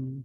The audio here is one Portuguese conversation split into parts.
hmm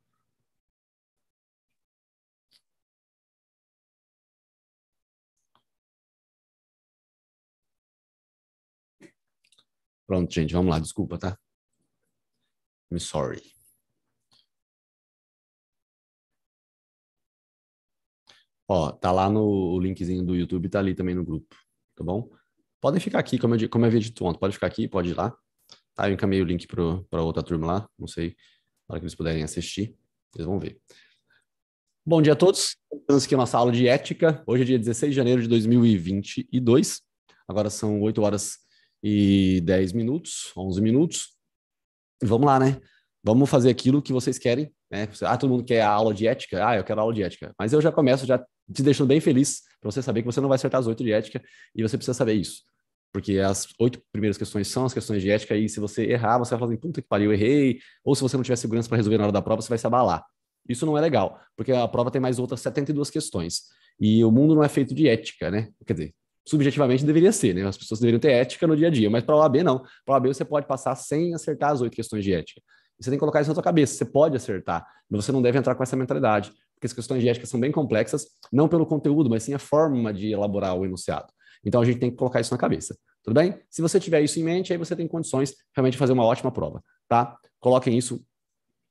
Pronto, gente, vamos lá, desculpa, tá? I'm sorry. Ó, tá lá no linkzinho do YouTube, tá ali também no grupo, tá bom? Podem ficar aqui, como eu, como é havia dito ontem, pode ficar aqui, pode ir lá. Tá, eu encaminhei o link para outra turma lá, não sei, para que eles puderem assistir, vocês vão ver. Bom dia a todos, estamos aqui na nossa aula de ética, hoje é dia 16 de janeiro de 2022, agora são 8 horas e 10 minutos, 11 minutos. Vamos lá, né? Vamos fazer aquilo que vocês querem, né? Ah, todo mundo quer a aula de ética? Ah, eu quero a aula de ética. Mas eu já começo já te deixando bem feliz para você saber que você não vai acertar as oito de ética e você precisa saber isso. Porque as oito primeiras questões são as questões de ética e se você errar, você vai falar assim, puta que pariu, errei. Ou se você não tiver segurança para resolver na hora da prova, você vai se abalar. Isso não é legal, porque a prova tem mais outras 72 questões. E o mundo não é feito de ética, né? Quer dizer, subjetivamente deveria ser, né? As pessoas deveriam ter ética no dia a dia, mas para o AB não. Para o AB você pode passar sem acertar as oito questões de ética. você tem que colocar isso na sua cabeça. Você pode acertar, mas você não deve entrar com essa mentalidade, porque as questões de ética são bem complexas, não pelo conteúdo, mas sim a forma de elaborar o enunciado. Então a gente tem que colocar isso na cabeça. Tudo bem? Se você tiver isso em mente, aí você tem condições realmente de fazer uma ótima prova, tá? Coloquem isso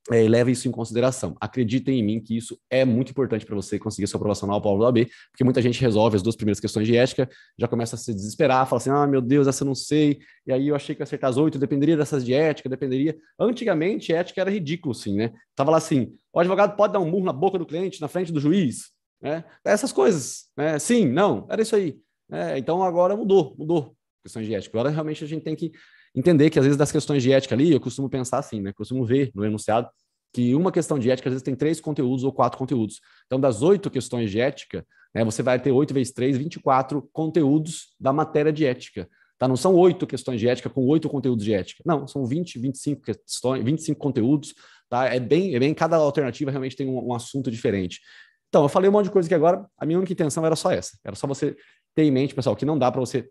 é, leva isso em consideração. Acreditem em mim que isso é muito importante para você conseguir sua aprovação na Paulo do AB, porque muita gente resolve as duas primeiras questões de ética, já começa a se desesperar, fala assim: ah, meu Deus, essa eu não sei, e aí eu achei que ia acertar as oito, dependeria dessas de ética, dependeria. Antigamente, ética era ridículo, sim, né? Tava lá assim: o advogado pode dar um murro na boca do cliente, na frente do juiz, né? Essas coisas, né? Sim, não, era isso aí. É, então agora mudou, mudou questões de ética. Agora realmente a gente tem que entender que às vezes das questões de ética ali, eu costumo pensar assim, né? Costumo ver no enunciado que uma questão de ética às vezes tem três conteúdos ou quatro conteúdos. Então, das oito questões de ética, né, você vai ter oito vezes três, 24 conteúdos da matéria de ética. Tá? Não são oito questões de ética com oito conteúdos de ética. Não, são 20, 25 questões, 25 conteúdos. Tá? É, bem, é bem, cada alternativa realmente tem um, um assunto diferente. Então, eu falei um monte de coisa que agora, a minha única intenção era só essa. Era só você ter em mente, pessoal, que não dá para você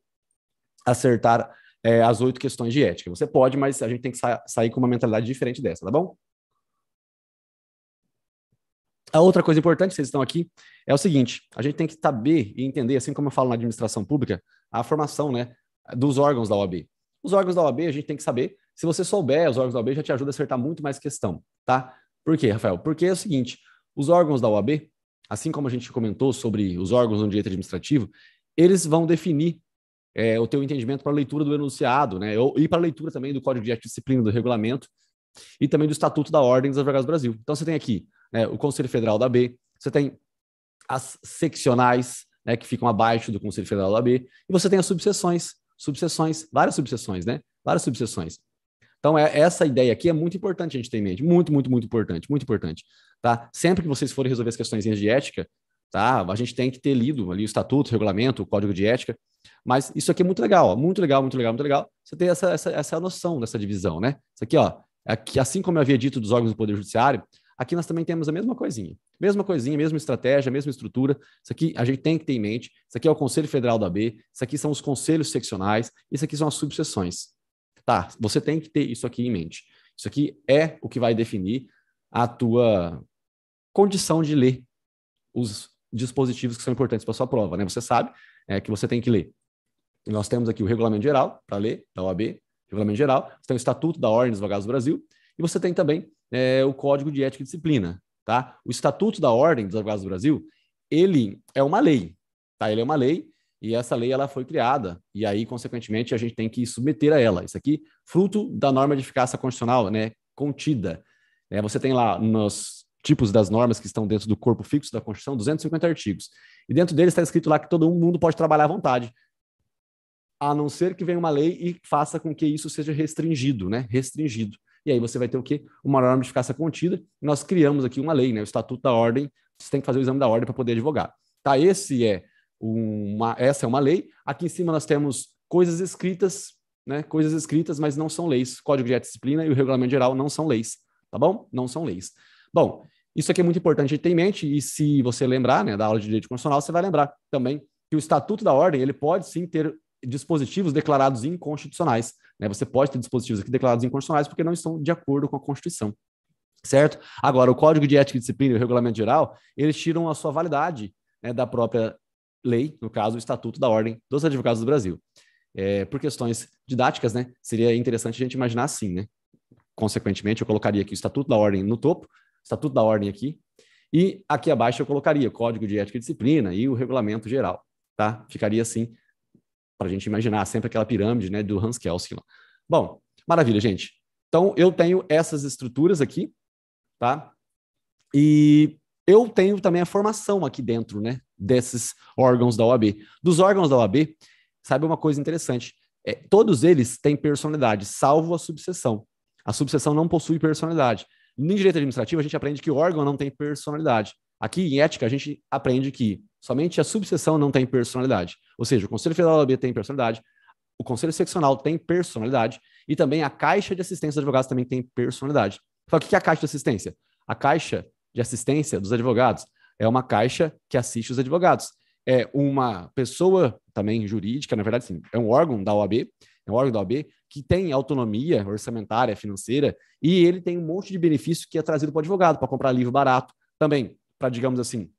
acertar é, as oito questões de ética. Você pode, mas a gente tem que sa sair com uma mentalidade diferente dessa, tá bom? A outra coisa importante, vocês estão aqui, é o seguinte: a gente tem que saber e entender, assim como eu falo na administração pública, a formação né, dos órgãos da OAB. Os órgãos da OAB, a gente tem que saber. Se você souber, os órgãos da OAB já te ajuda a acertar muito mais questão, tá? Por quê, Rafael? Porque é o seguinte: os órgãos da OAB, assim como a gente comentou sobre os órgãos do direito administrativo, eles vão definir é, o teu entendimento para a leitura do enunciado, né? e para a leitura também do Código de Ética e Disciplina, do regulamento, e também do Estatuto da Ordem dos Advogados do Brasil. Então você tem aqui né, o Conselho Federal da B, você tem as seccionais, né, que ficam abaixo do Conselho Federal da B, e você tem as subseções, subseções, várias subseções, né? Várias subseções. Então, é, essa ideia aqui é muito importante a gente ter em mente. Muito, muito, muito importante, muito importante. Tá? Sempre que vocês forem resolver as questões de ética, tá? A gente tem que ter lido ali o estatuto, o regulamento, o código de ética. Mas isso aqui é muito legal, ó, muito legal, muito legal, muito legal. Você tem essa, essa, essa noção dessa divisão, né? Isso aqui, ó, aqui, assim como eu havia dito dos órgãos do Poder Judiciário, aqui nós também temos a mesma coisinha. Mesma coisinha, mesma estratégia, mesma estrutura. Isso aqui a gente tem que ter em mente. Isso aqui é o Conselho Federal da B, isso aqui são os conselhos seccionais, isso aqui são as subseções. Tá, você tem que ter isso aqui em mente. Isso aqui é o que vai definir a tua condição de ler os dispositivos que são importantes para sua prova, né? Você sabe é, que você tem que ler. Nós temos aqui o regulamento geral para ler da OAB, regulamento geral. Você tem o estatuto da Ordem dos Advogados do Brasil e você tem também é, o Código de Ética e Disciplina, tá? O estatuto da Ordem dos Advogados do Brasil ele é uma lei, tá? Ele é uma lei e essa lei ela foi criada e aí consequentemente a gente tem que submeter a ela. Isso aqui fruto da norma de eficácia constitucional, né? Contida. É, você tem lá nos tipos das normas que estão dentro do corpo fixo da Constituição, 250 artigos. E dentro deles está escrito lá que todo mundo pode trabalhar à vontade, a não ser que venha uma lei e faça com que isso seja restringido, né? Restringido. E aí você vai ter o quê? Uma norma de eficácia contida. Nós criamos aqui uma lei, né? O Estatuto da Ordem, você tem que fazer o exame da ordem para poder advogar. Tá, esse é uma, essa é uma lei. Aqui em cima nós temos coisas escritas, né? Coisas escritas, mas não são leis. Código de Ética e Disciplina e o Regulamento Geral não são leis, tá bom? Não são leis. Bom, isso aqui é muito importante ter em mente, e se você lembrar né, da aula de direito constitucional, você vai lembrar também que o Estatuto da Ordem ele pode sim ter dispositivos declarados inconstitucionais. Né? Você pode ter dispositivos aqui declarados inconstitucionais porque não estão de acordo com a Constituição. Certo? Agora, o Código de Ética e Disciplina e o Regulamento Geral, eles tiram a sua validade né, da própria lei, no caso, o Estatuto da Ordem dos Advogados do Brasil. É, por questões didáticas, né, seria interessante a gente imaginar assim, né? Consequentemente, eu colocaria aqui o Estatuto da Ordem no topo, Estatuto da Ordem aqui, e aqui abaixo eu colocaria o Código de Ética e Disciplina e o Regulamento Geral, tá? Ficaria assim, para a gente imaginar, sempre aquela pirâmide, né, do Hans Kelsen lá. Bom, maravilha, gente. Então, eu tenho essas estruturas aqui, tá? E eu tenho também a formação aqui dentro, né, desses órgãos da OAB. Dos órgãos da OAB, sabe uma coisa interessante? É, todos eles têm personalidade, salvo a subseção. A subseção não possui personalidade. No direito administrativo, a gente aprende que o órgão não tem personalidade. Aqui, em ética, a gente aprende que somente a subseção não tem personalidade. Ou seja, o Conselho Federal da OAB tem personalidade, o Conselho Seccional tem personalidade e também a Caixa de Assistência dos Advogados também tem personalidade. Só que o que é a Caixa de Assistência? A Caixa de Assistência dos Advogados é uma caixa que assiste os advogados. É uma pessoa também jurídica, na verdade, sim, é um órgão da OAB é um órgão da OAB que tem autonomia orçamentária, financeira, e ele tem um monte de benefício que é trazido para o advogado, para comprar livro barato também, para, digamos assim,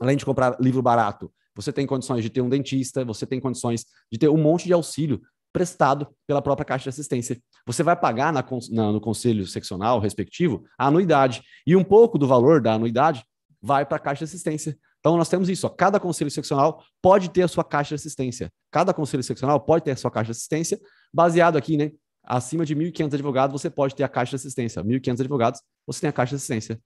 além de comprar livro barato, você tem condições de ter um dentista, você tem condições de ter um monte de auxílio prestado pela própria Caixa de Assistência. Você vai pagar na, na, no conselho seccional respectivo a anuidade, e um pouco do valor da anuidade vai para a Caixa de Assistência. Então, nós temos isso. Ó, cada conselho seccional pode ter a sua caixa de assistência. Cada conselho seccional pode ter a sua caixa de assistência, baseado aqui, né? Acima de 1.500 advogados, você pode ter a caixa de assistência. 1.500 advogados, você tem a caixa de assistência.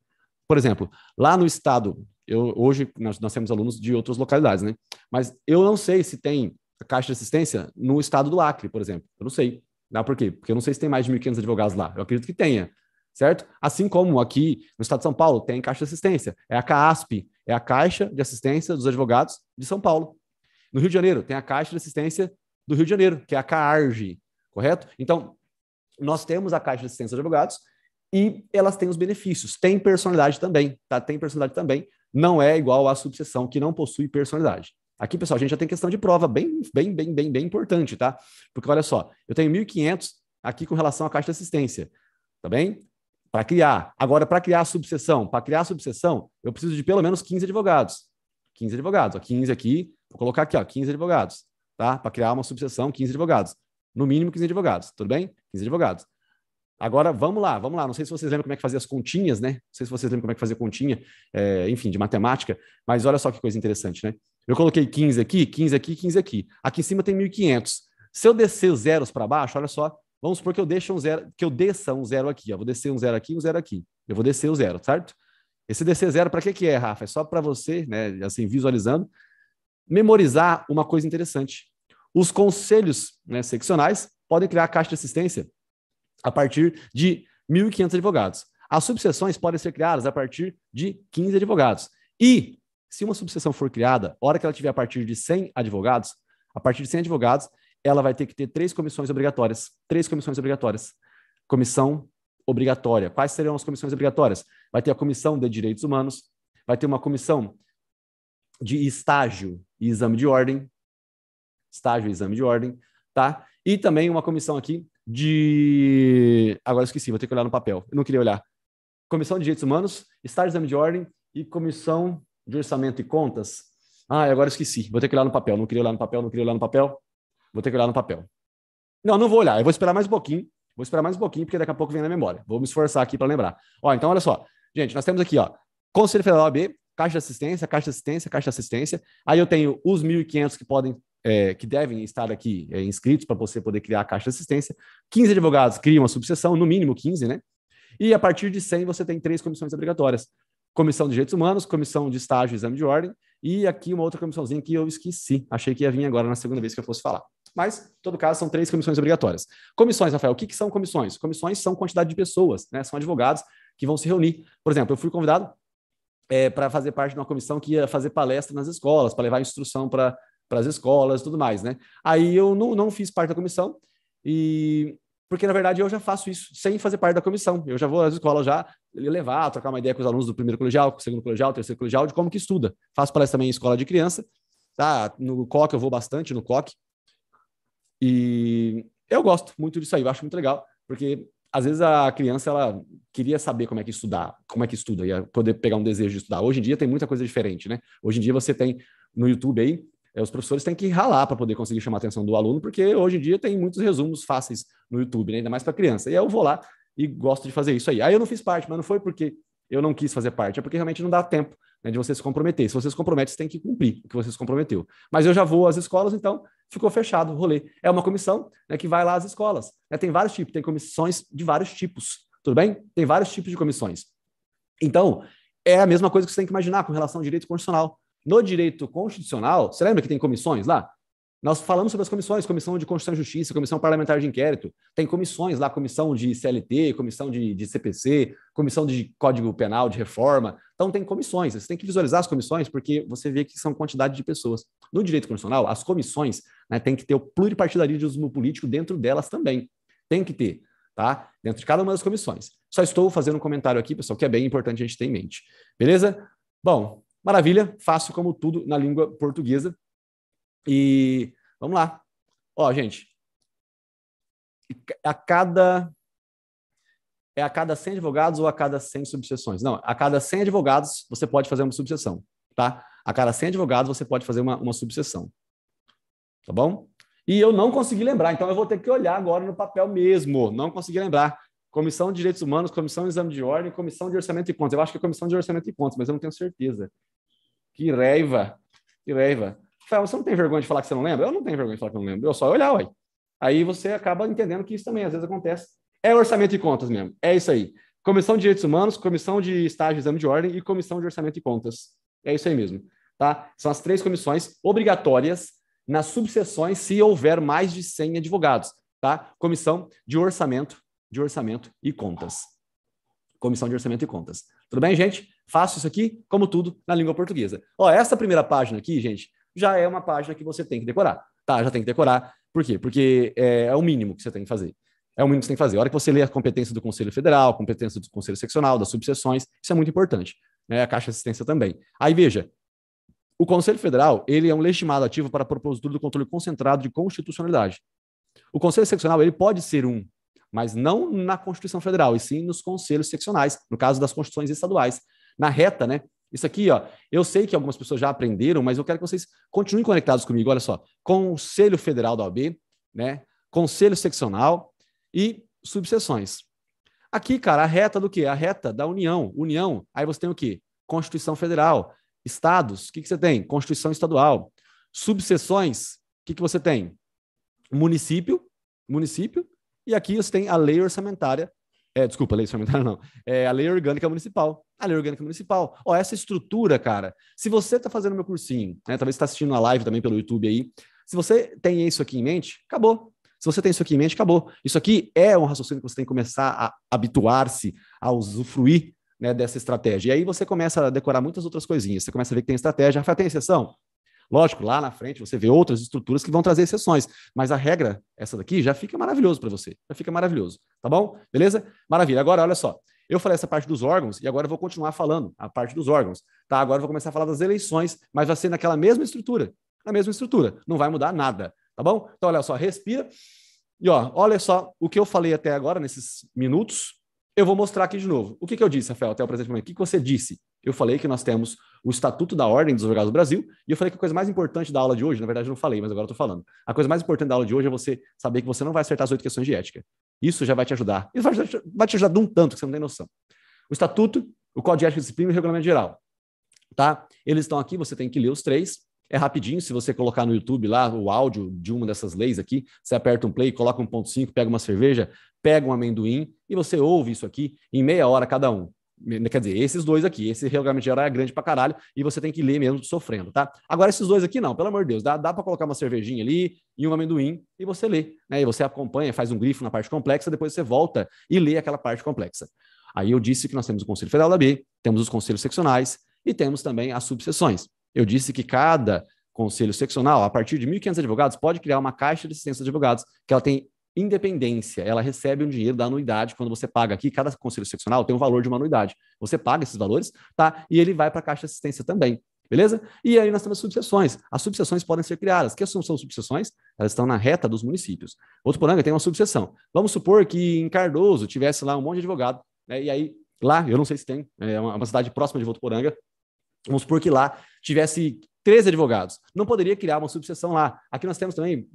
Por exemplo, lá no estado, eu, hoje nós, nós temos alunos de outras localidades, né? Mas eu não sei se tem a caixa de assistência no estado do Acre, por exemplo. Eu não sei. Dá por quê? Porque eu não sei se tem mais de 1.500 advogados lá. Eu acredito que tenha, certo? Assim como aqui no estado de São Paulo tem caixa de assistência, é a CASP, é a Caixa de Assistência dos Advogados de São Paulo. No Rio de Janeiro, tem a Caixa de Assistência do Rio de Janeiro, que é a CARG, correto? Então, nós temos a Caixa de Assistência dos Advogados e elas têm os benefícios. Tem personalidade também, tá? Tem personalidade também. Não é igual à subseção que não possui personalidade. Aqui, pessoal, a gente já tem questão de prova bem, bem, bem, bem, bem importante, tá? Porque olha só, eu tenho 1.500 aqui com relação à Caixa de Assistência, tá bem? para criar. Agora, para criar a subseção, para criar a subseção, eu preciso de pelo menos 15 advogados. 15 advogados, ó, 15 aqui, vou colocar aqui, ó, 15 advogados, tá? Para criar uma subseção, 15 advogados. No mínimo 15 advogados, tudo bem? 15 advogados. Agora, vamos lá, vamos lá. Não sei se vocês lembram como é que fazia as continhas, né? Não sei se vocês lembram como é que fazia continha, é, enfim, de matemática, mas olha só que coisa interessante, né? Eu coloquei 15 aqui, 15 aqui, 15 aqui. Aqui em cima tem 1.500. Se eu descer zeros para baixo, olha só, Vamos supor que eu deixe um zero, que eu desça um zero aqui, ó. Vou descer um zero aqui, um zero aqui. Eu vou descer o zero, certo? Esse descer zero para que que é, Rafa? É só para você, né, assim visualizando, memorizar uma coisa interessante. Os conselhos né, seccionais podem criar a caixa de assistência a partir de 1.500 advogados. As subseções podem ser criadas a partir de 15 advogados. E se uma subseção for criada, a hora que ela tiver a partir de 100 advogados, a partir de 100 advogados, ela vai ter que ter três comissões obrigatórias. Três comissões obrigatórias. Comissão obrigatória. Quais serão as comissões obrigatórias? Vai ter a comissão de direitos humanos, vai ter uma comissão de estágio e exame de ordem, estágio e exame de ordem, tá? E também uma comissão aqui de. Agora esqueci, vou ter que olhar no papel. Eu não queria olhar. Comissão de Direitos Humanos, estágio e exame de ordem e comissão de orçamento e contas. Ah, agora esqueci. Vou ter que olhar no papel. Não queria olhar no papel, não queria olhar no papel. Vou ter que olhar no papel. Não, não vou olhar. Eu vou esperar mais um pouquinho. Vou esperar mais um pouquinho, porque daqui a pouco vem na memória. Vou me esforçar aqui para lembrar. Ó, então olha só. Gente, nós temos aqui, ó, Conselho Federal AB, Caixa de Assistência, Caixa de Assistência, Caixa de Assistência. Aí eu tenho os 1.500 que podem, é, que devem estar aqui é, inscritos para você poder criar a Caixa de Assistência. 15 advogados criam a subseção, no mínimo 15, né? E a partir de 100 você tem três comissões obrigatórias. Comissão de Direitos Humanos, Comissão de Estágio e Exame de Ordem, e aqui uma outra comissãozinha que eu esqueci. Achei que ia vir agora na segunda vez que eu fosse falar. Mas, em todo caso, são três comissões obrigatórias. Comissões, Rafael, o que, que são comissões? Comissões são quantidade de pessoas, né? São advogados que vão se reunir. Por exemplo, eu fui convidado é, para fazer parte de uma comissão que ia fazer palestra nas escolas, para levar instrução para as escolas e tudo mais, né? Aí eu não, não fiz parte da comissão, e porque na verdade eu já faço isso sem fazer parte da comissão. Eu já vou às escolas já levar, trocar uma ideia com os alunos do primeiro colegial, com o segundo colegial, terceiro colegial, de como que estuda. Faço palestra também em escola de criança, tá? No COC eu vou bastante, no COC, e eu gosto muito disso aí, eu acho muito legal, porque às vezes a criança ela queria saber como é que estudar, como é que estuda, ia poder pegar um desejo de estudar. Hoje em dia tem muita coisa diferente, né? Hoje em dia você tem no YouTube aí, eh, os professores têm que ralar para poder conseguir chamar a atenção do aluno, porque hoje em dia tem muitos resumos fáceis no YouTube, né? ainda mais para criança. E aí eu vou lá e gosto de fazer isso aí. Aí eu não fiz parte, mas não foi porque eu não quis fazer parte, é porque realmente não dá tempo né, de você se comprometer. Se você se compromete, você tem que cumprir o que você se comprometeu. Mas eu já vou às escolas, então ficou fechado o rolê. É uma comissão né, que vai lá às escolas. Né? Tem vários tipos, tem comissões de vários tipos, tudo bem? Tem vários tipos de comissões. Então, é a mesma coisa que você tem que imaginar com relação ao direito constitucional. No direito constitucional, você lembra que tem comissões lá? Nós falamos sobre as comissões, comissão de Constituição e Justiça, comissão parlamentar de inquérito. Tem comissões lá, comissão de CLT, comissão de, de CPC, comissão de Código Penal, de reforma. Então, tem comissões. Você tem que visualizar as comissões, porque você vê que são quantidade de pessoas. No direito constitucional, as comissões né, tem que ter o pluripartidarismo político dentro delas também. Tem que ter, tá? Dentro de cada uma das comissões. Só estou fazendo um comentário aqui, pessoal, que é bem importante a gente ter em mente. Beleza? Bom, maravilha. Faço como tudo na língua portuguesa. E vamos lá. Ó, gente, a cada é a cada 100 advogados ou a cada 100 subseções? Não, a cada 100 advogados você pode fazer uma subseção, tá? A cada 100 advogados você pode fazer uma, uma subseção. Tá bom? E eu não consegui lembrar, então eu vou ter que olhar agora no papel mesmo. Não consegui lembrar. Comissão de Direitos Humanos, Comissão de Exame de Ordem, Comissão de Orçamento e Contas. Eu acho que é Comissão de Orçamento e Contas, mas eu não tenho certeza. Que raiva, que raiva. Rafael, você não tem vergonha de falar que você não lembra? Eu não tenho vergonha de falar que eu não lembro. Eu só olhar, ah, ué. Aí você acaba entendendo que isso também às vezes acontece. É orçamento e contas mesmo. É isso aí. Comissão de Direitos Humanos, Comissão de Estágio e Exame de Ordem e Comissão de Orçamento e Contas. É isso aí mesmo. Tá? São as três comissões obrigatórias nas subseções se houver mais de 100 advogados. Tá? Comissão de Orçamento, de Orçamento e Contas. Comissão de Orçamento e Contas. Tudo bem, gente? Faço isso aqui, como tudo, na língua portuguesa. Ó, essa primeira página aqui, gente, já é uma página que você tem que decorar. Tá, já tem que decorar. Por quê? Porque é, é o mínimo que você tem que fazer. É o mínimo que você tem que fazer. A hora que você lê a competência do Conselho Federal, a competência do Conselho Seccional, das subseções, isso é muito importante. Né? A Caixa de Assistência também. Aí veja, o Conselho Federal ele é um legitimado ativo para a propositura do controle concentrado de constitucionalidade. O Conselho Seccional ele pode ser um, mas não na Constituição Federal, e sim nos conselhos seccionais, no caso das constituições estaduais. Na reta, né, isso aqui, ó, eu sei que algumas pessoas já aprenderam, mas eu quero que vocês continuem conectados comigo. Olha só, Conselho Federal da OAB, né? Conselho Seccional e subseções. Aqui, cara, a reta do quê? A reta da União. União, aí você tem o quê? Constituição Federal. Estados, o que, que você tem? Constituição Estadual. Subseções, o que, que você tem? Município, município. E aqui você tem a lei orçamentária é, desculpa, lei orçamentária não. É a lei orgânica municipal. A lei orgânica municipal. Ó, essa estrutura, cara. Se você está fazendo meu cursinho, né, talvez está assistindo a live também pelo YouTube aí. Se você tem isso aqui em mente, acabou. Se você tem isso aqui em mente, acabou. Isso aqui é um raciocínio que você tem que começar a habituar-se a usufruir né, dessa estratégia. E aí você começa a decorar muitas outras coisinhas. Você começa a ver que tem estratégia. Rafael, tem exceção? Lógico, lá na frente você vê outras estruturas que vão trazer exceções, mas a regra, essa daqui, já fica maravilhoso para você. Já fica maravilhoso, tá bom? Beleza? Maravilha. Agora, olha só. Eu falei essa parte dos órgãos e agora eu vou continuar falando a parte dos órgãos. Tá? Agora eu vou começar a falar das eleições, mas vai ser naquela mesma estrutura. Na mesma estrutura. Não vai mudar nada, tá bom? Então, olha só, respira. E ó, olha só o que eu falei até agora nesses minutos. Eu vou mostrar aqui de novo. O que, que eu disse, Rafael, até o presente momento? O que, que você disse? Eu falei que nós temos o Estatuto da Ordem dos Advogados do Brasil, e eu falei que a coisa mais importante da aula de hoje, na verdade eu não falei, mas agora estou falando, a coisa mais importante da aula de hoje é você saber que você não vai acertar as oito questões de ética. Isso já vai te ajudar. Isso vai te, ajudar de um tanto que você não tem noção. O Estatuto, o Código de Ética e Disciplina e o Regulamento Geral. Tá? Eles estão aqui, você tem que ler os três. É rapidinho, se você colocar no YouTube lá o áudio de uma dessas leis aqui, você aperta um play, coloca um ponto 5, pega uma cerveja, pega um amendoim e você ouve isso aqui em meia hora cada um. Quer dizer, esses dois aqui, esse realmente geral é grande pra caralho e você tem que ler mesmo sofrendo, tá? Agora, esses dois aqui não, pelo amor de Deus, dá, dá pra colocar uma cervejinha ali e um amendoim e você lê, né? E você acompanha, faz um grifo na parte complexa, depois você volta e lê aquela parte complexa. Aí eu disse que nós temos o Conselho Federal da B, temos os conselhos seccionais e temos também as subseções. Eu disse que cada conselho seccional, a partir de 1.500 advogados, pode criar uma caixa de assistência de advogados, que ela tem independência. Ela recebe um dinheiro da anuidade quando você paga aqui. Cada conselho seccional tem um valor de uma anuidade. Você paga esses valores, tá? E ele vai para a caixa de assistência também. Beleza? E aí nós temos as subseções. As subseções podem ser criadas. O que são, são subseções? Elas estão na reta dos municípios. Votuporanga é tem uma subseção. Vamos supor que em Cardoso tivesse lá um monte de advogado, né? E aí, lá, eu não sei se tem, é uma, uma cidade próxima de Votuporanga. Vamos supor que lá tivesse 13 advogados. Não poderia criar uma subseção lá. Aqui nós temos também,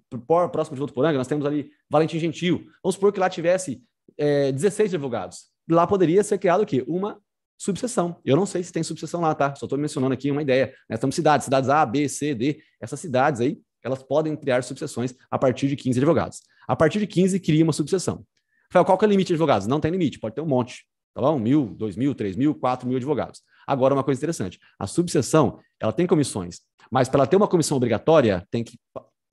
próximo de Votuporanga, nós temos ali Valentim Gentil. Vamos supor que lá tivesse é, 16 advogados. Lá poderia ser criado o quê? Uma subseção. Eu não sei se tem subseção lá, tá? Só estou mencionando aqui uma ideia. Nós temos cidades, cidades A, B, C, D. Essas cidades aí, elas podem criar subseções a partir de 15 advogados. A partir de 15, cria uma subseção. Rafael, qual que é o limite de advogados? Não tem limite, pode ter um monte. Tá bom? Mil, dois mil, três mil, quatro mil advogados. Agora, uma coisa interessante: a subseção ela tem comissões, mas para ter uma comissão obrigatória, tem que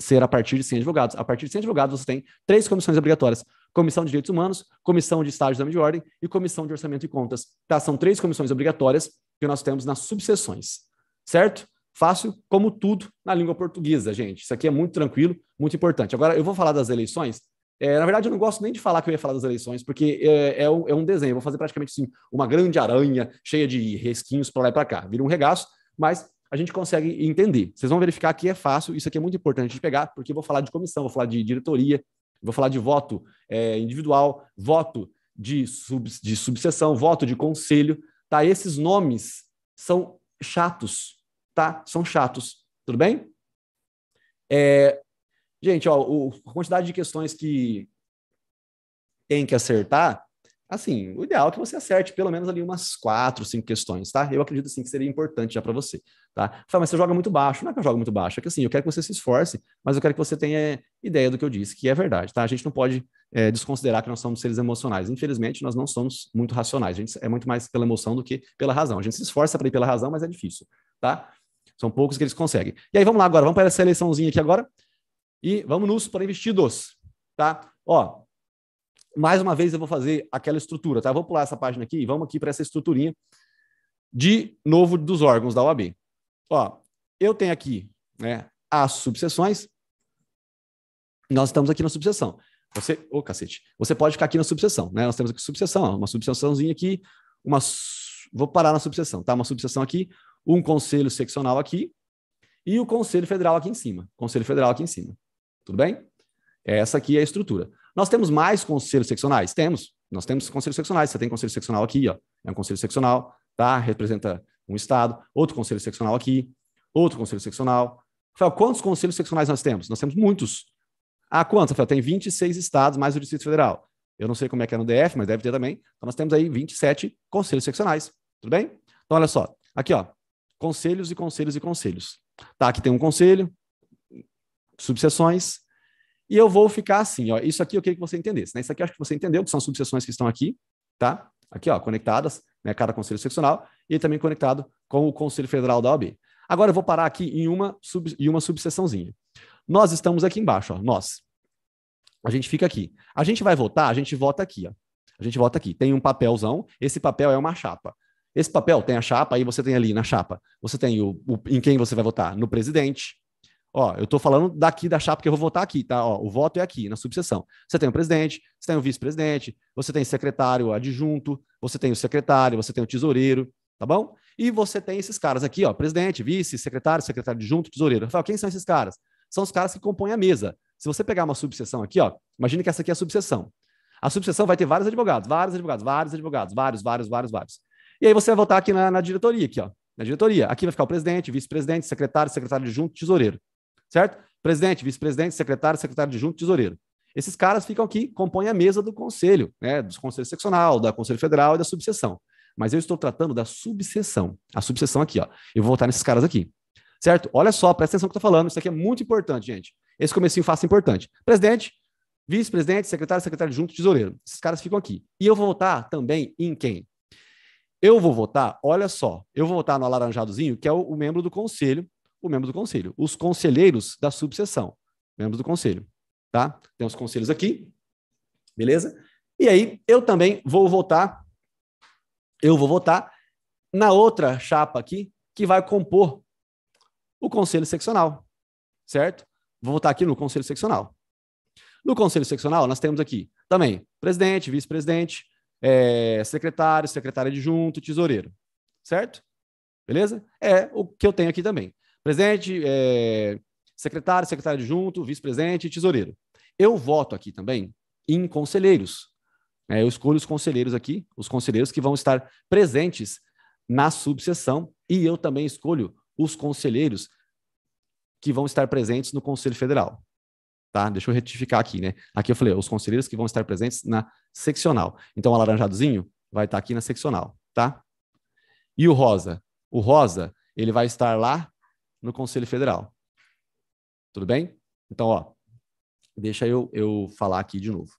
ser a partir de 100 advogados. A partir de 100 advogados, você tem três comissões obrigatórias: Comissão de Direitos Humanos, Comissão de Estágio Exame de Ordem e Comissão de Orçamento e Contas. Tá? São três comissões obrigatórias que nós temos nas subseções, certo? Fácil, como tudo na língua portuguesa, gente. Isso aqui é muito tranquilo, muito importante. Agora, eu vou falar das eleições é, na verdade, eu não gosto nem de falar que eu ia falar das eleições, porque é, é, um, é um desenho. Eu vou fazer praticamente assim, uma grande aranha cheia de resquinhos para lá e para cá. Vira um regaço, mas a gente consegue entender. Vocês vão verificar que é fácil, isso aqui é muito importante de pegar, porque eu vou falar de comissão, vou falar de diretoria, vou falar de voto é, individual, voto de, sub, de subseção, voto de conselho, tá? Esses nomes são chatos, tá? São chatos, tudo bem? É, Gente, ó, o, a quantidade de questões que tem que acertar, assim, o ideal é que você acerte pelo menos ali umas quatro, cinco questões, tá? Eu acredito, assim, que seria importante já para você, tá? Fala, ah, mas você joga muito baixo. Não é que eu jogo muito baixo, é que, assim, eu quero que você se esforce, mas eu quero que você tenha ideia do que eu disse, que é verdade, tá? A gente não pode é, desconsiderar que nós somos seres emocionais. Infelizmente, nós não somos muito racionais. A gente é muito mais pela emoção do que pela razão. A gente se esforça para ir pela razão, mas é difícil, tá? São poucos que eles conseguem. E aí, vamos lá agora, vamos para essa eleiçãozinha aqui agora. E vamos nos para investidos, tá? Ó, mais uma vez eu vou fazer aquela estrutura, tá? Eu vou pular essa página aqui e vamos aqui para essa estruturinha de novo dos órgãos da OAB. Ó, eu tenho aqui, né, as subseções. Nós estamos aqui na subseção. Você, ô oh, cacete, você pode ficar aqui na subseção, né? Nós temos aqui subseção, uma subseçãozinha aqui, uma vou parar na subseção, tá? Uma subseção aqui, um conselho seccional aqui e o conselho federal aqui em cima. Conselho federal aqui em cima. Tudo bem? Essa aqui é a estrutura. Nós temos mais conselhos seccionais? Temos. Nós temos conselhos seccionais. Você tem conselho seccional aqui, ó. É um conselho seccional, tá? Representa um estado. Outro conselho seccional aqui. Outro conselho seccional. Rafael, quantos conselhos seccionais nós temos? Nós temos muitos. Ah, quantos, Rafael? Tem 26 estados mais o Distrito Federal. Eu não sei como é que é no DF, mas deve ter também. Então, nós temos aí 27 conselhos seccionais. Tudo bem? Então, olha só. Aqui, ó. Conselhos e conselhos e conselhos. Tá, aqui tem um conselho, subseções, e eu vou ficar assim, ó, isso aqui eu queria que você entendesse, né? Isso aqui eu acho que você entendeu, que são subseções que estão aqui, tá? Aqui, ó, conectadas, né, cada conselho seccional, e também conectado com o Conselho Federal da OAB. Agora eu vou parar aqui em uma, sub, em uma subseçãozinha. Nós estamos aqui embaixo, ó, nós. A gente fica aqui. A gente vai votar, a gente vota aqui, ó. A gente vota aqui. Tem um papelzão, esse papel é uma chapa. Esse papel tem a chapa, aí você tem ali na chapa. Você tem o, o em quem você vai votar? No presidente, Ó, eu estou falando daqui da chapa que eu vou votar aqui, tá? Ó, o voto é aqui, na subseção. Você tem o presidente, você tem o vice-presidente, você tem o secretário adjunto, você tem o secretário, você tem o tesoureiro, tá bom? E você tem esses caras aqui, ó, presidente, vice, secretário, secretário adjunto, tesoureiro. Rafael, quem são esses caras? São os caras que compõem a mesa. Se você pegar uma subseção aqui, ó, imagine que essa aqui é a subseção. A subseção vai ter vários advogados, vários advogados, vários advogados, vários, vários, vários, vários. E aí você vai votar aqui na, na diretoria, aqui, ó, na diretoria. Aqui vai ficar o presidente, vice-presidente, secretário, secretário adjunto, tesoureiro certo? Presidente, vice-presidente, secretário, secretário de junto, tesoureiro. Esses caras ficam aqui, compõem a mesa do conselho, né, dos conselhos seccional, da conselho federal e da subseção. Mas eu estou tratando da subseção. A subseção aqui, ó. Eu vou voltar nesses caras aqui. Certo? Olha só, presta atenção no que eu tô falando, isso aqui é muito importante, gente. Esse comecinho fácil é importante. Presidente, vice-presidente, secretário, secretário junto, tesoureiro. Esses caras ficam aqui. E eu vou votar também em quem? Eu vou votar, olha só, eu vou votar no alaranjadozinho, que é o, o membro do conselho, o membro do conselho, os conselheiros da subseção, membros do conselho, tá? Tem os conselhos aqui, beleza? E aí eu também vou votar, eu vou votar na outra chapa aqui que vai compor o conselho seccional, certo? Vou votar aqui no conselho seccional. No conselho seccional nós temos aqui também presidente, vice-presidente, é, secretário, secretário adjunto, tesoureiro, certo? Beleza? É o que eu tenho aqui também. Presidente, é, secretário, secretário adjunto, vice-presidente e tesoureiro. Eu voto aqui também em conselheiros. É, eu escolho os conselheiros aqui, os conselheiros que vão estar presentes na subseção, e eu também escolho os conselheiros que vão estar presentes no Conselho Federal. Tá? Deixa eu retificar aqui, né? Aqui eu falei, os conselheiros que vão estar presentes na seccional. Então, o alaranjadozinho vai estar aqui na seccional, tá? E o rosa? O rosa, ele vai estar lá no Conselho Federal. Tudo bem? Então, ó, deixa eu, eu falar aqui de novo.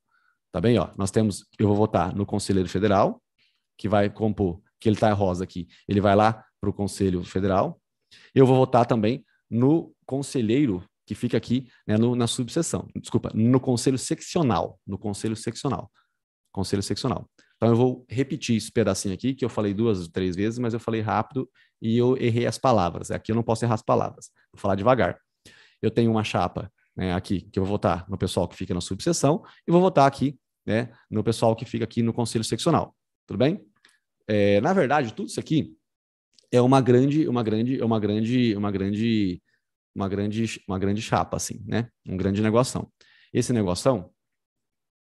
Tá bem? Ó, nós temos, eu vou votar no Conselheiro Federal, que vai compor, que ele está rosa aqui, ele vai lá para o Conselho Federal. Eu vou votar também no Conselheiro, que fica aqui né, no, na subseção, desculpa, no Conselho Seccional, no Conselho Seccional, Conselho Seccional. Então, eu vou repetir esse pedacinho aqui, que eu falei duas, três vezes, mas eu falei rápido e eu errei as palavras. É, aqui eu não posso errar as palavras, vou falar devagar. Eu tenho uma chapa né, aqui que eu vou votar no pessoal que fica na subseção e vou votar aqui né, no pessoal que fica aqui no conselho seccional. Tudo bem? É, na verdade, tudo isso aqui é uma grande, uma grande, uma grande, uma grande, uma grande, uma grande chapa, assim, né? Um grande negócio Esse negócio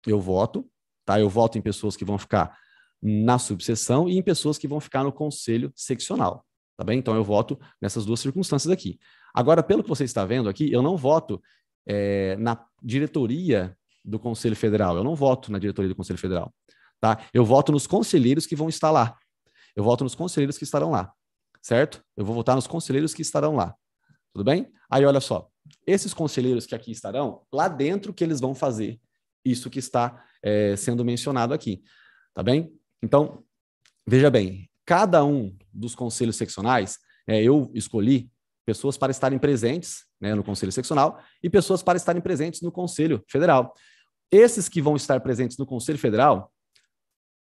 eu voto, tá? Eu voto em pessoas que vão ficar na subseção e em pessoas que vão ficar no conselho seccional. Tá bem? Então eu voto nessas duas circunstâncias aqui. Agora, pelo que você está vendo aqui, eu não voto é, na diretoria do Conselho Federal. Eu não voto na diretoria do Conselho Federal. Tá? Eu voto nos conselheiros que vão estar lá. Eu voto nos conselheiros que estarão lá. Certo? Eu vou votar nos conselheiros que estarão lá. Tudo bem? Aí olha só. Esses conselheiros que aqui estarão, lá dentro que eles vão fazer isso que está é, sendo mencionado aqui. Tá bem? Então, veja bem, cada um dos conselhos seccionais, é, eu escolhi pessoas para estarem presentes né, no Conselho Seccional e pessoas para estarem presentes no Conselho Federal. Esses que vão estar presentes no Conselho Federal,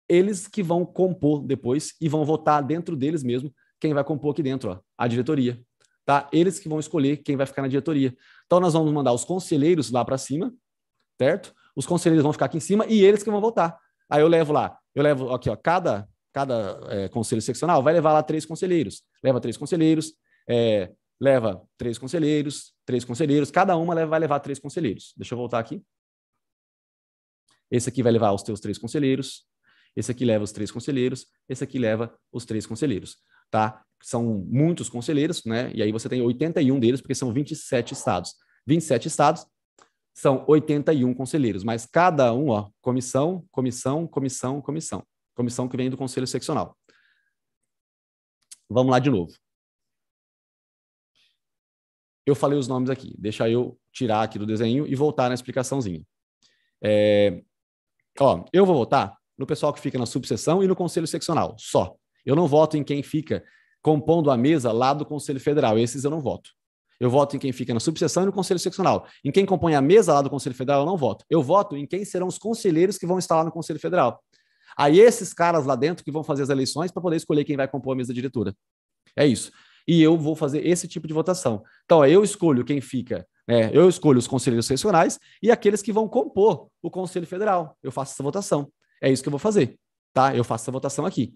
eles que vão compor depois e vão votar dentro deles mesmo quem vai compor aqui dentro, ó, a diretoria. Tá? Eles que vão escolher quem vai ficar na diretoria. Então, nós vamos mandar os conselheiros lá para cima, certo? Os conselheiros vão ficar aqui em cima e eles que vão votar. Aí eu levo lá, eu levo aqui, ó, cada cada é, conselho seccional vai levar lá três conselheiros. Leva três conselheiros, é, leva três conselheiros, três conselheiros, cada uma vai levar três conselheiros. Deixa eu voltar aqui. Esse aqui vai levar os teus três conselheiros, esse aqui leva os três conselheiros, esse aqui leva os três conselheiros, tá? São muitos conselheiros, né? E aí você tem 81 deles, porque são 27 estados. 27 estados são 81 conselheiros, mas cada um, ó, comissão, comissão, comissão, comissão comissão que vem do Conselho Seccional. Vamos lá de novo. Eu falei os nomes aqui, deixa eu tirar aqui do desenho e voltar na explicaçãozinha. É... Ó, eu vou votar no pessoal que fica na subseção e no Conselho Seccional, só. Eu não voto em quem fica compondo a mesa lá do Conselho Federal, esses eu não voto. Eu voto em quem fica na subseção e no Conselho Seccional. Em quem compõe a mesa lá do Conselho Federal, eu não voto. Eu voto em quem serão os conselheiros que vão estar lá no Conselho Federal. Aí esses caras lá dentro que vão fazer as eleições para poder escolher quem vai compor a mesa diretora. É isso. E eu vou fazer esse tipo de votação. Então, é, eu escolho quem fica, né? eu escolho os conselheiros seccionais e aqueles que vão compor o Conselho Federal. Eu faço essa votação. É isso que eu vou fazer. Tá? Eu faço essa votação aqui.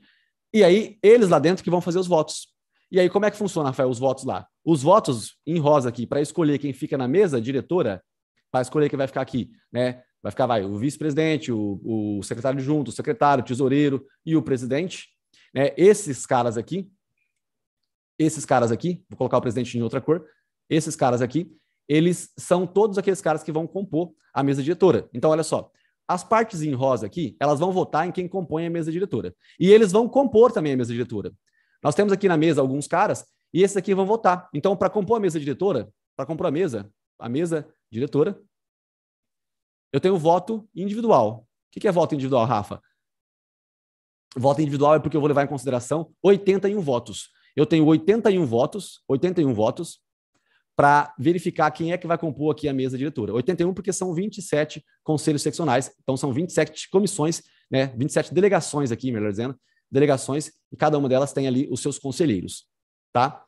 E aí, eles lá dentro que vão fazer os votos. E aí, como é que funciona, Rafael, os votos lá? Os votos em rosa aqui, para escolher quem fica na mesa diretora, para escolher quem vai ficar aqui, né? Vai ficar, vai, o vice-presidente, o, o secretário junto, o secretário, o tesoureiro e o presidente. Né? Esses caras aqui, esses caras aqui, vou colocar o presidente em outra cor, esses caras aqui, eles são todos aqueles caras que vão compor a mesa diretora. Então, olha só, as partes em rosa aqui, elas vão votar em quem compõe a mesa diretora. E eles vão compor também a mesa diretora. Nós temos aqui na mesa alguns caras e esses aqui vão votar. Então, para compor a mesa diretora, para compor a mesa, a mesa diretora, eu tenho voto individual. O que é voto individual, Rafa? Voto individual é porque eu vou levar em consideração 81 votos. Eu tenho 81 votos, 81 votos, para verificar quem é que vai compor aqui a mesa diretora. 81 porque são 27 conselhos seccionais, então são 27 comissões, né, 27 delegações aqui, melhor dizendo, delegações, e cada uma delas tem ali os seus conselheiros, tá?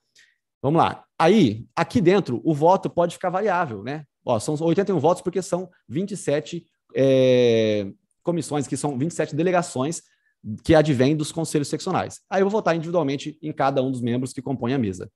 Vamos lá. Aí, aqui dentro, o voto pode ficar variável, né? Ó, são 81 votos porque são 27 é, comissões, que são 27 delegações que advêm dos conselhos seccionais. Aí eu vou votar individualmente em cada um dos membros que compõem a mesa.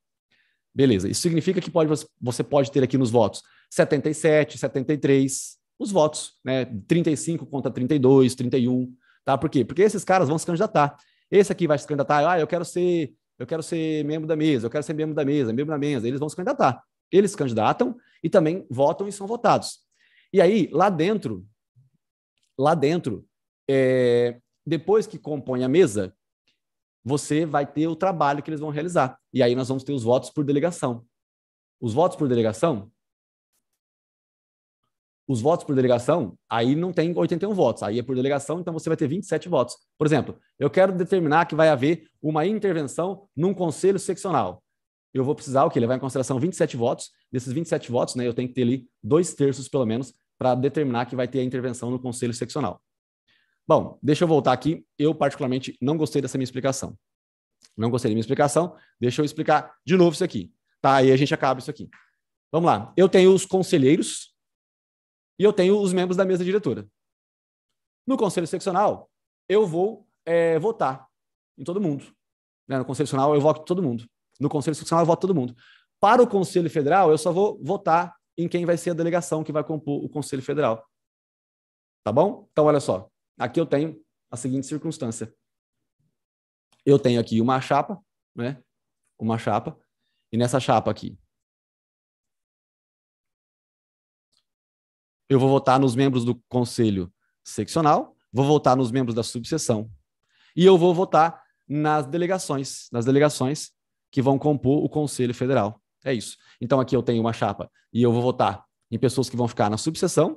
Beleza. Isso significa que pode, você pode ter aqui nos votos 77, 73, os votos, né? 35 contra 32, 31, tá? Por quê? Porque esses caras vão se candidatar. Esse aqui vai se candidatar, ah, eu quero ser, eu quero ser membro da mesa, eu quero ser membro da mesa, membro da mesa, eles vão se candidatar. Eles candidatam e também votam e são votados. E aí, lá dentro, lá dentro, é, depois que compõe a mesa, você vai ter o trabalho que eles vão realizar. E aí nós vamos ter os votos por delegação. Os votos por delegação? Os votos por delegação, aí não tem 81 votos, aí é por delegação, então você vai ter 27 votos. Por exemplo, eu quero determinar que vai haver uma intervenção num conselho seccional eu vou precisar o que? Levar em consideração 27 votos. Desses 27 votos, né, eu tenho que ter ali dois terços, pelo menos, para determinar que vai ter a intervenção no Conselho Seccional. Bom, deixa eu voltar aqui. Eu, particularmente, não gostei dessa minha explicação. Não gostei da minha explicação. Deixa eu explicar de novo isso aqui. Tá? Aí a gente acaba isso aqui. Vamos lá. Eu tenho os conselheiros e eu tenho os membros da mesa diretora. No Conselho Seccional, eu vou é, votar em todo mundo. Né, no Conselho Seccional, eu voto em todo mundo. No Conselho Institucional eu voto todo mundo. Para o Conselho Federal, eu só vou votar em quem vai ser a delegação que vai compor o Conselho Federal. Tá bom? Então, olha só. Aqui eu tenho a seguinte circunstância. Eu tenho aqui uma chapa, né? Uma chapa. E nessa chapa aqui, eu vou votar nos membros do conselho seccional, vou votar nos membros da subseção e eu vou votar nas delegações, nas delegações que vão compor o Conselho Federal. É isso. Então aqui eu tenho uma chapa e eu vou votar em pessoas que vão ficar na subseção,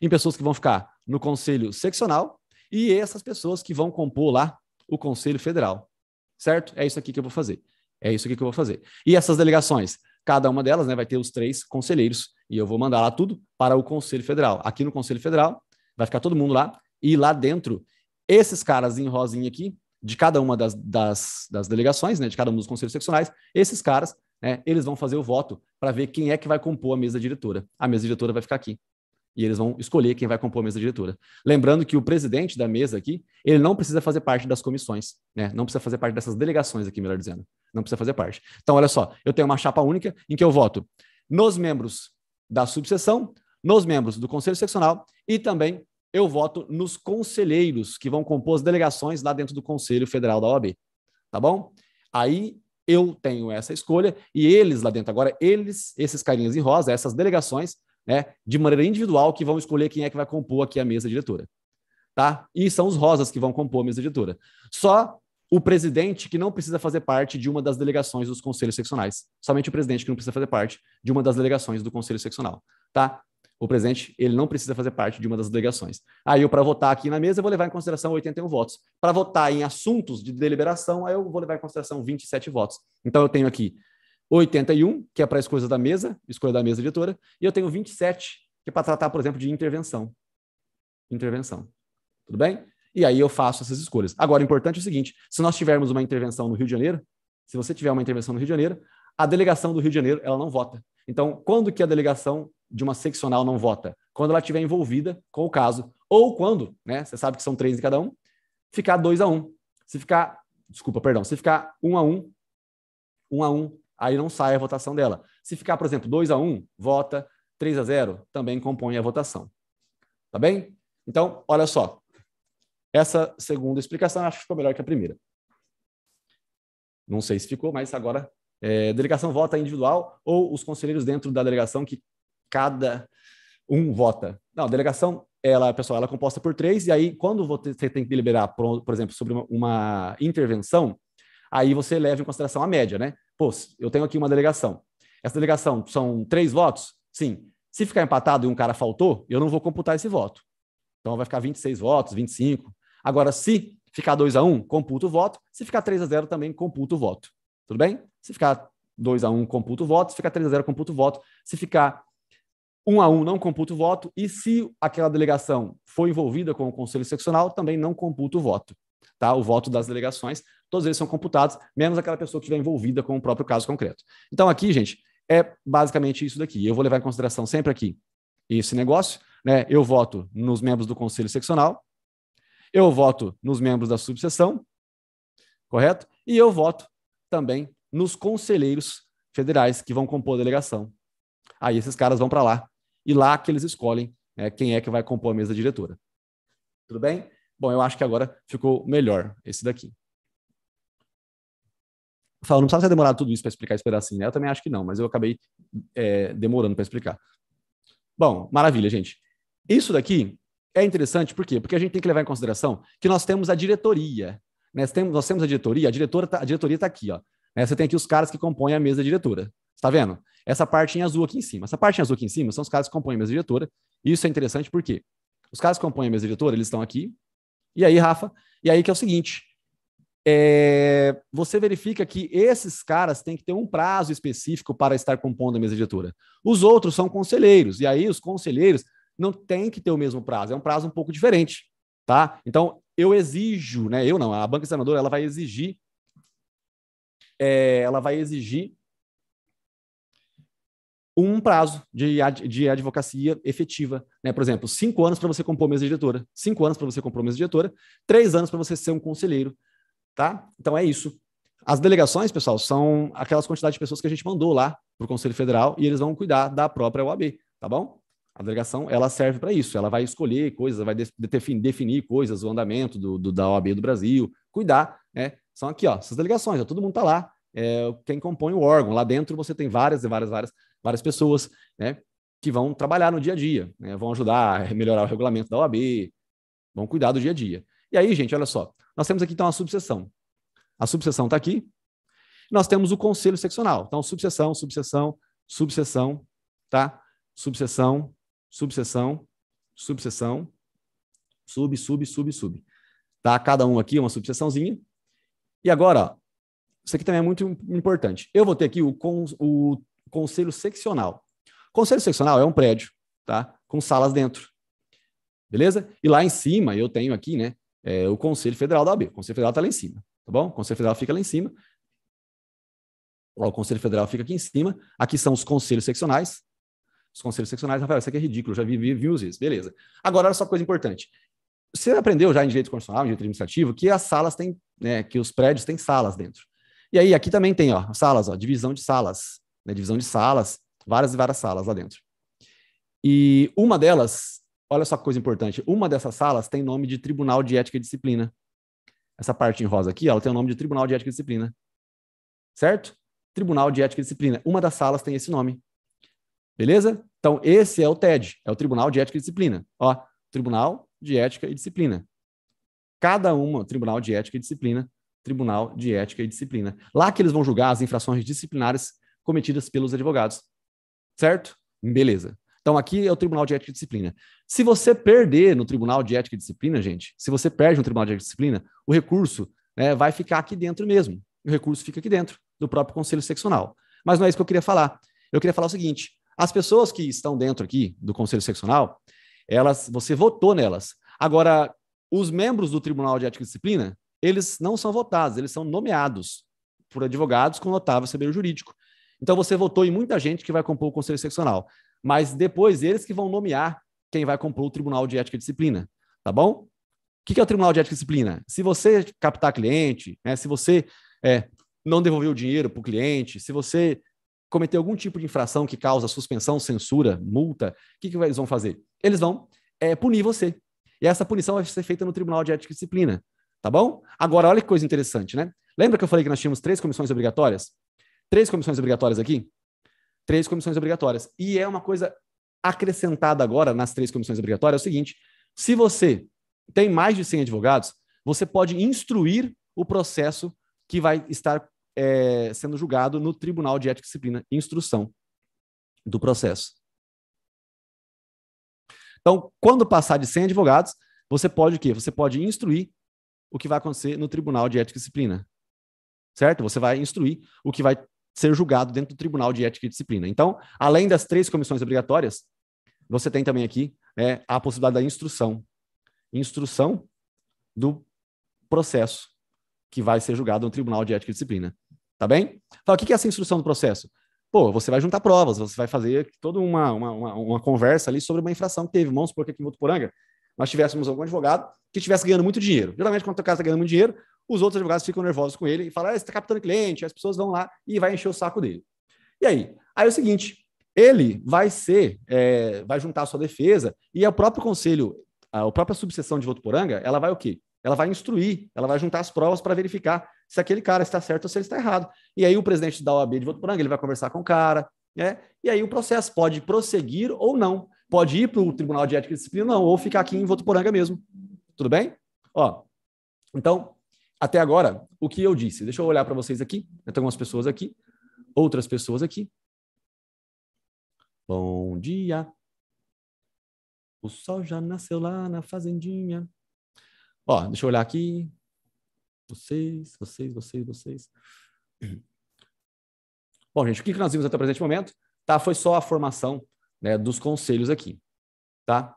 em pessoas que vão ficar no Conselho Seccional e essas pessoas que vão compor lá o Conselho Federal. Certo? É isso aqui que eu vou fazer. É isso aqui que eu vou fazer. E essas delegações? Cada uma delas né, vai ter os três conselheiros e eu vou mandar lá tudo para o Conselho Federal. Aqui no Conselho Federal vai ficar todo mundo lá e lá dentro, esses caras em rosinha aqui de cada uma das, das, das delegações, né, de cada um dos conselhos seccionais, esses caras, né, eles vão fazer o voto para ver quem é que vai compor a mesa diretora. A mesa diretora vai ficar aqui. E eles vão escolher quem vai compor a mesa diretora. Lembrando que o presidente da mesa aqui, ele não precisa fazer parte das comissões, né? Não precisa fazer parte dessas delegações aqui, melhor dizendo. Não precisa fazer parte. Então, olha só, eu tenho uma chapa única em que eu voto nos membros da subseção, nos membros do conselho seccional e também eu voto nos conselheiros que vão compor as delegações lá dentro do Conselho Federal da OAB. Tá bom? Aí eu tenho essa escolha e eles lá dentro agora, eles, esses carinhas em rosa, essas delegações, né, de maneira individual que vão escolher quem é que vai compor aqui a mesa diretora. Tá? E são os rosas que vão compor a mesa diretora. Só o presidente que não precisa fazer parte de uma das delegações dos conselhos seccionais. Somente o presidente que não precisa fazer parte de uma das delegações do conselho seccional, tá? o presidente ele não precisa fazer parte de uma das delegações. Aí eu, para votar aqui na mesa, eu vou levar em consideração 81 votos. Para votar em assuntos de deliberação, aí eu vou levar em consideração 27 votos. Então eu tenho aqui 81, que é para as coisas da mesa, escolha da mesa diretora, e eu tenho 27, que é para tratar, por exemplo, de intervenção. Intervenção. Tudo bem? E aí eu faço essas escolhas. Agora, importante é o seguinte: se nós tivermos uma intervenção no Rio de Janeiro, se você tiver uma intervenção no Rio de Janeiro, a delegação do Rio de Janeiro ela não vota. Então, quando que a delegação de uma seccional não vota? Quando ela estiver envolvida com o caso. Ou quando, né? Você sabe que são três em cada um, ficar dois a um. Se ficar, desculpa, perdão, se ficar um a um, um a um, aí não sai a votação dela. Se ficar, por exemplo, 2 a 1 um, vota, 3 a 0 também compõe a votação. Tá bem? Então, olha só. Essa segunda explicação acho que ficou melhor que a primeira. Não sei se ficou, mas agora é, delegação vota individual ou os conselheiros dentro da delegação que cada um vota. Não, a delegação, ela, pessoal, ela é composta por três, e aí, quando você tem que deliberar, por, por exemplo, sobre uma, uma, intervenção, aí você leva em consideração a média, né? Pô, eu tenho aqui uma delegação. Essa delegação são três votos? Sim. Se ficar empatado e um cara faltou, eu não vou computar esse voto. Então vai ficar 26 votos, 25. Agora, se ficar 2 a 1 um, computa o voto. Se ficar 3 a 0 também computa o voto. Tudo bem? Se ficar 2 a 1 um, computa o voto. Se ficar 3 a 0 computa o voto. Se ficar um a um não computa o voto, e se aquela delegação foi envolvida com o Conselho Seccional, também não computa o voto. Tá? O voto das delegações, todos eles são computados, menos aquela pessoa que estiver envolvida com o próprio caso concreto. Então, aqui, gente, é basicamente isso daqui. Eu vou levar em consideração sempre aqui esse negócio. Né? Eu voto nos membros do Conselho Seccional, eu voto nos membros da subseção, correto? E eu voto também nos conselheiros federais que vão compor a delegação. Aí esses caras vão para lá e lá que eles escolhem né, quem é que vai compor a mesa diretora. Tudo bem? Bom, eu acho que agora ficou melhor esse daqui. Falo, não precisava ter demorado tudo isso para explicar esse pedacinho, né? Eu também acho que não, mas eu acabei é, demorando para explicar. Bom, maravilha, gente. Isso daqui é interessante, por quê? Porque a gente tem que levar em consideração que nós temos a diretoria. Né? Nós, temos, nós temos a diretoria, a, diretora tá, a diretoria está aqui, ó. Né? Você tem aqui os caras que compõem a mesa diretora. Está vendo? Essa parte em azul aqui em cima. Essa parte em azul aqui em cima são os caras que compõem a mesa diretora. E isso é interessante porque os caras que compõem a mesa diretora, eles estão aqui. E aí, Rafa, e aí que é o seguinte. É... você verifica que esses caras têm que ter um prazo específico para estar compondo a mesa diretora. Os outros são conselheiros, e aí os conselheiros não têm que ter o mesmo prazo, é um prazo um pouco diferente, tá? Então, eu exijo, né? Eu não, a banca examinadora ela vai exigir, é, ela vai exigir um prazo de, ad, de advocacia efetiva. Né? Por exemplo, cinco anos para você compor mesa diretora, cinco anos para você compor mesa diretora, três anos para você ser um conselheiro. Tá? Então é isso. As delegações, pessoal, são aquelas quantidades de pessoas que a gente mandou lá para o Conselho Federal e eles vão cuidar da própria OAB, tá bom? A delegação, ela serve para isso, ela vai escolher coisas, vai de, de, definir coisas, o andamento do, do, da OAB do Brasil, cuidar, né? São aqui, ó, essas delegações, ó, todo mundo tá lá, é, quem compõe o órgão. Lá dentro você tem várias e várias, várias várias pessoas, né? Que vão trabalhar no dia a dia, né, vão ajudar a melhorar o regulamento da OAB, vão cuidar do dia a dia. E aí, gente, olha só, nós temos aqui então a subseção. A subseção está aqui. Nós temos o conselho seccional. Então, subseção, subseção, subseção, tá? Subseção, subseção, subseção, sub, sub, sub, sub. Tá? Cada um aqui uma subseçãozinha. E agora, ó, isso aqui também é muito importante. Eu vou ter aqui o, o conselho seccional. Conselho seccional é um prédio, tá? Com salas dentro. Beleza? E lá em cima, eu tenho aqui, né? É, o Conselho Federal da OAB. O Conselho Federal está lá em cima, tá bom? O Conselho Federal fica lá em cima. o Conselho Federal fica aqui em cima. Aqui são os conselhos seccionais. Os conselhos seccionais, Rafael, isso aqui é ridículo, já vi, vi, vi uns Beleza. Agora, olha só coisa importante. Você aprendeu já em direito constitucional, em direito administrativo, que as salas têm, né, que os prédios têm salas dentro. E aí, aqui também tem, ó, salas, ó, divisão de salas né, divisão de salas, várias e várias salas lá dentro. E uma delas, olha só que coisa importante, uma dessas salas tem nome de Tribunal de Ética e Disciplina. Essa parte em rosa aqui, ela tem o nome de Tribunal de Ética e Disciplina. Certo? Tribunal de Ética e Disciplina. Uma das salas tem esse nome. Beleza? Então, esse é o TED, é o Tribunal de Ética e Disciplina. Ó, Tribunal de Ética e Disciplina. Cada uma, Tribunal de Ética e Disciplina, Tribunal de Ética e Disciplina. Lá que eles vão julgar as infrações disciplinares cometidas pelos advogados. Certo? Beleza. Então, aqui é o Tribunal de Ética e Disciplina. Se você perder no Tribunal de Ética e Disciplina, gente, se você perde no Tribunal de Ética e Disciplina, o recurso né, vai ficar aqui dentro mesmo. O recurso fica aqui dentro do próprio Conselho Seccional. Mas não é isso que eu queria falar. Eu queria falar o seguinte: as pessoas que estão dentro aqui do Conselho Seccional, elas, você votou nelas. Agora, os membros do Tribunal de Ética e Disciplina, eles não são votados, eles são nomeados por advogados com notável saber jurídico. Então você votou em muita gente que vai compor o Conselho Seccional, mas depois eles que vão nomear quem vai compor o Tribunal de Ética e Disciplina, tá bom? O que é o Tribunal de Ética e Disciplina? Se você captar cliente, né, se você é, não devolver o dinheiro para o cliente, se você cometer algum tipo de infração que causa suspensão, censura, multa, o que, que eles vão fazer? Eles vão é, punir você. E essa punição vai ser feita no Tribunal de Ética e Disciplina, tá bom? Agora, olha que coisa interessante, né? Lembra que eu falei que nós tínhamos três comissões obrigatórias? Três comissões obrigatórias aqui? Três comissões obrigatórias. E é uma coisa acrescentada agora nas três comissões obrigatórias: é o seguinte, se você tem mais de 100 advogados, você pode instruir o processo que vai estar é, sendo julgado no Tribunal de Ética e Disciplina, instrução do processo. Então, quando passar de 100 advogados, você pode o quê? Você pode instruir o que vai acontecer no Tribunal de Ética e Disciplina. Certo? Você vai instruir o que vai ser julgado dentro do Tribunal de Ética e Disciplina. Então, além das três comissões obrigatórias, você tem também aqui né, a possibilidade da instrução. Instrução do processo que vai ser julgado no Tribunal de Ética e Disciplina. Tá bem? Então, o que é essa instrução do processo? Pô, você vai juntar provas, você vai fazer toda uma, uma, uma, uma conversa ali sobre uma infração que teve. Vamos supor que aqui em Votuporanga nós tivéssemos algum advogado que estivesse ganhando muito dinheiro. Geralmente, quando o caso está ganhando muito dinheiro, os outros advogados ficam nervosos com ele e falam, ah, você está captando cliente, as pessoas vão lá e vai encher o saco dele. E aí? Aí é o seguinte, ele vai ser, é, vai juntar a sua defesa e é o próprio conselho, a, própria subseção de Votuporanga, ela vai o quê? Ela vai instruir, ela vai juntar as provas para verificar se aquele cara está certo ou se ele está errado. E aí o presidente da OAB de Votuporanga, ele vai conversar com o cara, né? E aí o processo pode prosseguir ou não. Pode ir para o Tribunal de Ética e Disciplina não, ou ficar aqui em Votuporanga mesmo. Tudo bem? Ó, então, até agora, o que eu disse? Deixa eu olhar para vocês aqui. Tem algumas pessoas aqui, outras pessoas aqui. Bom dia. O sol já nasceu lá na fazendinha. Ó, deixa eu olhar aqui. Vocês, vocês, vocês, vocês. Bom, gente, o que nós vimos até o presente momento, tá? Foi só a formação né, dos conselhos aqui, tá?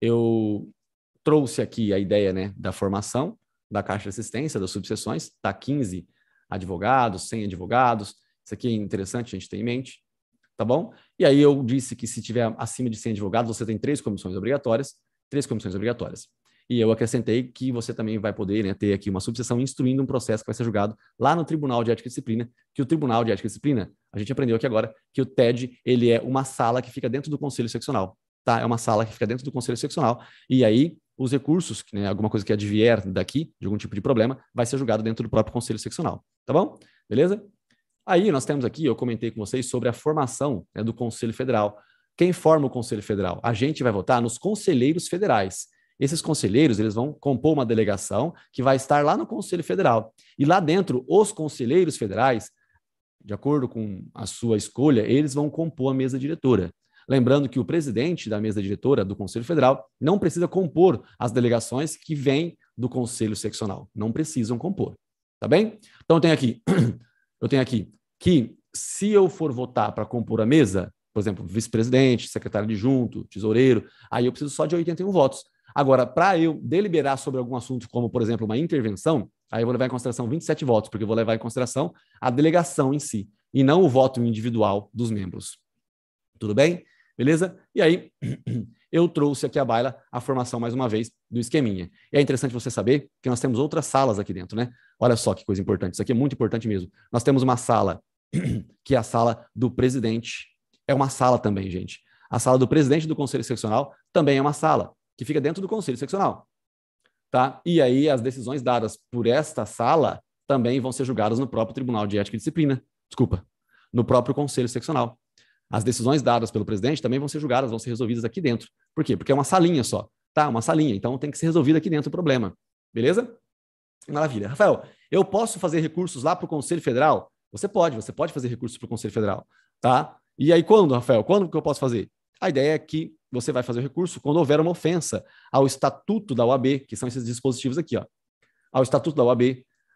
Eu trouxe aqui a ideia né, da formação da Caixa de Assistência, das subseções, está 15 advogados, 100 advogados, isso aqui é interessante a gente ter em mente, tá bom? E aí eu disse que se tiver acima de 100 advogados, você tem três comissões obrigatórias, três comissões obrigatórias. E eu acrescentei que você também vai poder né, ter aqui uma subseção instruindo um processo que vai ser julgado lá no Tribunal de Ética e Disciplina, que o Tribunal de Ética e Disciplina, a gente aprendeu aqui agora, que o TED, ele é uma sala que fica dentro do Conselho Seccional, tá? É uma sala que fica dentro do Conselho Seccional, e aí os recursos, né, alguma coisa que advier daqui, de algum tipo de problema, vai ser julgado dentro do próprio conselho seccional. Tá bom? Beleza? Aí nós temos aqui, eu comentei com vocês sobre a formação né, do Conselho Federal. Quem forma o Conselho Federal? A gente vai votar nos conselheiros federais. Esses conselheiros, eles vão compor uma delegação que vai estar lá no Conselho Federal. E lá dentro, os conselheiros federais, de acordo com a sua escolha, eles vão compor a mesa diretora. Lembrando que o presidente da mesa diretora do Conselho Federal não precisa compor as delegações que vêm do Conselho Seccional. Não precisam compor. Tá bem? Então eu tenho aqui, eu tenho aqui que se eu for votar para compor a mesa, por exemplo, vice-presidente, secretário de junto, tesoureiro, aí eu preciso só de 81 votos. Agora, para eu deliberar sobre algum assunto, como, por exemplo, uma intervenção, aí eu vou levar em consideração 27 votos, porque eu vou levar em consideração a delegação em si, e não o voto individual dos membros. Tudo bem? Beleza? E aí, eu trouxe aqui a baila a formação, mais uma vez, do esqueminha. E é interessante você saber que nós temos outras salas aqui dentro, né? Olha só que coisa importante. Isso aqui é muito importante mesmo. Nós temos uma sala, que é a sala do presidente. É uma sala também, gente. A sala do presidente do Conselho Seccional também é uma sala, que fica dentro do Conselho Seccional. Tá? E aí, as decisões dadas por esta sala também vão ser julgadas no próprio Tribunal de Ética e Disciplina. Desculpa, no próprio Conselho Seccional. As decisões dadas pelo presidente também vão ser julgadas, vão ser resolvidas aqui dentro. Por quê? Porque é uma salinha só. Tá, uma salinha. Então tem que ser resolvido aqui dentro o problema. Beleza? Maravilha. Rafael, eu posso fazer recursos lá para o Conselho Federal? Você pode, você pode fazer recursos para o Conselho Federal. Tá? E aí, quando, Rafael? Quando que eu posso fazer? A ideia é que você vai fazer o recurso quando houver uma ofensa ao Estatuto da OAB, que são esses dispositivos aqui, ó. Ao Estatuto da OAB,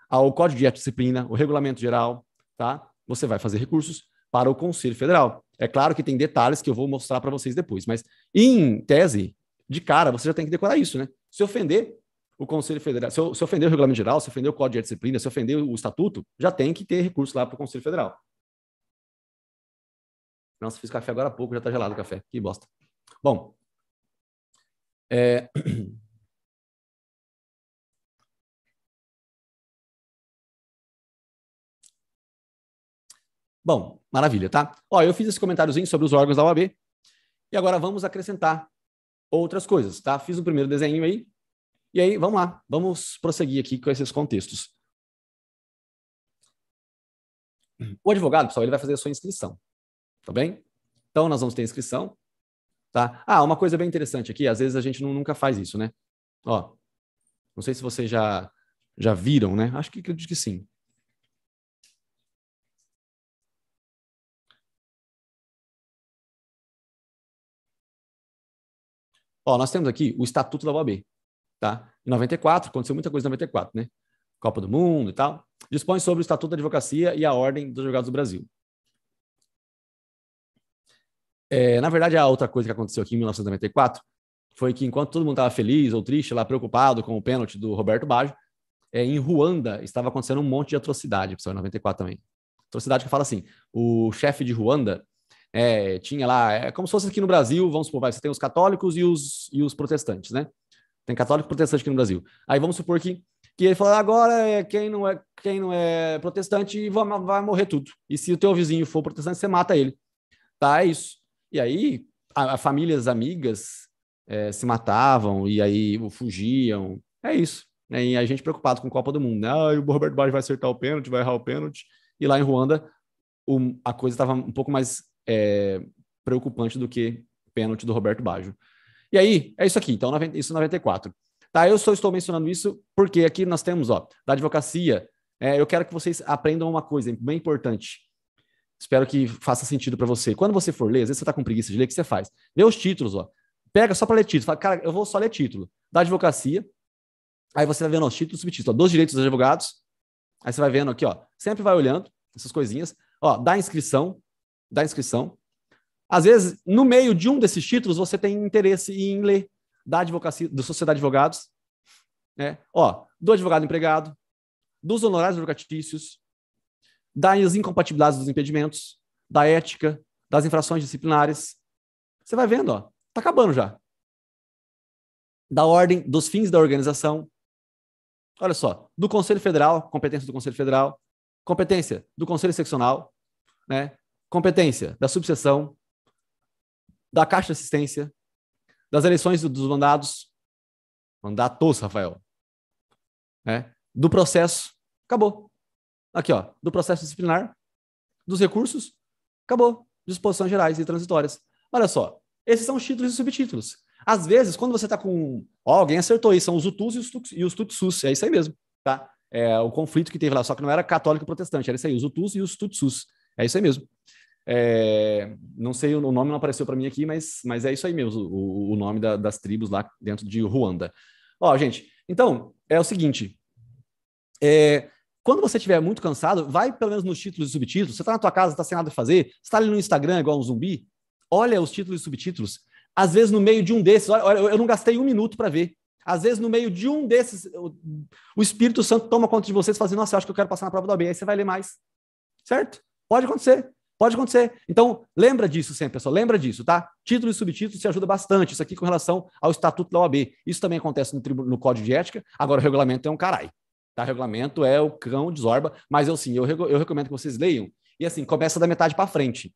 ao Código de Ética Disciplina, o Regulamento Geral, tá? Você vai fazer recursos para o Conselho Federal. É claro que tem detalhes que eu vou mostrar para vocês depois, mas em tese, de cara, você já tem que decorar isso, né? Se ofender o Conselho Federal, se, se ofender o Regulamento Geral, se ofender o Código de Disciplina, se ofender o Estatuto, já tem que ter recurso lá para o Conselho Federal. Nossa, fiz café agora há pouco, já está gelado o café. Que bosta. Bom, é... Bom, maravilha, tá? Ó, eu fiz esse comentáriozinho sobre os órgãos da OAB e agora vamos acrescentar outras coisas, tá? Fiz o um primeiro desenho aí e aí vamos lá, vamos prosseguir aqui com esses contextos. O advogado, pessoal, ele vai fazer a sua inscrição, tá bem? Então nós vamos ter inscrição, tá? Ah, uma coisa bem interessante aqui, às vezes a gente nunca faz isso, né? Ó, não sei se vocês já já viram, né? Acho que acredito que sim. Ó, nós temos aqui o Estatuto da OAB, tá? Em 94, aconteceu muita coisa em 94, né? Copa do Mundo e tal. Dispõe sobre o Estatuto da Advocacia e a Ordem dos Advogados do Brasil. É, na verdade, a outra coisa que aconteceu aqui em 1994 foi que enquanto todo mundo estava feliz ou triste, lá preocupado com o pênalti do Roberto Baggio, é, em Ruanda estava acontecendo um monte de atrocidade, pessoal, em 94 também. Atrocidade que fala assim: o chefe de Ruanda é, tinha lá, é como se fosse aqui no Brasil, vamos supor, você tem os católicos e os, e os protestantes, né? Tem católico e protestante aqui no Brasil. Aí vamos supor que, que ele fala, agora é quem não é, quem não é protestante vai, vai morrer tudo. E se o teu vizinho for protestante, você mata ele. Tá, é isso. E aí, a, a famílias amigas é, se matavam e aí fugiam. É isso. Né? E a gente preocupado com a Copa do Mundo. Né? Ah, o Roberto Baggio vai acertar o pênalti, vai errar o pênalti. E lá em Ruanda, o, a coisa estava um pouco mais é, preocupante do que pênalti do Roberto Baggio. E aí, é isso aqui, então, 90, isso 94. Tá, eu só estou mencionando isso porque aqui nós temos, ó, da advocacia, é, eu quero que vocês aprendam uma coisa bem importante. Espero que faça sentido para você. Quando você for ler, às vezes você tá com preguiça de ler, o que você faz? Lê os títulos, ó. Pega só para ler título. Fala, cara, eu vou só ler título. Da advocacia, aí você vai vendo os títulos e subtítulos, ó, dos direitos dos advogados, aí você vai vendo aqui, ó, sempre vai olhando essas coisinhas, ó, da inscrição, da inscrição. Às vezes, no meio de um desses títulos, você tem interesse em ler da advocacia, da Sociedade de Advogados, né? Ó, do advogado empregado, dos honorários advocatícios, das incompatibilidades dos impedimentos, da ética, das infrações disciplinares. Você vai vendo, ó, tá acabando já. Da ordem dos fins da organização. Olha só, do Conselho Federal, competência do Conselho Federal, competência do Conselho Seccional, né? competência da subseção, da Caixa de Assistência, das eleições dos mandados, mandatos, Rafael, né? do processo, acabou. Aqui, ó, do processo disciplinar, dos recursos, acabou. Disposições gerais e transitórias. Olha só, esses são os títulos e subtítulos. Às vezes, quando você está com. Ó, alguém acertou aí, são os UTUs e os, e os tutsus, é isso aí mesmo, tá? É, o conflito que teve lá, só que não era católico e protestante, era isso aí, os UTUs e os tutsus. É isso aí mesmo. É, não sei, o nome não apareceu para mim aqui, mas, mas é isso aí mesmo, o, o nome da, das tribos lá dentro de Ruanda. Ó, gente, então, é o seguinte. É, quando você estiver muito cansado, vai pelo menos nos títulos e subtítulos. Você está na tua casa, está sem nada a fazer, está ali no Instagram igual um zumbi, olha os títulos e subtítulos. Às vezes, no meio de um desses, olha, eu não gastei um minuto para ver. Às vezes, no meio de um desses, o Espírito Santo toma conta de vocês e fala assim, nossa, eu acho que eu quero passar na prova do OB. Aí você vai ler mais, certo? Pode acontecer. Pode acontecer. Então, lembra disso sempre, pessoal. Lembra disso, tá? Título e subtítulo se ajuda bastante. Isso aqui com relação ao Estatuto da OAB. Isso também acontece no, no Código de Ética. Agora, o regulamento é um caralho. Tá? O regulamento é o cão de zorba. Mas, eu sim, eu, eu recomendo que vocês leiam. E, assim, começa da metade para frente.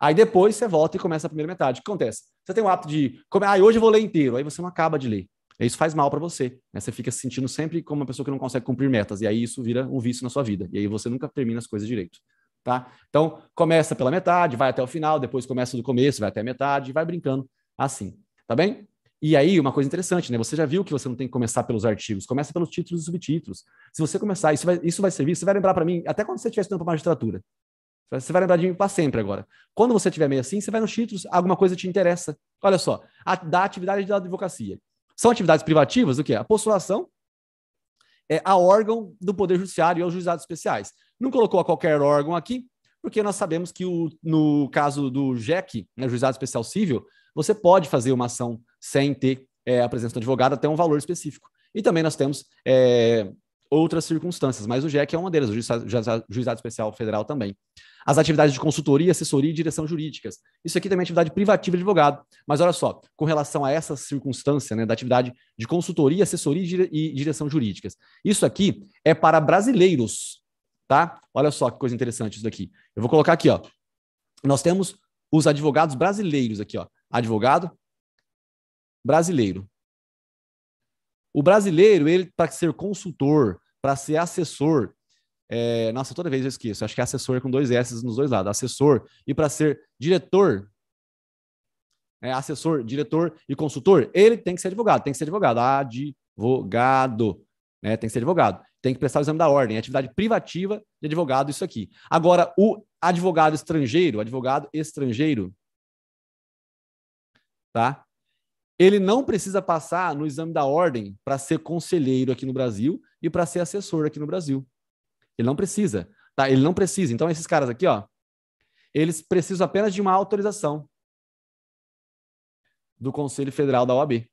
Aí, depois, você volta e começa a primeira metade. O que acontece? Você tem o hábito de... Ah, hoje eu vou ler inteiro. Aí, você não acaba de ler. Isso faz mal para você. Né? Você fica se sentindo sempre como uma pessoa que não consegue cumprir metas. E aí, isso vira um vício na sua vida. E aí, você nunca termina as coisas direito. Tá? Então, começa pela metade, vai até o final, depois começa do começo, vai até a metade, vai brincando assim, tá bem? E aí, uma coisa interessante, né? Você já viu que você não tem que começar pelos artigos, começa pelos títulos e subtítulos. Se você começar, isso vai, isso vai servir, você vai lembrar para mim, até quando você estiver estudando para magistratura. Você vai lembrar de mim para sempre agora. Quando você tiver meio assim, você vai nos títulos, alguma coisa te interessa. Olha só, a, da atividade da advocacia. São atividades privativas, o que é? A postulação é, a órgão do Poder Judiciário e aos juizados especiais. Não colocou a qualquer órgão aqui, porque nós sabemos que o, no caso do JEC, né, Juizado Especial Civil, você pode fazer uma ação sem ter é, a presença do advogado até um valor específico. E também nós temos é, outras circunstâncias, mas o JEC é uma delas, o Juizado, Juizado Especial Federal também. As atividades de consultoria, assessoria e direção jurídicas. Isso aqui também é atividade privativa de advogado. Mas olha só, com relação a essa circunstância né, da atividade de consultoria, assessoria e direção jurídicas. Isso aqui é para brasileiros tá? Olha só que coisa interessante isso daqui. Eu vou colocar aqui, ó. Nós temos os advogados brasileiros aqui, ó. Advogado brasileiro. O brasileiro, ele para ser consultor, para ser assessor, é... nossa, toda vez eu esqueço. Acho que é assessor com dois S nos dois lados. Assessor e para ser diretor, é, assessor, diretor e consultor, ele tem que ser advogado, tem que ser advogado, advogado, né? Tem que ser advogado tem que prestar o exame da ordem, é atividade privativa de advogado, isso aqui. Agora, o advogado estrangeiro, advogado estrangeiro, tá? Ele não precisa passar no exame da ordem para ser conselheiro aqui no Brasil e para ser assessor aqui no Brasil. Ele não precisa, tá? Ele não precisa. Então, esses caras aqui, ó, eles precisam apenas de uma autorização do Conselho Federal da OAB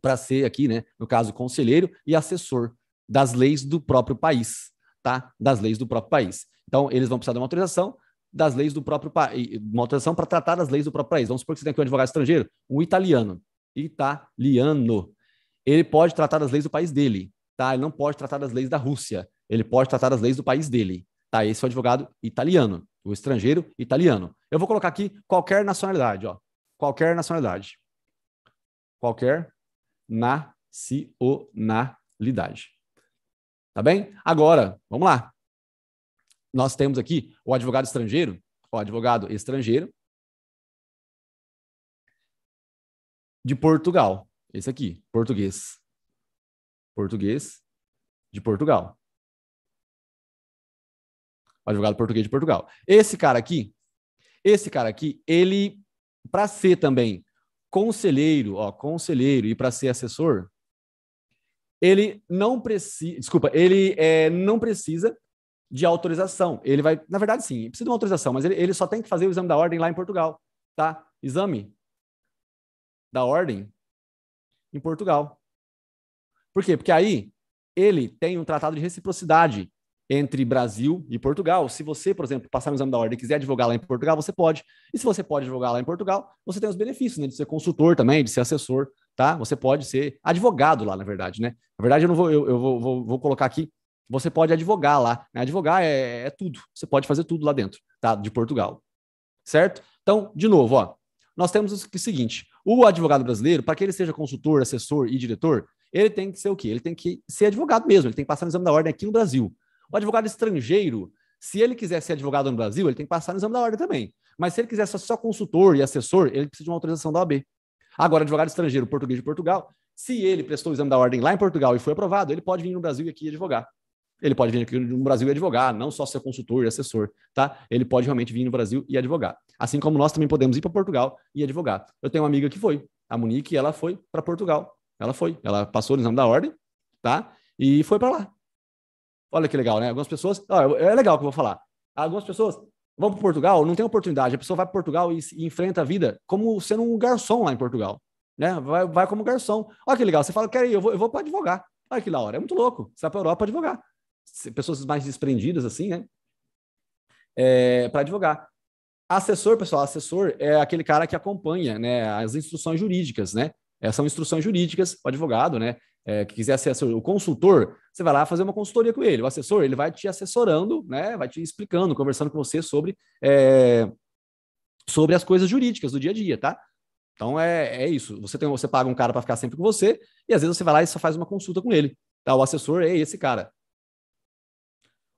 para ser aqui, né, no caso, conselheiro e assessor das leis do próprio país, tá? Das leis do próprio país. Então, eles vão precisar de uma autorização das leis do próprio país, uma autorização para tratar das leis do próprio país. Vamos supor que você tem aqui um advogado estrangeiro, um italiano. Italiano. Ele pode tratar das leis do país dele, tá? Ele não pode tratar das leis da Rússia. Ele pode tratar das leis do país dele, tá? Esse é o advogado italiano, o estrangeiro italiano. Eu vou colocar aqui qualquer nacionalidade, ó. Qualquer nacionalidade. Qualquer nacionalidade. Tá bem? Agora, vamos lá. Nós temos aqui o advogado estrangeiro, o advogado estrangeiro de Portugal. Esse aqui, português. Português de Portugal. O advogado português de Portugal. Esse cara aqui, esse cara aqui, ele, para ser também conselheiro, ó, conselheiro e para ser assessor, ele não precisa. Desculpa, ele é, não precisa de autorização. Ele vai, na verdade, sim, precisa de uma autorização, mas ele, ele só tem que fazer o exame da ordem lá em Portugal, tá? Exame da ordem em Portugal. Por quê? Porque aí ele tem um tratado de reciprocidade entre Brasil e Portugal. Se você, por exemplo, passar no exame da ordem e quiser advogar lá em Portugal, você pode. E se você pode advogar lá em Portugal, você tem os benefícios né, de ser consultor também, de ser assessor tá? Você pode ser advogado lá, na verdade, né? Na verdade, eu não vou, eu, eu vou, vou, vou, colocar aqui. Você pode advogar lá. Né? Advogar é, é tudo. Você pode fazer tudo lá dentro, tá? De Portugal, certo? Então, de novo, ó, nós temos o seguinte: o advogado brasileiro, para que ele seja consultor, assessor e diretor, ele tem que ser o quê? Ele tem que ser advogado mesmo, ele tem que passar no exame da ordem aqui no Brasil. O advogado estrangeiro, se ele quiser ser advogado no Brasil, ele tem que passar no exame da ordem também. Mas se ele quiser ser só consultor e assessor, ele precisa de uma autorização da OAB. Agora, advogado estrangeiro, português de Portugal, se ele prestou o exame da ordem lá em Portugal e foi aprovado, ele pode vir no Brasil e aqui advogar. Ele pode vir aqui no Brasil e advogar, não só ser consultor e assessor, tá? Ele pode realmente vir no Brasil e advogar. Assim como nós também podemos ir para Portugal e advogar. Eu tenho uma amiga que foi, a Monique, ela foi para Portugal. Ela foi, ela passou o exame da ordem, tá? E foi para lá. Olha que legal, né? Algumas pessoas, é legal que eu vou falar. Algumas pessoas Vamos para Portugal? Não tem oportunidade. A pessoa vai para Portugal e, e enfrenta a vida como sendo um garçom lá em Portugal. Né? Vai, vai como garçom. Olha que legal. Você fala, quer ir, eu vou, eu vou para advogar. Olha que da hora. É muito louco. Você vai para a Europa advogar. Pessoas mais desprendidas assim, né? É, para advogar. Assessor, pessoal, assessor é aquele cara que acompanha né, as instruções jurídicas, né? É, são instruções jurídicas, o advogado, né? é, que quiser ser o consultor, você vai lá fazer uma consultoria com ele. O assessor, ele vai te assessorando, né? Vai te explicando, conversando com você sobre, é, sobre as coisas jurídicas do dia a dia, tá? Então é, é isso. Você tem, você paga um cara para ficar sempre com você e às vezes você vai lá e só faz uma consulta com ele. Tá? O assessor é esse cara.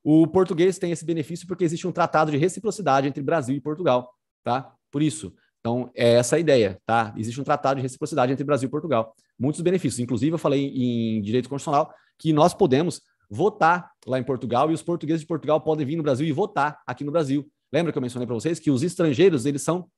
O português tem esse benefício porque existe um tratado de reciprocidade entre Brasil e Portugal, tá? Por isso. Então é essa a ideia, tá? Existe um tratado de reciprocidade entre Brasil e Portugal muitos benefícios. Inclusive, eu falei em direito constitucional que nós podemos votar lá em Portugal e os portugueses de Portugal podem vir no Brasil e votar aqui no Brasil. Lembra que eu mencionei para vocês que os estrangeiros, eles são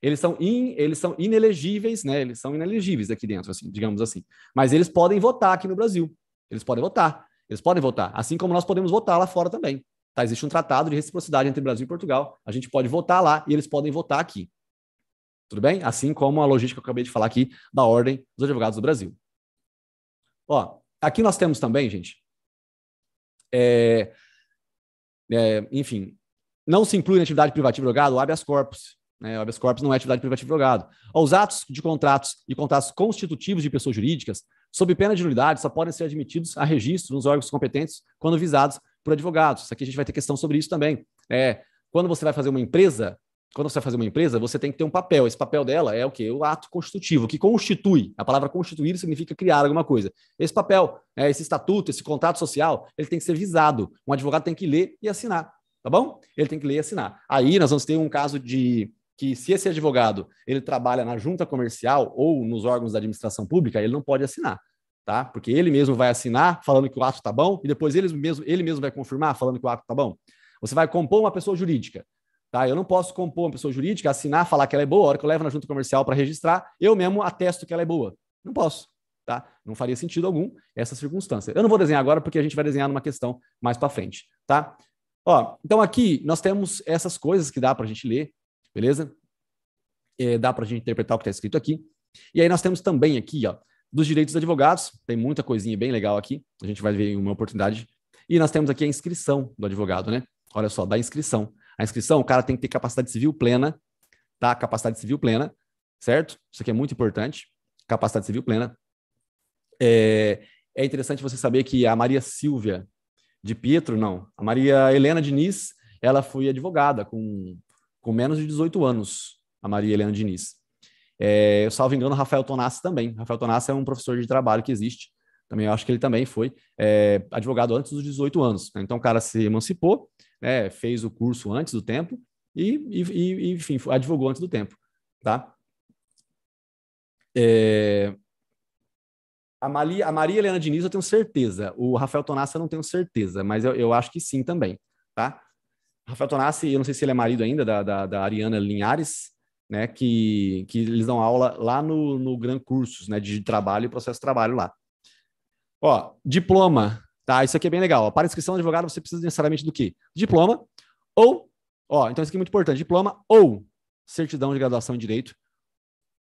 eles são, in, eles são inelegíveis, né? Eles são inelegíveis aqui dentro, assim, digamos assim. Mas eles podem votar aqui no Brasil. Eles podem votar. Eles podem votar, assim como nós podemos votar lá fora também. Tá, existe um tratado de reciprocidade entre Brasil e Portugal. A gente pode votar lá e eles podem votar aqui. Tudo bem? Assim como a logística que eu acabei de falar aqui da Ordem dos Advogados do Brasil. Ó, aqui nós temos também, gente. É, é, enfim, não se inclui na atividade privativa do advogado o habeas corpus. Né? O habeas corpus não é atividade privativa do advogado. Os atos de contratos e contratos constitutivos de pessoas jurídicas, sob pena de nulidade, só podem ser admitidos a registro nos órgãos competentes quando visados por advogados. Isso aqui a gente vai ter questão sobre isso também. É, quando você vai fazer uma empresa, quando você vai fazer uma empresa, você tem que ter um papel. Esse papel dela é o que? O ato constitutivo, que constitui. A palavra constituir significa criar alguma coisa. Esse papel, é, esse estatuto, esse contrato social, ele tem que ser visado. Um advogado tem que ler e assinar, tá bom? Ele tem que ler e assinar. Aí nós vamos ter um caso de que se esse advogado ele trabalha na junta comercial ou nos órgãos da administração pública, ele não pode assinar. Tá? Porque ele mesmo vai assinar falando que o ato está bom e depois ele mesmo, ele mesmo vai confirmar falando que o ato está bom. Você vai compor uma pessoa jurídica. Tá? Eu não posso compor uma pessoa jurídica, assinar, falar que ela é boa, a hora que eu levo na junta comercial para registrar, eu mesmo atesto que ela é boa. Não posso. Tá? Não faria sentido algum essa circunstância. Eu não vou desenhar agora porque a gente vai desenhar numa questão mais para frente, tá? Ó, então aqui nós temos essas coisas que dá para a gente ler, beleza? É, dá para a gente interpretar o que está escrito aqui. E aí nós temos também aqui, ó, dos direitos dos advogados. Tem muita coisinha bem legal aqui. A gente vai ver em uma oportunidade. E nós temos aqui a inscrição do advogado, né? Olha só, da inscrição. A inscrição, o cara tem que ter capacidade civil plena, tá? Capacidade civil plena, certo? Isso aqui é muito importante. Capacidade civil plena. É, é interessante você saber que a Maria Silvia de Pietro, não, a Maria Helena Diniz, ela foi advogada com, com menos de 18 anos, a Maria Helena Diniz. É, eu salvo engano, Rafael Tonassi também. Rafael Tonassi é um professor de trabalho que existe. Também eu acho que ele também foi é, advogado antes dos 18 anos. Né? Então o cara se emancipou, né, fez o curso antes do tempo e, e, e enfim, advogou antes do tempo, tá? É... A, Mali, a Maria Helena Diniz eu tenho certeza, o Rafael Tonassa eu não tenho certeza, mas eu, eu acho que sim também, tá? Rafael Tonassi, eu não sei se ele é marido ainda da, da, da Ariana Linhares, né, que, que eles dão aula lá no, no Gran Cursos, né, de trabalho e processo de trabalho lá. Ó, diploma, Tá? Isso aqui é bem legal. Ó. Para inscrição de advogado, você precisa necessariamente do quê? Diploma ou, ó, então isso aqui é muito importante, diploma ou certidão de graduação em direito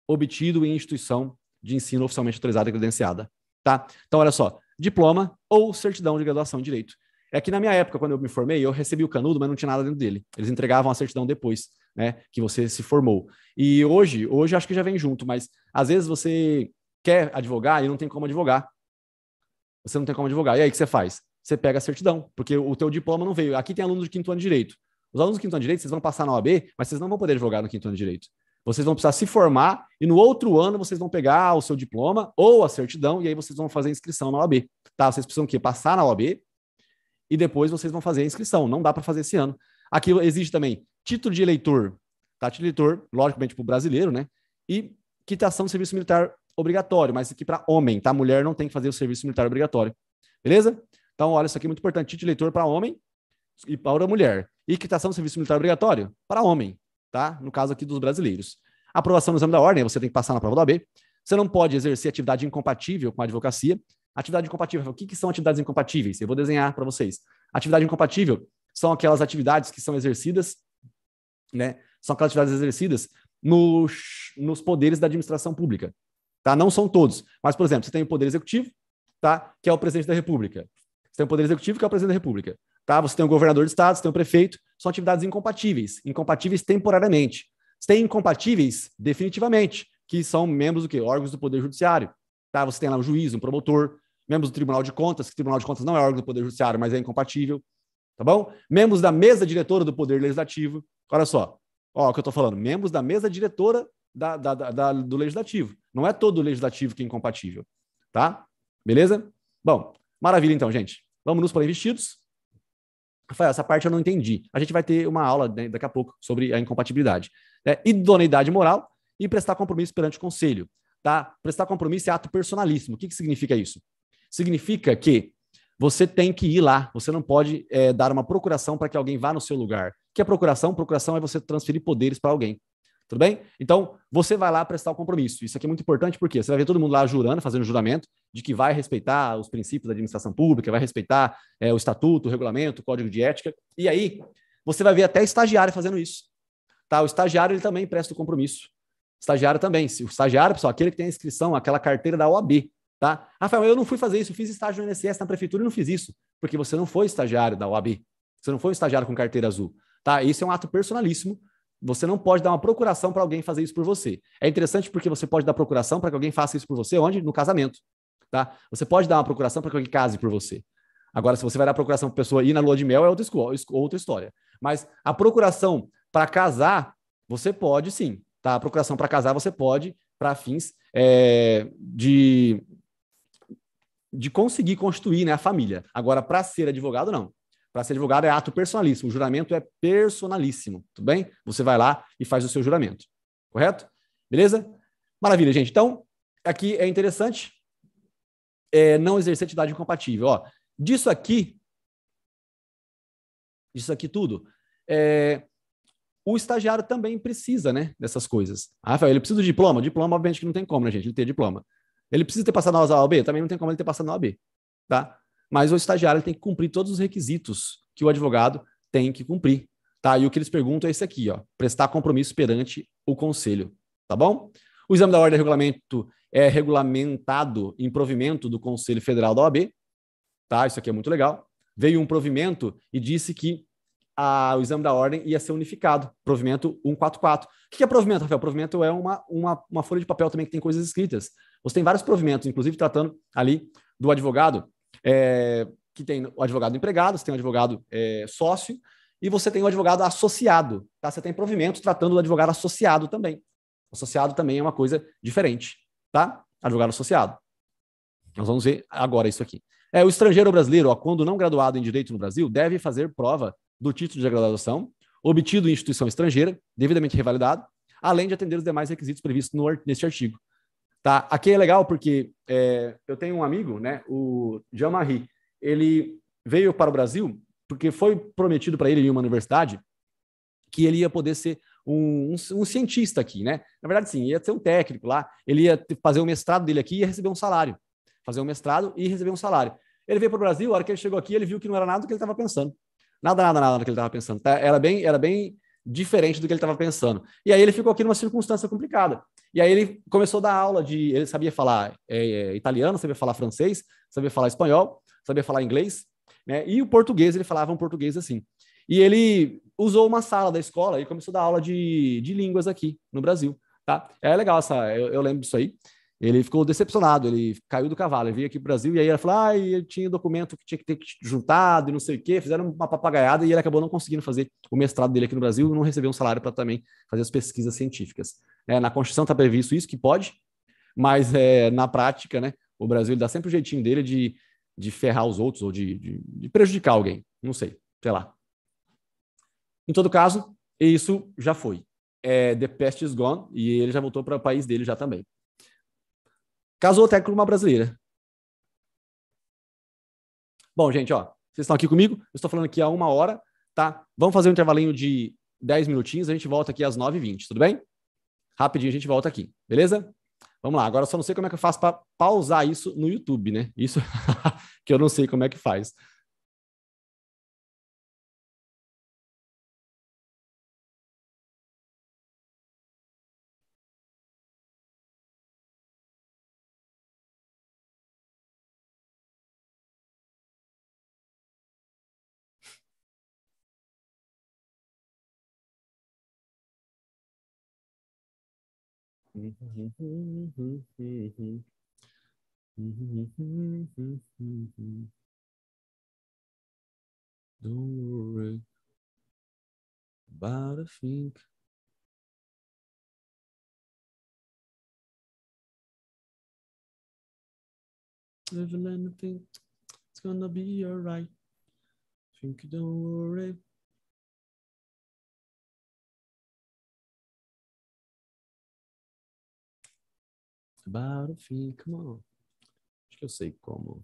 obtido em instituição de ensino oficialmente autorizada e credenciada, tá? Então olha só, diploma ou certidão de graduação em direito. É que na minha época, quando eu me formei, eu recebi o canudo, mas não tinha nada dentro dele. Eles entregavam a certidão depois, né, que você se formou. E hoje, hoje acho que já vem junto, mas às vezes você quer advogar e não tem como advogar você não tem como advogar. E aí o que você faz? Você pega a certidão, porque o teu diploma não veio. Aqui tem aluno de quinto ano de direito. Os alunos do quinto ano de direito, vocês vão passar na OAB, mas vocês não vão poder advogar no quinto ano de direito. Vocês vão precisar se formar e no outro ano vocês vão pegar o seu diploma ou a certidão e aí vocês vão fazer inscrição na OAB. Tá? Vocês precisam o quê? Passar na OAB e depois vocês vão fazer a inscrição. Não dá para fazer esse ano. Aqui exige também título de eleitor, tá? Título de eleitor, logicamente para o brasileiro, né? E quitação do serviço militar obrigatório, mas aqui para homem, tá? Mulher não tem que fazer o serviço militar obrigatório. Beleza? Então, olha, isso aqui é muito importante. Título de eleitor para homem e para mulher. E quitação do serviço militar obrigatório para homem, tá? No caso aqui dos brasileiros. Aprovação no exame da ordem, você tem que passar na prova da OAB. Você não pode exercer atividade incompatível com a advocacia. Atividade incompatível, o que, que são atividades incompatíveis? Eu vou desenhar para vocês. Atividade incompatível são aquelas atividades que são exercidas, né? São aquelas atividades exercidas nos, nos poderes da administração pública. Tá? Não são todos, mas, por exemplo, você tem o Poder Executivo, tá? que é o presidente da República. Você tem o Poder Executivo, que é o presidente da República. Tá? Você tem o governador de Estado, você tem o prefeito. São atividades incompatíveis, incompatíveis temporariamente. Você tem incompatíveis definitivamente, que são membros do quê? Órgãos do Poder Judiciário. Tá? Você tem lá um juiz, um promotor, membros do Tribunal de Contas, que o Tribunal de Contas não é órgão do Poder Judiciário, mas é incompatível, tá bom? Membros da mesa diretora do Poder Legislativo, olha só, ó, o que eu estou falando, membros da mesa diretora da, da, da, do Legislativo. Não é todo o legislativo que é incompatível, tá? Beleza? Bom, maravilha então, gente. Vamos nos plebiscitos. Rafael, essa parte eu não entendi. A gente vai ter uma aula né, daqui a pouco sobre a incompatibilidade. Né? Idoneidade moral e prestar compromisso perante o conselho. Tá? Prestar compromisso é ato personalíssimo. O que, que significa isso? Significa que você tem que ir lá, você não pode é, dar uma procuração para que alguém vá no seu lugar. O que é procuração? Procuração é você transferir poderes para alguém. Tudo bem? Então, você vai lá prestar o compromisso. Isso aqui é muito importante porque você vai ver todo mundo lá jurando, fazendo juramento de que vai respeitar os princípios da administração pública, vai respeitar é, o estatuto, o regulamento, o código de ética. E aí, você vai ver até estagiário fazendo isso. Tá? O estagiário ele também presta o compromisso. Estagiário também. O estagiário, pessoal, aquele que tem a inscrição, aquela carteira da OAB, tá? Rafael, eu não fui fazer isso, fiz estágio no INSS na prefeitura e não fiz isso, porque você não foi estagiário da OAB. Você não foi um estagiário com carteira azul, tá? Isso é um ato personalíssimo você não pode dar uma procuração para alguém fazer isso por você. É interessante porque você pode dar procuração para que alguém faça isso por você onde? No casamento, tá? Você pode dar uma procuração para que alguém case por você. Agora, se você vai dar procuração para pessoa ir na lua de mel, é outra, outra história. Mas a procuração para casar, você pode sim, tá? A procuração para casar, você pode para fins é, de, de conseguir constituir né, a família. Agora, para ser advogado, não para ser divulgado é ato personalíssimo. O juramento é personalíssimo. Tudo bem? Você vai lá e faz o seu juramento. Correto? Beleza? Maravilha, gente. Então, aqui é interessante é, não exercer atividade incompatível. Ó, disso aqui, disso aqui tudo, é, o estagiário também precisa, né, dessas coisas. Ah, Rafael, ele precisa do diploma? Diploma, obviamente, que não tem como, né, gente? Ele tem diploma. Ele precisa ter passado na OAB? Também não tem como ele ter passado na OAB, tá? mas o estagiário tem que cumprir todos os requisitos que o advogado tem que cumprir, tá? E o que eles perguntam é esse aqui, ó, prestar compromisso perante o conselho, tá bom? O exame da ordem de é regulamento é regulamentado em provimento do Conselho Federal da OAB, tá? Isso aqui é muito legal. Veio um provimento e disse que a, o exame da ordem ia ser unificado, provimento 144. O que é provimento, Rafael? Provimento é uma, uma, uma folha de papel também que tem coisas escritas. Você tem vários provimentos, inclusive tratando ali do advogado é, que tem o advogado empregado, você tem o advogado é, sócio, e você tem o advogado associado. Tá? Você tem provimento tratando do advogado associado também. Associado também é uma coisa diferente. Tá? Advogado associado. Nós vamos ver agora isso aqui. É, o estrangeiro brasileiro, ó, quando não graduado em direito no Brasil, deve fazer prova do título de graduação obtido em instituição estrangeira, devidamente revalidado, além de atender os demais requisitos previstos no, neste artigo. Tá? Aqui é legal porque é, eu tenho um amigo, né, o Jean-Marie. Ele veio para o Brasil porque foi prometido para ele em uma universidade que ele ia poder ser um, um, um, cientista aqui, né? Na verdade, sim, ia ser um técnico lá. Ele ia fazer o um mestrado dele aqui e ia receber um salário. Fazer um mestrado e receber um salário. Ele veio para o Brasil, a hora que ele chegou aqui, ele viu que não era nada do que ele estava pensando. Nada, nada, nada do que ele estava pensando. Tá? Era bem, era bem diferente do que ele estava pensando. E aí ele ficou aqui numa circunstância complicada. E aí ele começou a dar aula de. Ele sabia falar é, é, italiano, sabia falar francês, sabia falar espanhol, sabia falar inglês, né? E o português, ele falava um português assim. E ele usou uma sala da escola e começou a dar aula de, de línguas aqui no Brasil, tá? É legal essa, eu, eu lembro disso aí ele ficou decepcionado, ele caiu do cavalo, ele veio aqui para o Brasil e aí ele falou, ah, ele tinha documento que tinha que ter juntado e não sei o quê, fizeram uma papagaiada e ele acabou não conseguindo fazer o mestrado dele aqui no Brasil, e não recebeu um salário para também fazer as pesquisas científicas. É, na Constituição está previsto isso, que pode, mas é, na prática, né, o Brasil dá sempre o jeitinho dele de, de ferrar os outros ou de, de, de prejudicar alguém, não sei, sei lá. Em todo caso, isso já foi. É, the past is gone e ele já voltou para o país dele já também. Casou até com uma brasileira. Bom, gente, ó, vocês estão aqui comigo, eu estou falando aqui há uma hora, tá? Vamos fazer um intervalinho de 10 minutinhos, a gente volta aqui às 9h20, tudo bem? Rapidinho a gente volta aqui, beleza? Vamos lá, agora só não sei como é que eu faço para pausar isso no YouTube, né? Isso que eu não sei como é que faz. Don't worry about a thing. If anything, it's gonna be alright. Think you don't worry about a thing, come on. Acho que eu sei como.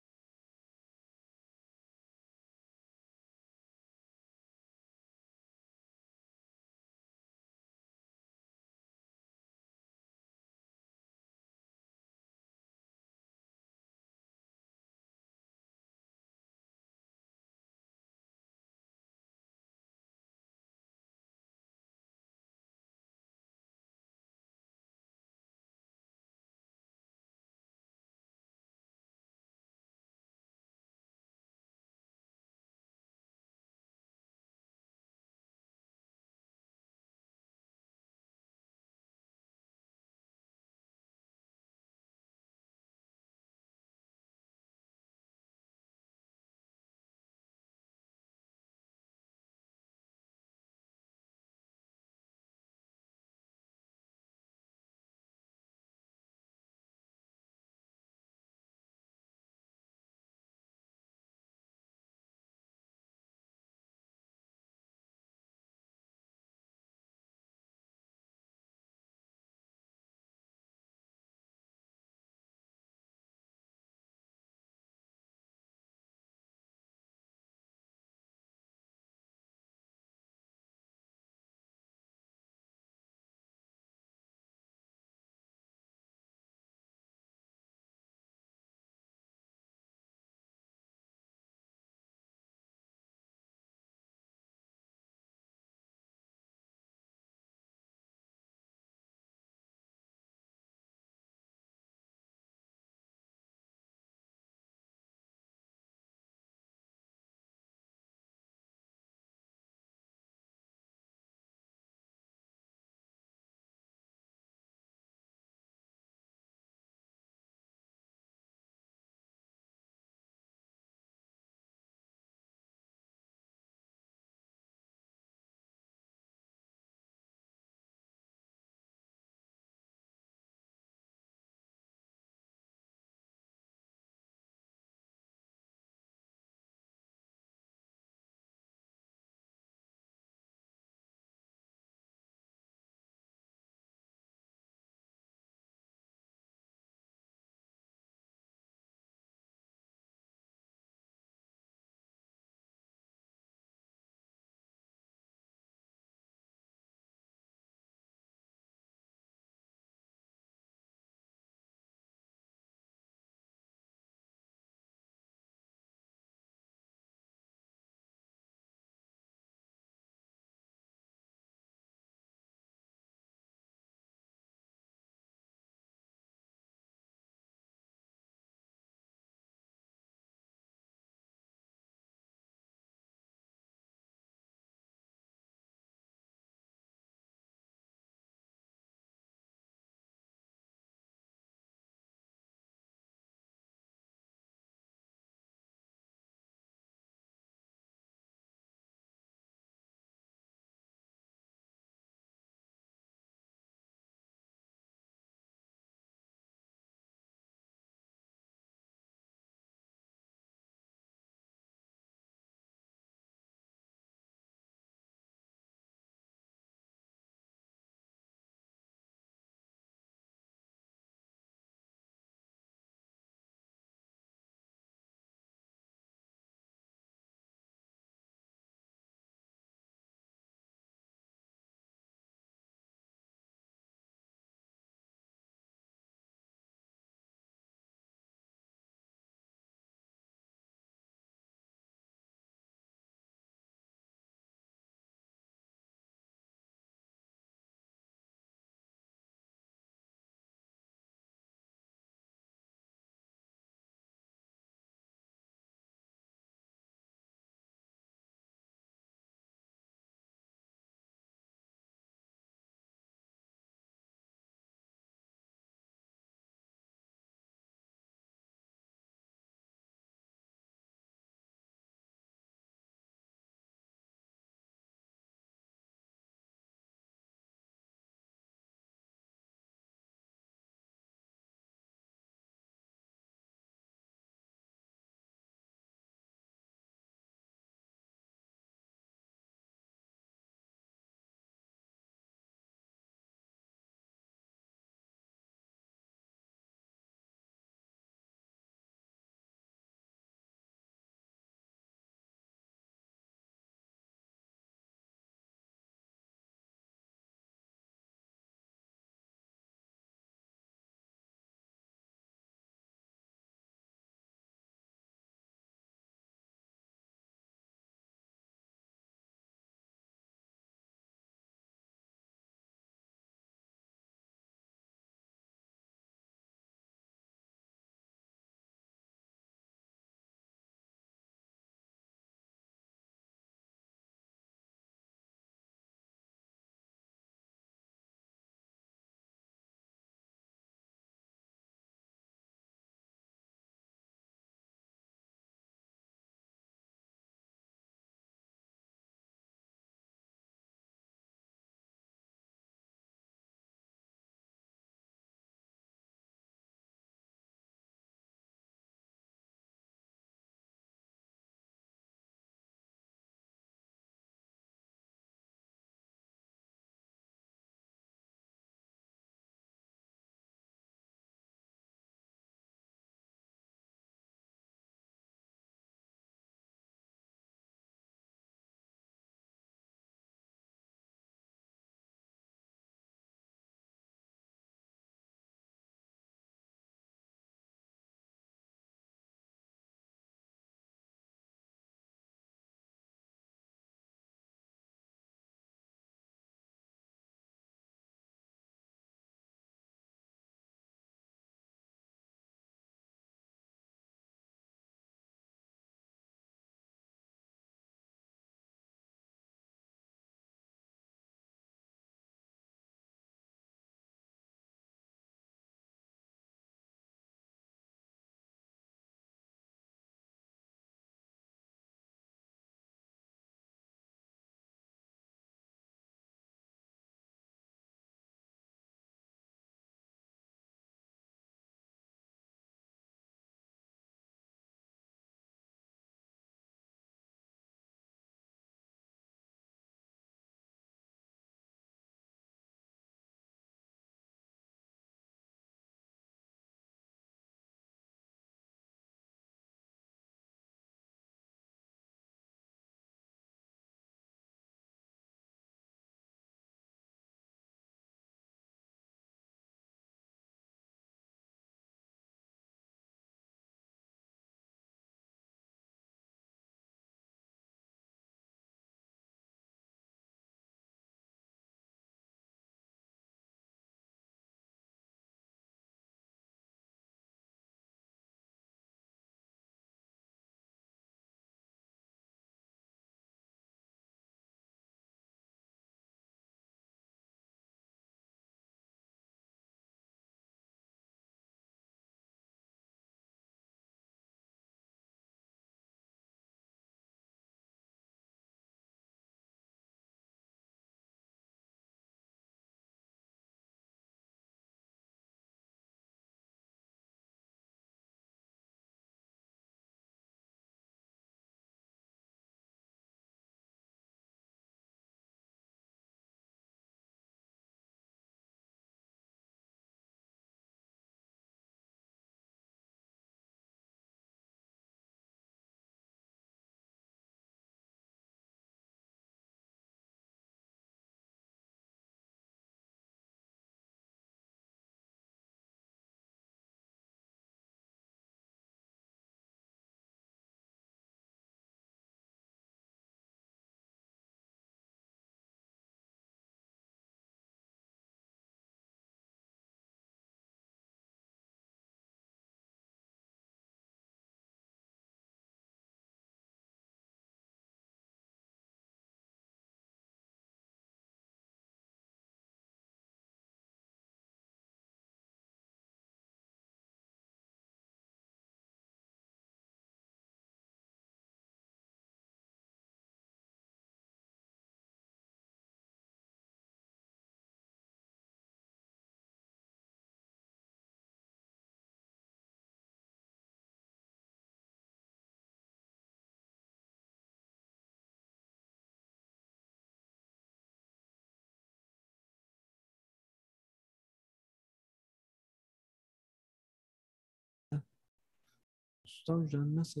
estão já nessa.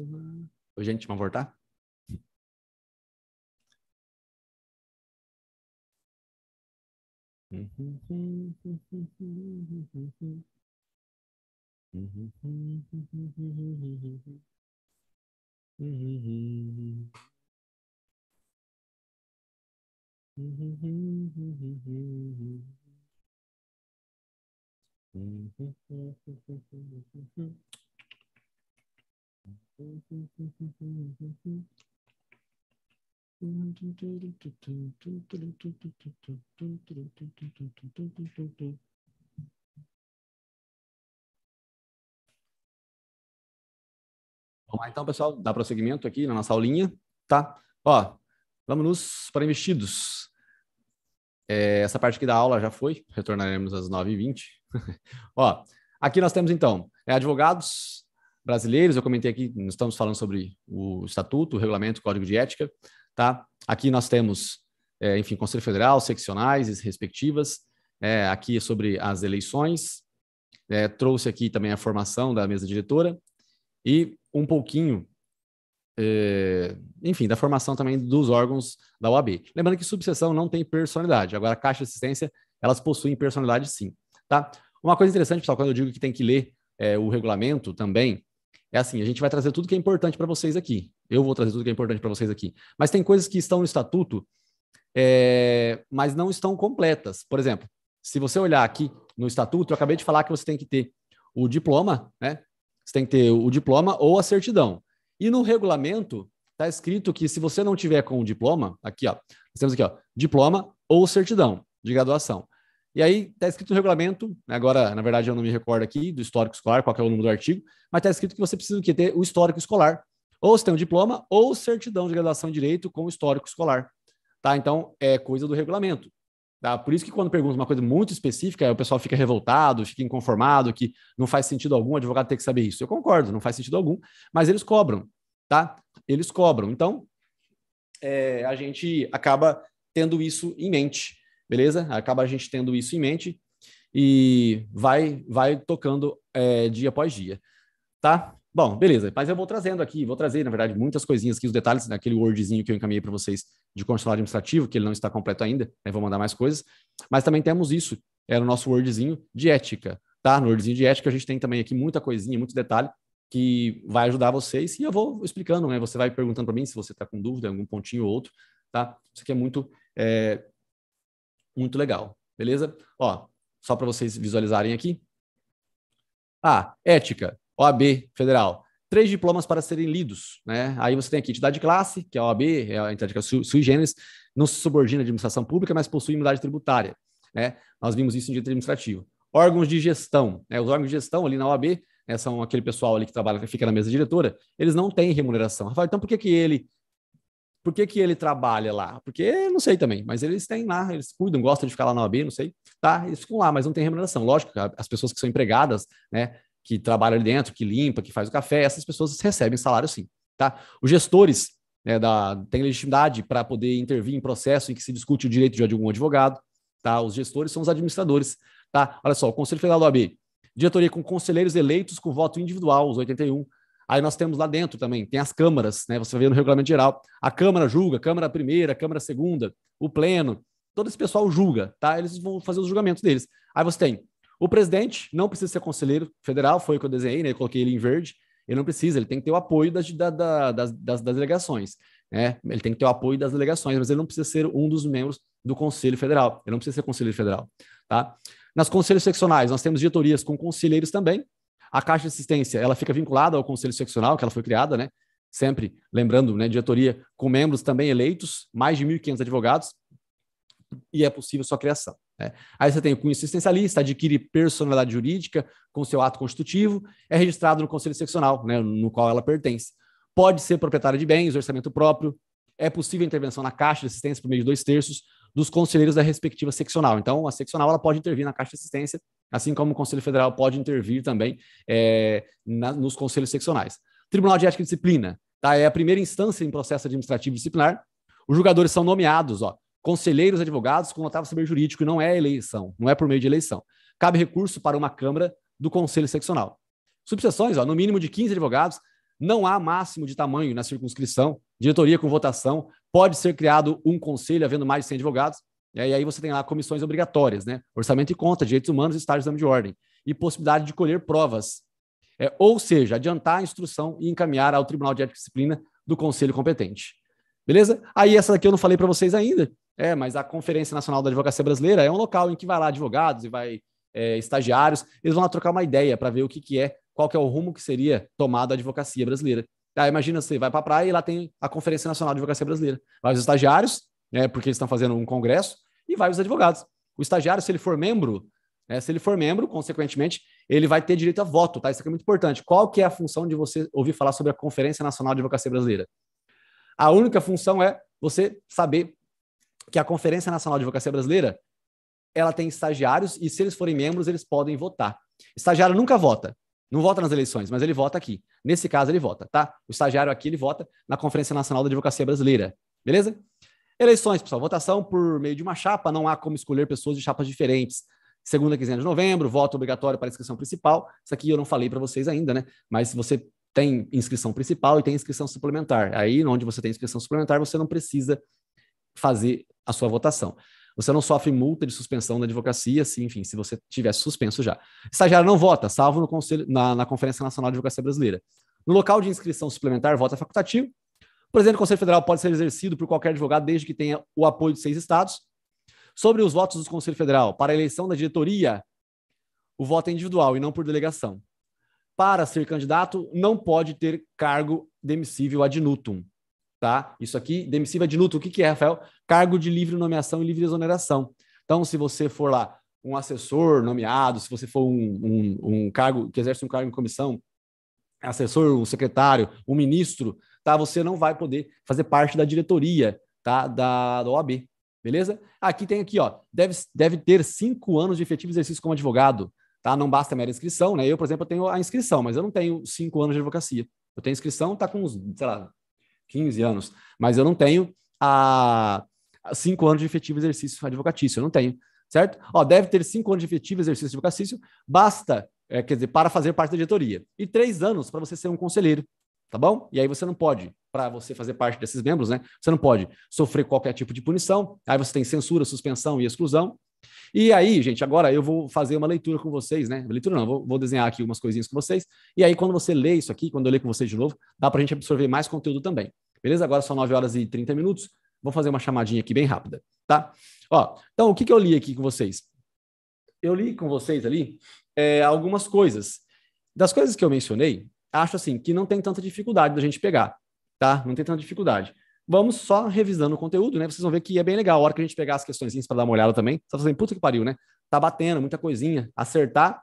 Ô, gente, vamos voltar? Vamos lá então, pessoal, dá prosseguimento aqui na nossa aulinha, tá? Ó, vamos nos para investidos. É, essa parte aqui da aula já foi, retornaremos às 9h20. Ó, aqui nós temos então é, advogados, brasileiros. Eu comentei aqui, nós estamos falando sobre o estatuto, o regulamento, o código de ética, tá? Aqui nós temos, é, enfim, Conselho Federal, seccionais respectivas, é, aqui é sobre as eleições, é, trouxe aqui também a formação da mesa diretora e um pouquinho, é, enfim, da formação também dos órgãos da OAB. Lembrando que subseção não tem personalidade, agora a Caixa de Assistência, elas possuem personalidade sim, tá? Uma coisa interessante, pessoal, quando eu digo que tem que ler é, o regulamento também, é assim, a gente vai trazer tudo que é importante para vocês aqui. Eu vou trazer tudo que é importante para vocês aqui. Mas tem coisas que estão no estatuto, é, mas não estão completas. Por exemplo, se você olhar aqui no estatuto, eu acabei de falar que você tem que ter o diploma, né? Você tem que ter o diploma ou a certidão. E no regulamento está escrito que se você não tiver com o diploma, aqui ó, nós temos aqui ó, diploma ou certidão de graduação. E aí está escrito no regulamento, né, agora, na verdade, eu não me recordo aqui do histórico escolar, qual é o número do artigo, mas está escrito que você precisa o quê? ter o histórico escolar. Ou você tem um diploma ou certidão de graduação em direito com histórico escolar. Tá? Então, é coisa do regulamento. Tá? Por isso que quando pergunta uma coisa muito específica, o pessoal fica revoltado, fica inconformado, que não faz sentido algum o advogado ter que saber isso. Eu concordo, não faz sentido algum, mas eles cobram, tá? Eles cobram. Então, é, a gente acaba tendo isso em mente beleza? Acaba a gente tendo isso em mente e vai, vai tocando é, dia após dia, tá? Bom, beleza. Mas eu vou trazendo aqui, vou trazer, na verdade, muitas coisinhas aqui, os detalhes daquele né? Wordzinho que eu encaminhei para vocês de consultório administrativo, que ele não está completo ainda, né? Vou mandar mais coisas. Mas também temos isso, é o nosso Wordzinho de ética, tá? No Wordzinho de ética a gente tem também aqui muita coisinha, muito detalhe que vai ajudar vocês e eu vou explicando, né? Você vai perguntando para mim se você está com dúvida, algum pontinho ou outro, tá? Isso aqui é muito é, muito legal, beleza? Ó, só para vocês visualizarem aqui. Ah, ética, OAB federal. Três diplomas para serem lidos, né? Aí você tem aqui entidade de classe, que é a OAB, é a entidade de é sui, sui generis, não se subordina à administração pública, mas possui unidade tributária, né? Nós vimos isso em direito administrativo. Órgãos de gestão, né? Os órgãos de gestão ali na OAB né, são aquele pessoal ali que trabalha, que fica na mesa diretora, eles não têm remuneração. Rafael, então por que, que ele por que, que ele trabalha lá? Porque não sei também, mas eles têm lá, eles cuidam, gostam de ficar lá na OAB, não sei. Tá, eles ficam lá, mas não tem remuneração. Lógico, as pessoas que são empregadas, né, que trabalham ali dentro, que limpa, que faz o café, essas pessoas recebem salário sim, tá? Os gestores né, da, têm legitimidade para poder intervir em processo em que se discute o direito de algum advogado, tá? Os gestores são os administradores, tá? Olha só, o Conselho Federal da OAB, diretoria com conselheiros eleitos com voto individual, os 81, Aí nós temos lá dentro também, tem as câmaras, né? Você vê no regulamento geral, a Câmara julga, Câmara primeira, Câmara segunda, o Pleno, todo esse pessoal julga, tá? Eles vão fazer os julgamentos deles. Aí você tem o presidente, não precisa ser conselheiro federal, foi o que eu desenhei, né? Eu coloquei ele em verde. Ele não precisa, ele tem que ter o apoio das, da, da, das, das, das delegações. Né? Ele tem que ter o apoio das delegações, mas ele não precisa ser um dos membros do Conselho Federal. Ele não precisa ser conselheiro federal, tá? Nas conselhos seccionais, nós temos diretorias com conselheiros também, a Caixa de Assistência, ela fica vinculada ao Conselho Seccional, que ela foi criada, né? Sempre, lembrando, né, diretoria com membros também eleitos, mais de 1.500 advogados, e é possível sua criação. Né? Aí você tem o cunho assistencialista, adquire personalidade jurídica com seu ato constitutivo, é registrado no Conselho Seccional, né, no qual ela pertence. Pode ser proprietária de bens, orçamento próprio, é possível intervenção na Caixa de Assistência por meio de dois terços, dos conselheiros da respectiva seccional. Então, a seccional ela pode intervir na Caixa de Assistência, assim como o Conselho Federal pode intervir também é, na, nos conselhos seccionais. Tribunal de Ética e Disciplina tá? é a primeira instância em processo administrativo disciplinar. Os julgadores são nomeados, ó, conselheiros advogados com notável saber jurídico, e não é eleição, não é por meio de eleição. Cabe recurso para uma Câmara do Conselho Seccional. Subseções, ó, no mínimo de 15 advogados, não há máximo de tamanho na circunscrição, diretoria com votação, Pode ser criado um conselho havendo mais de 100 advogados, né, e aí você tem lá comissões obrigatórias, né? Orçamento e conta, direitos humanos, estágio de exame de ordem, e possibilidade de colher provas. É, ou seja, adiantar a instrução e encaminhar ao Tribunal de Ética e Disciplina do Conselho competente. Beleza? Aí essa daqui eu não falei para vocês ainda, é, mas a Conferência Nacional da Advocacia Brasileira é um local em que vai lá advogados e vai é, estagiários, eles vão lá trocar uma ideia para ver o que, que é, qual que é o rumo que seria tomado a advocacia brasileira. Ah, imagina, você vai para a praia e lá tem a Conferência Nacional de Advocacia Brasileira. Vai os estagiários, né, porque eles estão fazendo um congresso, e vai os advogados. O estagiário, se ele for membro, né, se ele for membro, consequentemente, ele vai ter direito a voto, tá? Isso aqui é muito importante. Qual que é a função de você ouvir falar sobre a Conferência Nacional de Advocacia Brasileira? A única função é você saber que a Conferência Nacional de Advocacia Brasileira ela tem estagiários e se eles forem membros, eles podem votar. Estagiário nunca vota. Não vota nas eleições, mas ele vota aqui. Nesse caso, ele vota, tá? O estagiário aqui, ele vota na Conferência Nacional da Advocacia Brasileira. Beleza? Eleições, pessoal. Votação por meio de uma chapa. Não há como escolher pessoas de chapas diferentes. Segunda quinzena de novembro, voto obrigatório para a inscrição principal. Isso aqui eu não falei para vocês ainda, né? Mas você tem inscrição principal e tem inscrição suplementar. Aí, onde você tem inscrição suplementar, você não precisa fazer a sua votação. Você não sofre multa de suspensão da advocacia, se, enfim, se você tiver suspenso já. Estagiário não vota, salvo no conselho, na, na Conferência Nacional de Advocacia Brasileira. No local de inscrição suplementar, voto é facultativo. O presidente do Conselho Federal pode ser exercido por qualquer advogado desde que tenha o apoio de seis estados. Sobre os votos do Conselho Federal, para a eleição da diretoria, o voto é individual e não por delegação. Para ser candidato, não pode ter cargo demissível ad nutum. Tá? Isso aqui, demissiva de luto, o que, que é, Rafael? Cargo de livre nomeação e livre exoneração. Então, se você for lá um assessor nomeado, se você for um, um, um cargo que exerce um cargo em comissão, assessor, um secretário, um ministro, tá? Você não vai poder fazer parte da diretoria, tá? Da, da OAB, beleza? Aqui tem aqui, ó, deve, deve ter cinco anos de efetivo exercício como advogado, tá? Não basta a mera inscrição, né? Eu, por exemplo, tenho a inscrição, mas eu não tenho cinco anos de advocacia. Eu tenho inscrição, tá com uns, sei lá, 15 anos, mas eu não tenho a cinco anos de efetivo exercício advocatício, eu não tenho, certo? Ó, deve ter cinco anos de efetivo exercício advocatício, basta, é, quer dizer, para fazer parte da diretoria, e três anos para você ser um conselheiro, tá bom? E aí você não pode, para você fazer parte desses membros, né? Você não pode sofrer qualquer tipo de punição, aí você tem censura, suspensão e exclusão, e aí, gente, agora eu vou fazer uma leitura com vocês, né? Leitura não, vou, vou, desenhar aqui umas coisinhas com vocês. E aí, quando você lê isso aqui, quando eu ler com vocês de novo, dá para a gente absorver mais conteúdo também. Beleza? Agora são 9 horas e 30 minutos. Vou fazer uma chamadinha aqui bem rápida, tá? Ó, então, o que, que eu li aqui com vocês? Eu li com vocês ali é, algumas coisas. Das coisas que eu mencionei, acho assim que não tem tanta dificuldade da gente pegar, tá? Não tem tanta dificuldade. Vamos só revisando o conteúdo, né? Vocês vão ver que é bem legal. A hora que a gente pegar as questõeszinhas para dar uma olhada também, tá fazendo assim, puta que pariu, né? Tá batendo, muita coisinha. Acertar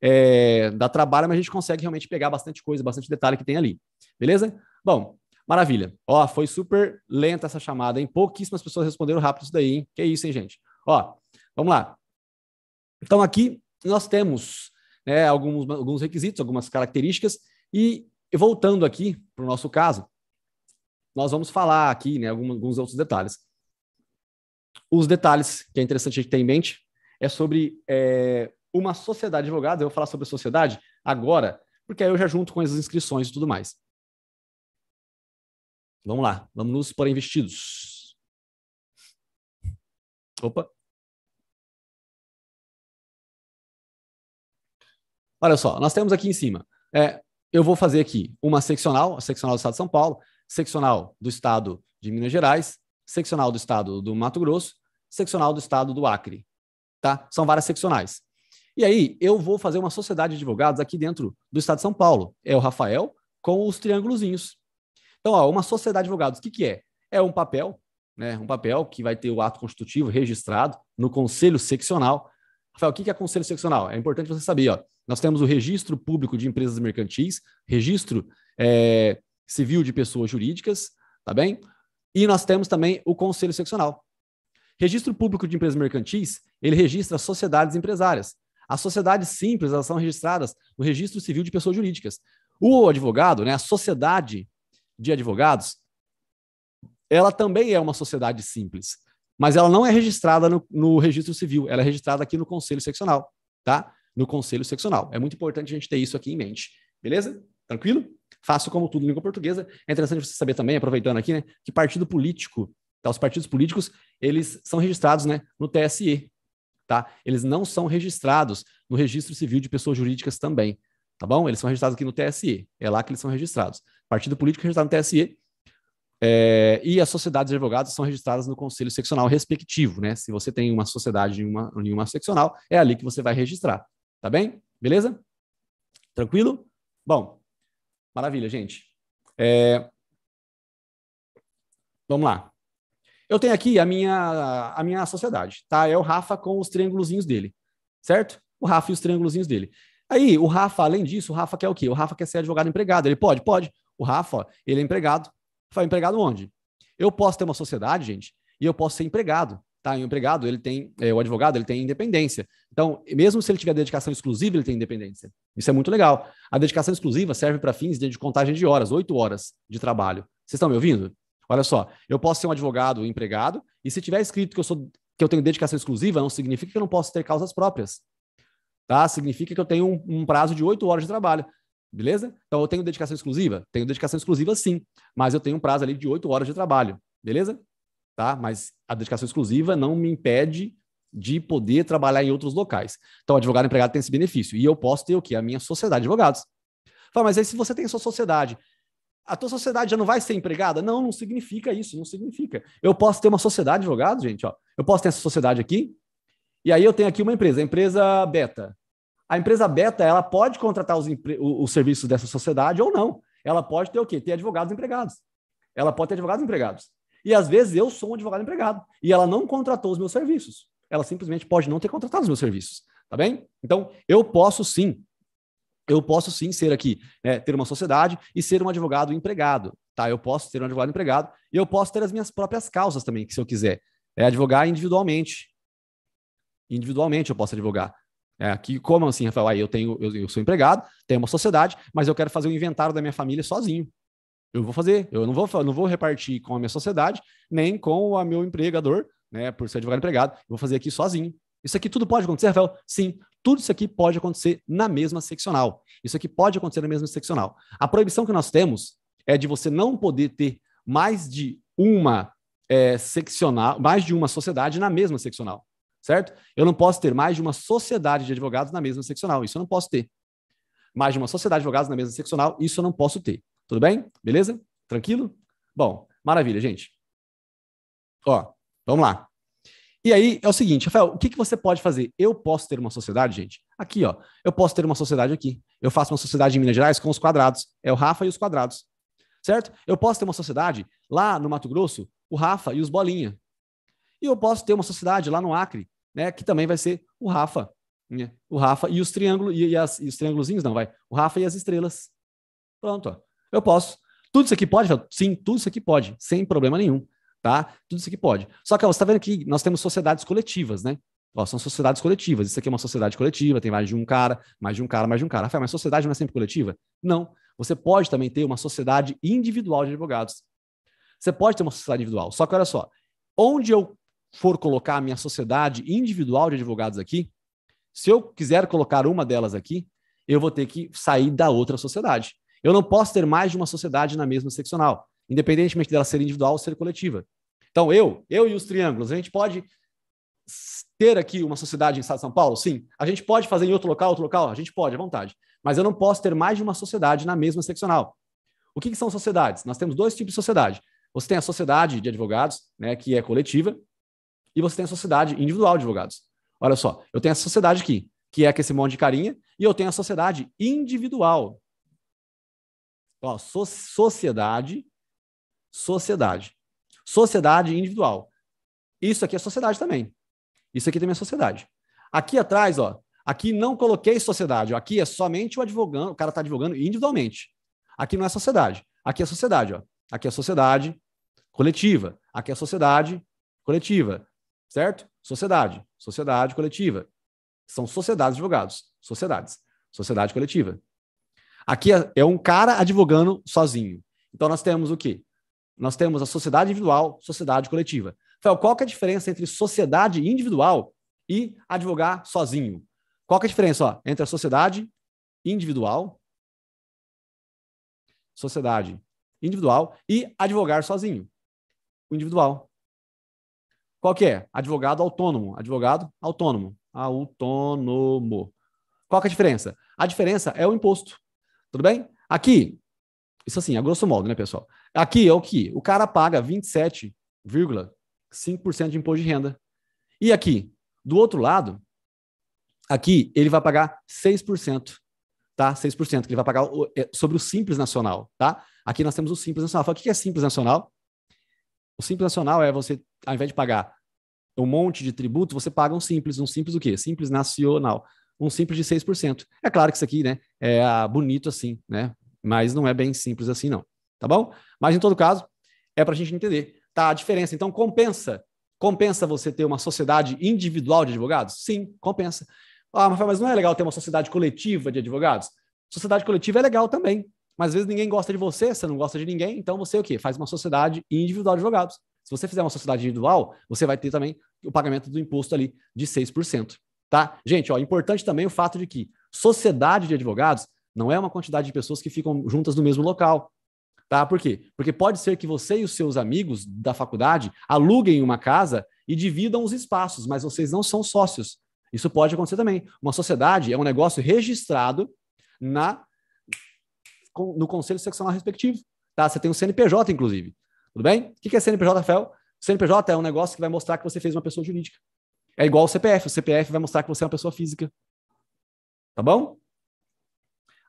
é, dá trabalho, mas a gente consegue realmente pegar bastante coisa, bastante detalhe que tem ali. Beleza? Bom, Maravilha. Ó, foi super lenta essa chamada, hein? Pouquíssimas pessoas responderam rápido isso daí, hein? Que isso, hein, gente? Ó, vamos lá. Então, aqui nós temos né, alguns, alguns requisitos, algumas características, e voltando aqui para o nosso caso, nós vamos falar aqui né, alguns, alguns outros detalhes. Os detalhes que é interessante a gente ter em mente é sobre é, uma sociedade de advogados. Eu vou falar sobre a sociedade agora, porque aí eu já junto com as inscrições e tudo mais. Vamos lá, vamos nos para investidos. Opa. Olha só, nós temos aqui em cima. É, eu vou fazer aqui uma seccional, a seccional do Estado de São Paulo, seccional do Estado de Minas Gerais, seccional do Estado do Mato Grosso, seccional do Estado do Acre. Tá? São várias seccionais. E aí, eu vou fazer uma sociedade de advogados aqui dentro do Estado de São Paulo. É o Rafael com os triângulozinhos. Então, ó, uma sociedade de advogados, o que, que é? É um papel, né? Um papel que vai ter o ato constitutivo registrado no conselho seccional. Rafael, o que, que é conselho seccional? É importante você saber, ó. Nós temos o registro público de empresas mercantis, registro é, civil de pessoas jurídicas, tá bem? E nós temos também o conselho seccional. Registro público de empresas mercantis, ele registra sociedades empresárias. As sociedades simples, elas são registradas no registro civil de pessoas jurídicas. O advogado, né, a sociedade de advogados, ela também é uma sociedade simples, mas ela não é registrada no, no registro civil, ela é registrada aqui no Conselho Seccional, tá? No Conselho Seccional. É muito importante a gente ter isso aqui em mente, beleza? Tranquilo? Faço como tudo em língua portuguesa. É interessante você saber também, aproveitando aqui, né, que partido político, tá? os partidos políticos, eles são registrados né, no TSE, tá? Eles não são registrados no Registro Civil de Pessoas Jurídicas também, tá bom? Eles são registrados aqui no TSE, é lá que eles são registrados. Partido político registrado no TSE é, e as sociedades de advogados são registradas no conselho seccional respectivo, né? Se você tem uma sociedade em uma, em uma seccional, é ali que você vai registrar, tá bem? Beleza? Tranquilo? Bom, maravilha, gente. É, vamos lá. Eu tenho aqui a minha, a minha sociedade, tá? É o Rafa com os triângulozinhos dele, certo? O Rafa e os triângulozinhos dele. Aí, o Rafa, além disso, o Rafa quer o quê? O Rafa quer ser advogado empregado. Ele pode? Pode. O Rafa, ele é empregado. Foi empregado onde? Eu posso ter uma sociedade, gente, e eu posso ser empregado. Tá, o empregado, ele tem, é, o advogado, ele tem independência. Então, mesmo se ele tiver dedicação exclusiva, ele tem independência. Isso é muito legal. A dedicação exclusiva serve para fins de contagem de horas, oito horas de trabalho. Vocês estão me ouvindo? Olha só, eu posso ser um advogado um empregado, e se tiver escrito que eu sou que eu tenho dedicação exclusiva, não significa que eu não posso ter causas próprias. Tá? Significa que eu tenho um, um prazo de oito horas de trabalho. Beleza? Então eu tenho dedicação exclusiva? Tenho dedicação exclusiva sim, mas eu tenho um prazo ali de 8 horas de trabalho, beleza? Tá? Mas a dedicação exclusiva não me impede de poder trabalhar em outros locais. Então, advogado empregado tem esse benefício. E eu posso ter o quê? A minha sociedade de advogados. Fala, mas aí se você tem a sua sociedade, a tua sociedade já não vai ser empregada? Não, não significa isso, não significa. Eu posso ter uma sociedade de advogados, gente, ó. Eu posso ter essa sociedade aqui, e aí eu tenho aqui uma empresa, a empresa Beta a empresa Beta ela pode contratar os, os serviços dessa sociedade ou não. Ela pode ter o quê? Ter advogados empregados. Ela pode ter advogados empregados. E às vezes eu sou um advogado empregado e ela não contratou os meus serviços. Ela simplesmente pode não ter contratado os meus serviços, tá bem? Então eu posso sim, eu posso sim ser aqui, né, ter uma sociedade e ser um advogado empregado, tá? Eu posso ser um advogado empregado e eu posso ter as minhas próprias causas também, que se eu quiser, é advogar individualmente. Individualmente eu posso advogar. É, que como assim, Rafael? eu tenho, eu, eu, sou empregado, tenho uma sociedade, mas eu quero fazer o inventário da minha família sozinho. Eu vou fazer, eu não vou, não vou repartir com a minha sociedade, nem com o meu empregador, né? Por ser advogado empregado, eu vou fazer aqui sozinho. Isso aqui tudo pode acontecer, Rafael? Sim, tudo isso aqui pode acontecer na mesma seccional. Isso aqui pode acontecer na mesma seccional. A proibição que nós temos é de você não poder ter mais de uma é, seccional, mais de uma sociedade na mesma seccional certo? Eu não posso ter mais de uma sociedade de advogados na mesma seccional, isso eu não posso ter. Mais de uma sociedade de advogados na mesma seccional, isso eu não posso ter. Tudo bem? Beleza? Tranquilo? Bom, maravilha, gente. Ó, vamos lá. E aí é o seguinte, Rafael, o que, que você pode fazer? Eu posso ter uma sociedade, gente? Aqui, ó. Eu posso ter uma sociedade aqui. Eu faço uma sociedade em Minas Gerais com os quadrados. É o Rafa e os quadrados. Certo? Eu posso ter uma sociedade lá no Mato Grosso, o Rafa e os bolinha. E eu posso ter uma sociedade lá no Acre, né, que também vai ser o Rafa. Né? O Rafa e os triângulos, e, e, as, e os triângulozinhos, não, vai. O Rafa e as estrelas. Pronto, ó. eu posso. Tudo isso aqui pode, Sim, tudo isso aqui pode, sem problema nenhum, tá? Tudo isso aqui pode. Só que ó, você está vendo que nós temos sociedades coletivas, né? Ó, são sociedades coletivas. Isso aqui é uma sociedade coletiva, tem mais de um cara, mais de um cara, mais de um cara. Rafael, mas sociedade não é sempre coletiva? Não. Você pode também ter uma sociedade individual de advogados. Você pode ter uma sociedade individual. Só que olha só, onde eu for colocar a minha sociedade individual de advogados aqui, se eu quiser colocar uma delas aqui, eu vou ter que sair da outra sociedade. Eu não posso ter mais de uma sociedade na mesma seccional, independentemente dela ser individual ou ser coletiva. Então, eu, eu e os triângulos, a gente pode ter aqui uma sociedade em Estado de São Paulo? Sim. A gente pode fazer em outro local, outro local? A gente pode, à vontade. Mas eu não posso ter mais de uma sociedade na mesma seccional. O que, que são sociedades? Nós temos dois tipos de sociedade. Você tem a sociedade de advogados, né, que é coletiva, e você tem a sociedade individual de advogados. Olha só, eu tenho a sociedade aqui, que é com esse monte de carinha, e eu tenho a sociedade individual. Ó, so sociedade, sociedade. Sociedade individual. Isso aqui é sociedade também. Isso aqui também é sociedade. Aqui atrás, ó, aqui não coloquei sociedade. Ó, aqui é somente o advogando, o cara está advogando individualmente. Aqui não é sociedade. Aqui é sociedade, ó. Aqui é sociedade coletiva. Aqui é sociedade coletiva certo? Sociedade, sociedade coletiva. São sociedades de advogados, sociedades, sociedade coletiva. Aqui é, é um cara advogando sozinho. Então nós temos o quê? Nós temos a sociedade individual, sociedade coletiva. Então, qual que é a diferença entre sociedade individual e advogar sozinho? Qual que é a diferença ó, entre a sociedade individual, sociedade individual e advogar sozinho? O individual. Qual que é? Advogado autônomo. Advogado autônomo. Autônomo. Qual que é a diferença? A diferença é o imposto. Tudo bem? Aqui, isso assim, a grosso modo, né, pessoal? Aqui é o que? O cara paga 27,5% de imposto de renda. E aqui, do outro lado, aqui ele vai pagar 6%, tá? 6% que ele vai pagar é, sobre o Simples Nacional, tá? Aqui nós temos o Simples Nacional. Fala, o que é Simples Nacional? O simples nacional é você, ao invés de pagar um monte de tributo, você paga um simples. Um simples o quê? Simples nacional. Um simples de 6%. É claro que isso aqui, né, é ah, bonito assim, né? Mas não é bem simples assim, não. Tá bom? Mas, em todo caso, é para a gente entender. Tá a diferença. Então, compensa. Compensa você ter uma sociedade individual de advogados? Sim, compensa. Ah, mas não é legal ter uma sociedade coletiva de advogados? Sociedade coletiva é legal também. Mas às vezes ninguém gosta de você, você não gosta de ninguém, então você o quê? Faz uma sociedade individual de advogados. Se você fizer uma sociedade individual, você vai ter também o pagamento do imposto ali de 6%, tá? Gente, ó, importante também o fato de que sociedade de advogados não é uma quantidade de pessoas que ficam juntas no mesmo local, tá? Por quê? Porque pode ser que você e os seus amigos da faculdade aluguem uma casa e dividam os espaços, mas vocês não são sócios. Isso pode acontecer também. Uma sociedade é um negócio registrado na no conselho seccional respectivo. Tá? Você tem um CNPJ, inclusive. Tudo bem? O que é CNPJ, Rafael? O CNPJ é um negócio que vai mostrar que você fez uma pessoa jurídica. É igual o CPF. O CPF vai mostrar que você é uma pessoa física. Tá bom?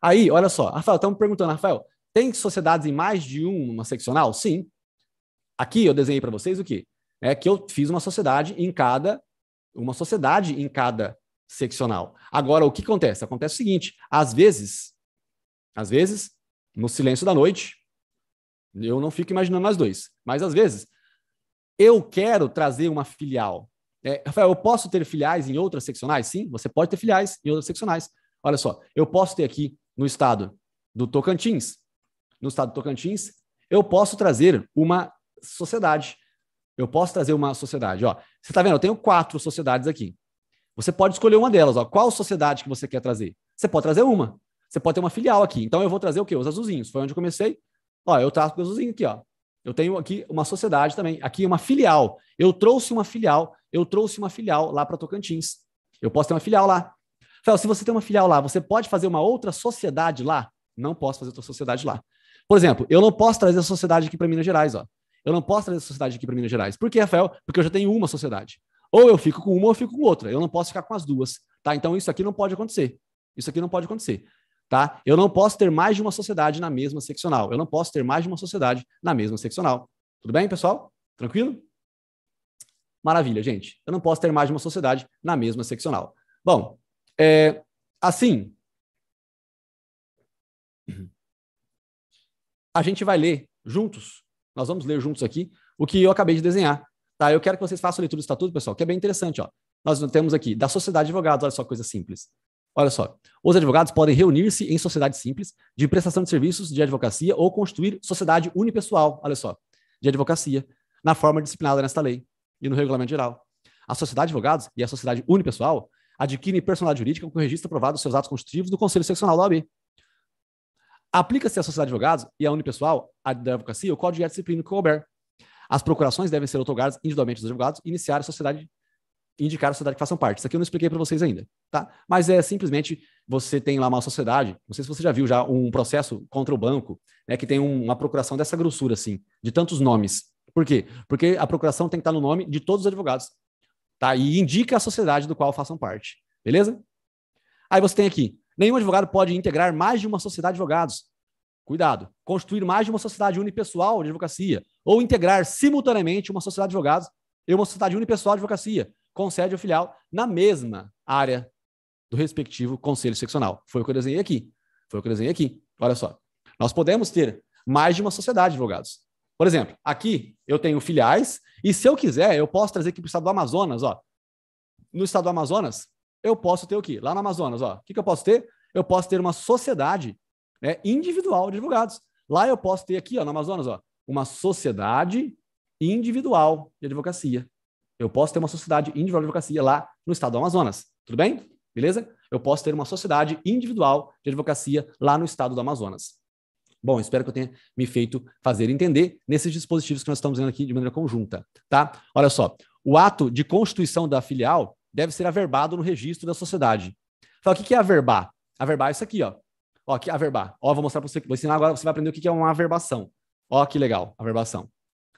Aí, olha só. Rafael, estamos perguntando, Rafael, tem sociedades em mais de uma seccional? Sim. Aqui eu desenhei para vocês o quê? É que eu fiz uma sociedade em cada uma sociedade em cada seccional. Agora, o que acontece? Acontece o seguinte: às vezes às vezes, no silêncio da noite, eu não fico imaginando nós dois, mas às vezes, eu quero trazer uma filial. É, Rafael, eu posso ter filiais em outras seccionais? Sim, você pode ter filiais em outras seccionais. Olha só, eu posso ter aqui no estado do Tocantins. No estado do Tocantins, eu posso trazer uma sociedade. Eu posso trazer uma sociedade. Ó, você está vendo? Eu tenho quatro sociedades aqui. Você pode escolher uma delas. Ó. Qual sociedade que você quer trazer? Você pode trazer uma você pode ter uma filial aqui. Então eu vou trazer o quê? Os azulzinhos. Foi onde eu comecei. Ó, eu trato o azulzinho aqui, ó. Eu tenho aqui uma sociedade também, aqui é uma filial. Eu trouxe uma filial, eu trouxe uma filial lá para Tocantins. Eu posso ter uma filial lá. Fel, se você tem uma filial lá, você pode fazer uma outra sociedade lá? Não posso fazer outra sociedade lá. Por exemplo, eu não posso trazer a sociedade aqui para Minas Gerais, ó. Eu não posso trazer a sociedade aqui para Minas Gerais. Por quê, Rafael? Porque eu já tenho uma sociedade. Ou eu fico com uma ou eu fico com outra. Eu não posso ficar com as duas, tá? Então isso aqui não pode acontecer. Isso aqui não pode acontecer. Tá? Eu não posso ter mais de uma sociedade na mesma seccional. Eu não posso ter mais de uma sociedade na mesma seccional. Tudo bem, pessoal? Tranquilo? Maravilha, gente. Eu não posso ter mais de uma sociedade na mesma seccional. Bom, é, assim, a gente vai ler juntos, nós vamos ler juntos aqui o que eu acabei de desenhar. Tá? Eu quero que vocês façam a leitura do estatuto, pessoal, que é bem interessante. Ó. Nós temos aqui, da sociedade de advogados, olha só, coisa simples. Olha só. Os advogados podem reunir-se em sociedade simples de prestação de serviços de advocacia ou construir sociedade unipessoal, olha só, de advocacia, na forma disciplinada nesta lei e no regulamento geral. A sociedade de advogados e a sociedade unipessoal adquirem personalidade jurídica com o registro aprovado dos seus atos constitutivos do Conselho Seccional da OAB. Aplica-se à sociedade de advogados e à unipessoal a da advocacia o código de disciplina que couber. As procurações devem ser otorgadas individualmente dos advogados e iniciar a sociedade indicar a sociedade que façam parte. Isso aqui eu não expliquei para vocês ainda, tá? Mas é simplesmente você tem lá uma sociedade, não sei se você já viu já um processo contra o banco, né, que tem um, uma procuração dessa grossura assim, de tantos nomes. Por quê? Porque a procuração tem que estar no nome de todos os advogados, tá? E indica a sociedade do qual façam parte, beleza? Aí você tem aqui, nenhum advogado pode integrar mais de uma sociedade de advogados. Cuidado, constituir mais de uma sociedade unipessoal de advocacia ou integrar simultaneamente uma sociedade de advogados e uma sociedade unipessoal de advocacia com sede ou filial na mesma área do respectivo conselho seccional. Foi o que eu desenhei aqui. Foi o que eu desenhei aqui. Olha só. Nós podemos ter mais de uma sociedade de advogados. Por exemplo, aqui eu tenho filiais e se eu quiser, eu posso trazer aqui para o estado do Amazonas, ó. No estado do Amazonas, eu posso ter o quê? Lá no Amazonas, ó. O que, que eu posso ter? Eu posso ter uma sociedade né, individual de advogados. Lá eu posso ter aqui, ó, no Amazonas, ó, uma sociedade individual de advocacia. Eu posso ter uma sociedade individual de advocacia lá no estado do Amazonas. Tudo bem? Beleza? Eu posso ter uma sociedade individual de advocacia lá no estado do Amazonas. Bom, espero que eu tenha me feito fazer entender nesses dispositivos que nós estamos vendo aqui de maneira conjunta, tá? Olha só, o ato de constituição da filial deve ser averbado no registro da sociedade. Fala, o que é averbar? Averbar é isso aqui, ó. Ó, aqui, averbar. Ó, vou mostrar para você, vou ensinar agora, você vai aprender o que é uma averbação. Ó, que legal, averbação.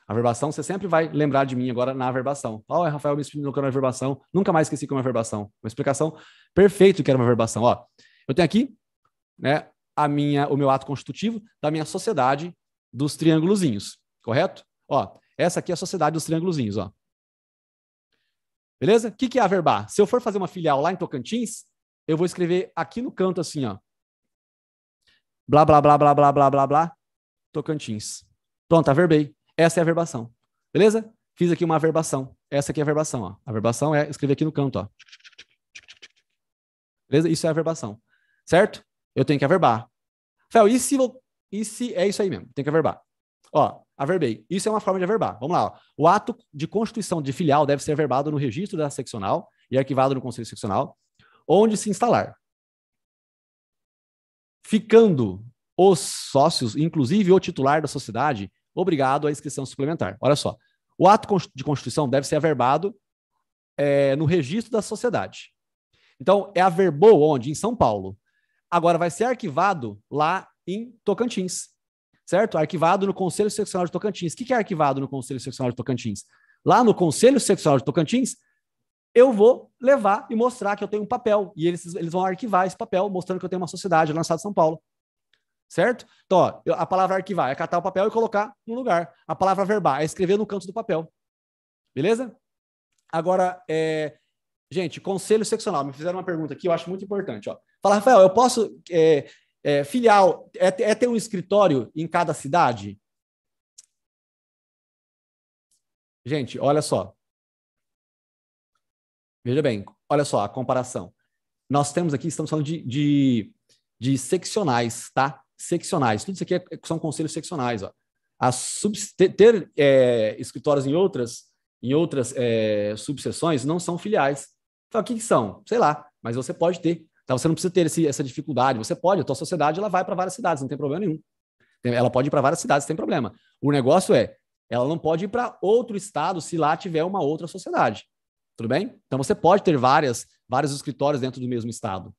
A verbação, você sempre vai lembrar de mim agora na verbação. Ó, oh, é Rafael me explicando que é uma verbação. Nunca mais esqueci que é uma verbação. Uma explicação perfeita que era uma verbação. Ó, eu tenho aqui né, a minha, o meu ato constitutivo da minha sociedade dos triângulozinhos, correto? Ó, essa aqui é a sociedade dos triângulozinhos, ó. Beleza? O que, que é averbar? Se eu for fazer uma filial lá em Tocantins, eu vou escrever aqui no canto assim, ó. Blá, blá, blá, blá, blá, blá, blá, blá, Tocantins. Pronto, averbei. Essa é a verbação. Beleza? Fiz aqui uma verbação. Essa aqui é a verbação. Ó. A verbação é escrever aqui no canto. Ó. Beleza? Isso é a verbação. Certo? Eu tenho que averbar. Fel, e se, e se é isso aí mesmo? Tem que averbar. Ó, averbei. Isso é uma forma de averbar. Vamos lá. Ó. O ato de constituição de filial deve ser averbado no registro da seccional e arquivado no conselho seccional, onde se instalar. Ficando os sócios, inclusive o titular da sociedade, obrigado à inscrição suplementar. Olha só, o ato de constituição deve ser averbado é, no registro da sociedade. Então, é averbou onde? Em São Paulo. Agora vai ser arquivado lá em Tocantins, certo? Arquivado no Conselho Seccional de Tocantins. O que é arquivado no Conselho Seccional de Tocantins? Lá no Conselho Seccional de Tocantins, eu vou levar e mostrar que eu tenho um papel. E eles, eles vão arquivar esse papel, mostrando que eu tenho uma sociedade lançada em São Paulo certo? Então, ó, a palavra arquivar é catar o papel e colocar no lugar. A palavra verbar é escrever no canto do papel. Beleza? Agora, é... gente, conselho seccional. Me fizeram uma pergunta aqui, eu acho muito importante. Ó. Fala, Rafael, eu posso. É, é, filial, é, é ter um escritório em cada cidade? Gente, olha só. Veja bem, olha só a comparação. Nós temos aqui, estamos falando de, de, de seccionais, tá? seccionais. Tudo isso aqui é, é são conselhos seccionais. Ó. Sub, ter, ter é, escritórios em outras, em outras é, subseções não são filiais. Então, o que, que, são? Sei lá, mas você pode ter. Então, você não precisa ter esse, essa dificuldade. Você pode, a sua sociedade ela vai para várias cidades, não tem problema nenhum. Ela pode ir para várias cidades, sem problema. O negócio é, ela não pode ir para outro estado se lá tiver uma outra sociedade. Tudo bem? Então você pode ter várias, vários escritórios dentro do mesmo estado.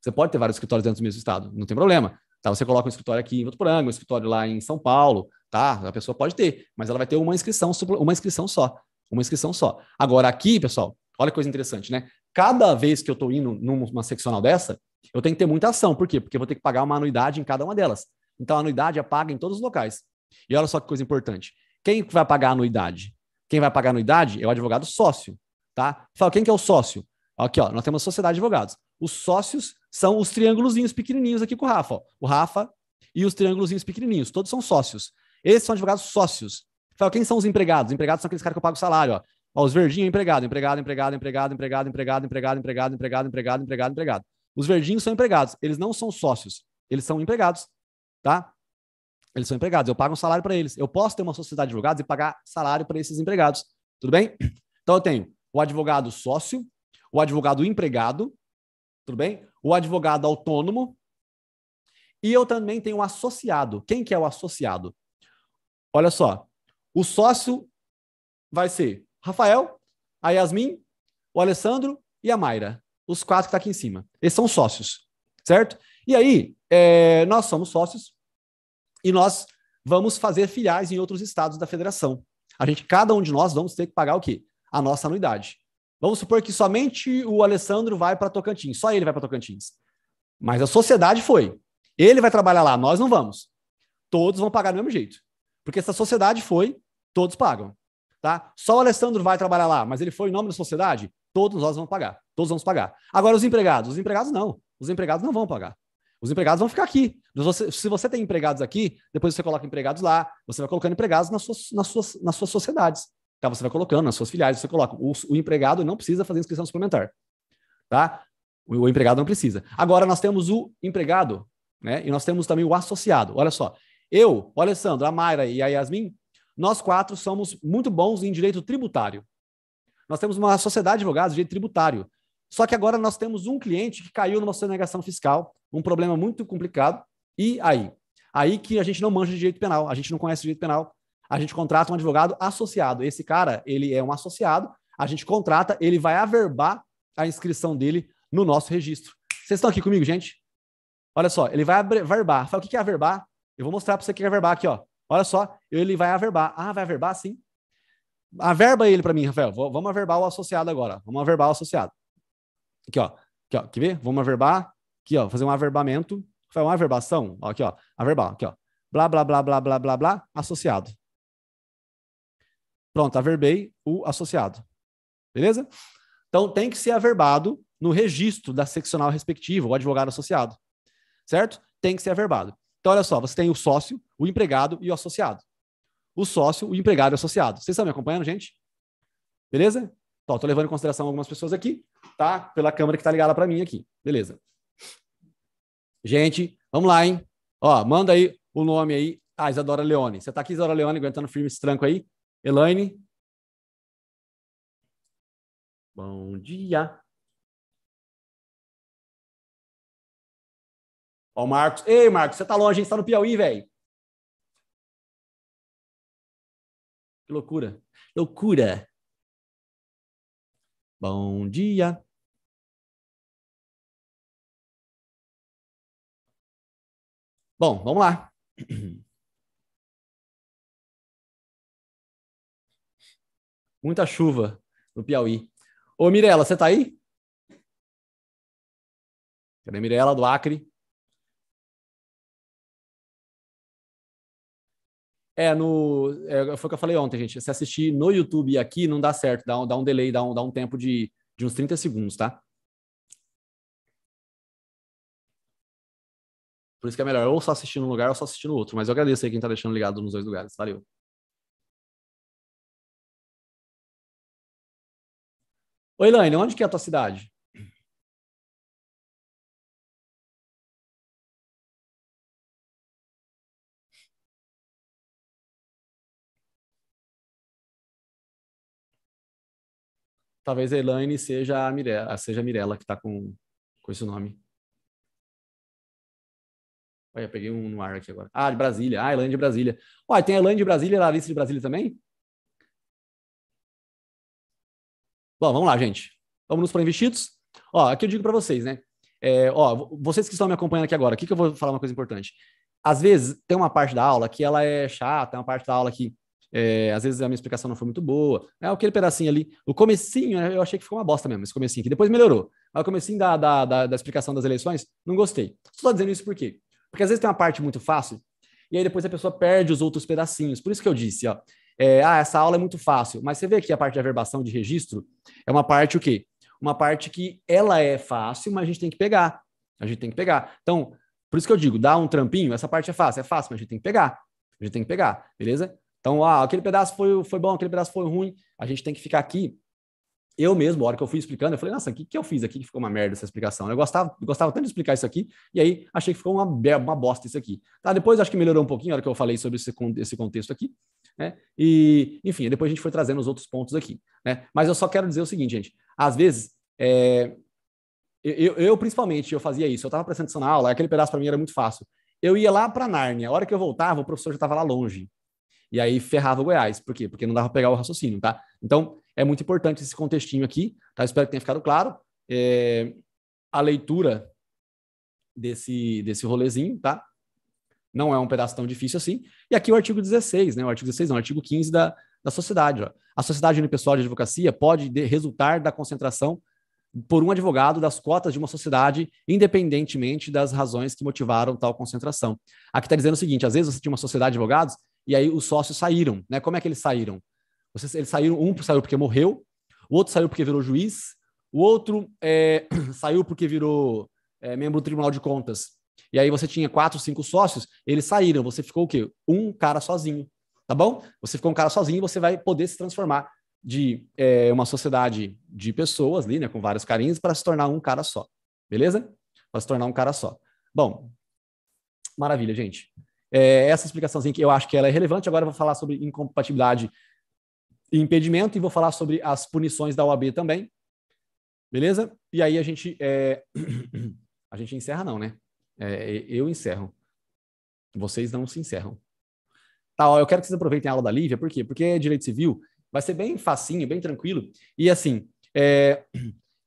Você pode ter vários escritórios dentro do mesmo estado, não tem problema. Tá? Você coloca um escritório aqui em Votuporanga, um escritório lá em São Paulo, tá? A pessoa pode ter, mas ela vai ter uma inscrição, uma inscrição só. Uma inscrição só. Agora, aqui, pessoal, olha que coisa interessante, né? Cada vez que eu estou indo numa seccional dessa, eu tenho que ter muita ação. Por quê? Porque eu vou ter que pagar uma anuidade em cada uma delas. Então, a anuidade é paga em todos os locais. E olha só que coisa importante. Quem vai pagar a anuidade? Quem vai pagar a anuidade é o advogado sócio, tá? Fala, quem que é o sócio? Aqui, ó, nós temos a sociedade de advogados. Os sócios são os triângulos pequenininhos aqui com o Rafa. Ó. O Rafa e os triângulos pequenininhos, todos são sócios. Esses são advogados sócios. Fala, quem são os empregados? empregados são aqueles caras que eu pago salário, ó. ó os verdinhos, empregado, empregado, empregado, empregado, empregado, empregado, empregado, empregado, empregado, empregado, empregado, empregado. Os verdinhos são empregados, eles não são sócios, eles são empregados, tá? Eles são empregados, eu pago um salário para eles. Eu posso ter uma sociedade de advogados e pagar salário para esses empregados, tudo bem? Então eu tenho o advogado sócio, o advogado empregado, tudo bem? o advogado autônomo e eu também tenho um associado. Quem que é o associado? Olha só, o sócio vai ser Rafael, a Yasmin, o Alessandro e a Mayra. Os quatro que estão tá aqui em cima. Eles são sócios, certo? E aí, é, nós somos sócios e nós vamos fazer filiais em outros estados da federação. A gente, cada um de nós, vamos ter que pagar o quê? A nossa anuidade. Vamos supor que somente o Alessandro vai para Tocantins, só ele vai para Tocantins. Mas a sociedade foi. Ele vai trabalhar lá, nós não vamos. Todos vão pagar do mesmo jeito. Porque se a sociedade foi, todos pagam. Tá? Só o Alessandro vai trabalhar lá, mas ele foi em nome da sociedade, todos nós vamos pagar. Todos vamos pagar. Agora, os empregados. Os empregados não. Os empregados não vão pagar. Os empregados vão ficar aqui. Se você tem empregados aqui, depois você coloca empregados lá, você vai colocando empregados nas suas, nas suas, nas suas sociedades. Tá? Você vai colocando nas suas filiais, você coloca. O, o empregado não precisa fazer inscrição suplementar. Tá? O, o, empregado não precisa. Agora nós temos o empregado, né? E nós temos também o associado. Olha só. Eu, o Alessandro, a Mayra e a Yasmin, nós quatro somos muito bons em direito tributário. Nós temos uma sociedade de advogados de direito tributário. Só que agora nós temos um cliente que caiu numa sonegação fiscal, um problema muito complicado. E aí? Aí que a gente não manja de direito penal, a gente não conhece direito penal, a gente contrata um advogado associado. Esse cara, ele é um associado, a gente contrata, ele vai averbar a inscrição dele no nosso registro. Vocês estão aqui comigo, gente? Olha só, ele vai averbar. Fala, o que é averbar? Eu vou mostrar para você o que é averbar aqui, ó. Olha só, ele vai averbar. Ah, vai averbar sim. Averba ele para mim, Rafael. Vamos averbar o associado agora. Vamos averbar o associado. Aqui, ó. Aqui, ó. Quer ver? Vamos averbar. Aqui, ó. Fazer um averbamento. Fazer uma averbação. Ó, aqui, ó. Averbar. Aqui, ó. Blá, blá, blá, blá, blá, blá, blá. Associado. Pronto, averbei o associado. Beleza? Então tem que ser averbado no registro da seccional respectiva, o advogado associado. Certo? Tem que ser averbado. Então, olha só, você tem o sócio, o empregado e o associado. O sócio, o empregado e o associado. Vocês estão me acompanhando, gente? Beleza? estou levando em consideração algumas pessoas aqui, tá? Pela câmera que está ligada para mim aqui. Beleza. Gente, vamos lá, hein? Ó, manda aí o nome aí. Ah, Isadora Leone. Você está aqui, Isadora Leone, aguentando firme esse tranco aí? Elaine? Bom dia. Ó, o Marcos. Ei, Marcos, você tá longe, está no Piauí, velho. Que loucura. Loucura. Bom dia. Bom, vamos lá. muita chuva no Piauí. Ô, Mirela, você tá aí? Cadê Mirela, do Acre? É, no, é, foi o que eu falei ontem, gente. Se assistir no YouTube aqui, não dá certo. Dá um, dá um delay, dá um, dá um tempo de, de uns 30 segundos, tá? Por isso que é melhor ou só assistir num lugar ou só assistir no outro. Mas eu agradeço aí quem tá deixando ligado nos dois lugares. Valeu. Oi, Elaine, onde que é a tua cidade? Talvez a Elaine seja a Mirella, seja a Mirella que está com, com esse nome. Olha, peguei um no ar aqui agora. Ah, de Brasília. Ah, Elaine de Brasília. Olha, tem a Elaine de Brasília e a Larissa de Brasília também? Bom, vamos lá, gente. Vamos nos para investidos. Ó, aqui eu digo para vocês, né? É, ó, vocês que estão me acompanhando aqui agora, aqui que eu vou falar uma coisa importante. Às vezes tem uma parte da aula que ela é chata, tem uma parte da aula que é, às vezes a minha explicação não foi muito boa. É aquele pedacinho ali. O comecinho, né, eu achei que ficou uma bosta mesmo, esse comecinho, que depois melhorou. Mas o comecinho da, da, da, da explicação das eleições, não gostei. Estou dizendo isso por quê? Porque às vezes tem uma parte muito fácil, e aí depois a pessoa perde os outros pedacinhos. Por isso que eu disse, ó é, ah, essa aula é muito fácil. Mas você vê aqui a parte de averbação de registro, é uma parte o quê? Uma parte que ela é fácil, mas a gente tem que pegar. A gente tem que pegar. Então, por isso que eu digo, dá um trampinho, essa parte é fácil, é fácil, mas a gente tem que pegar. A gente tem que pegar, beleza? Então, ah, aquele pedaço foi, foi bom, aquele pedaço foi ruim, a gente tem que ficar aqui. Eu mesmo, a hora que eu fui explicando, eu falei, nossa, o que, que eu fiz aqui que ficou uma merda essa explicação? Eu gostava, gostava tanto de explicar isso aqui, e aí achei que ficou uma, uma bosta isso aqui. Tá, depois acho que melhorou um pouquinho a hora que eu falei sobre esse, esse contexto aqui, né? E, enfim, depois a gente foi trazendo os outros pontos aqui. Né? Mas eu só quero dizer o seguinte, gente. Às vezes, é... eu, eu, principalmente, eu fazia isso. Eu estava prestando atenção na aula, aquele pedaço para mim era muito fácil. Eu ia lá para Nárnia. A hora que eu voltava, o professor já estava lá longe. E aí ferrava Goiás. Por quê? Porque não dava para pegar o raciocínio, tá? Então, é muito importante esse contextinho aqui, tá? espero que tenha ficado claro. É... A leitura desse, desse rolezinho, tá? Não é um pedaço tão difícil assim. E aqui o artigo 16, né? O artigo 16 não, o artigo 15 da, da sociedade. Ó. A sociedade unipessoal de advocacia pode de, resultar da concentração por um advogado das cotas de uma sociedade, independentemente das razões que motivaram tal concentração. Aqui está dizendo o seguinte: às vezes você tinha uma sociedade de advogados e aí os sócios saíram, né? Como é que eles saíram? Vocês, eles saíram, um saiu porque morreu, o outro saiu porque virou juiz, o outro é, saiu porque virou é, membro do Tribunal de Contas. E aí você tinha quatro, cinco sócios, eles saíram, você ficou o quê? Um cara sozinho, tá bom? Você ficou um cara sozinho, você vai poder se transformar de é, uma sociedade de pessoas ali, né, com vários carinhos, para se tornar um cara só, beleza? Para se tornar um cara só. Bom, maravilha, gente. É, essa explicaçãozinha que eu acho que ela é relevante. Agora eu vou falar sobre incompatibilidade e impedimento e vou falar sobre as punições da OAB também, beleza? E aí a gente é... a gente encerra não, né? É, eu encerro. Vocês não se encerram. Tá, ó, eu quero que vocês aproveitem a aula da Lívia, por quê? Porque direito civil vai ser bem facinho, bem tranquilo. E assim, é,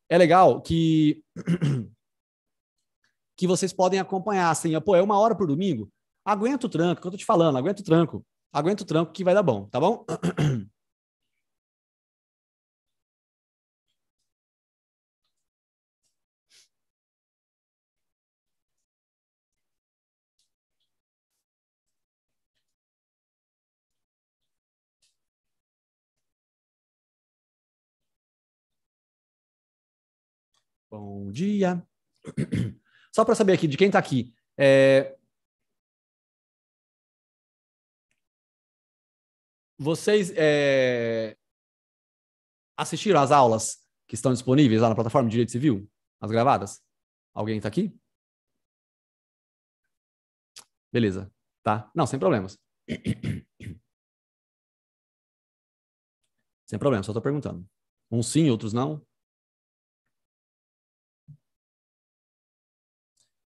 é legal que que vocês podem acompanhar, assim, pô, é uma hora por domingo? Aguenta o tranco, que eu tô te falando, aguenta o tranco. Aguenta o tranco que vai dar bom, tá bom? Bom dia. Só para saber aqui de quem está aqui. É... Vocês é... assistiram às aulas que estão disponíveis lá na plataforma de Direito Civil? As gravadas? Alguém está aqui? Beleza, tá? Não, sem problemas. sem problema, só estou perguntando. Uns sim, outros não.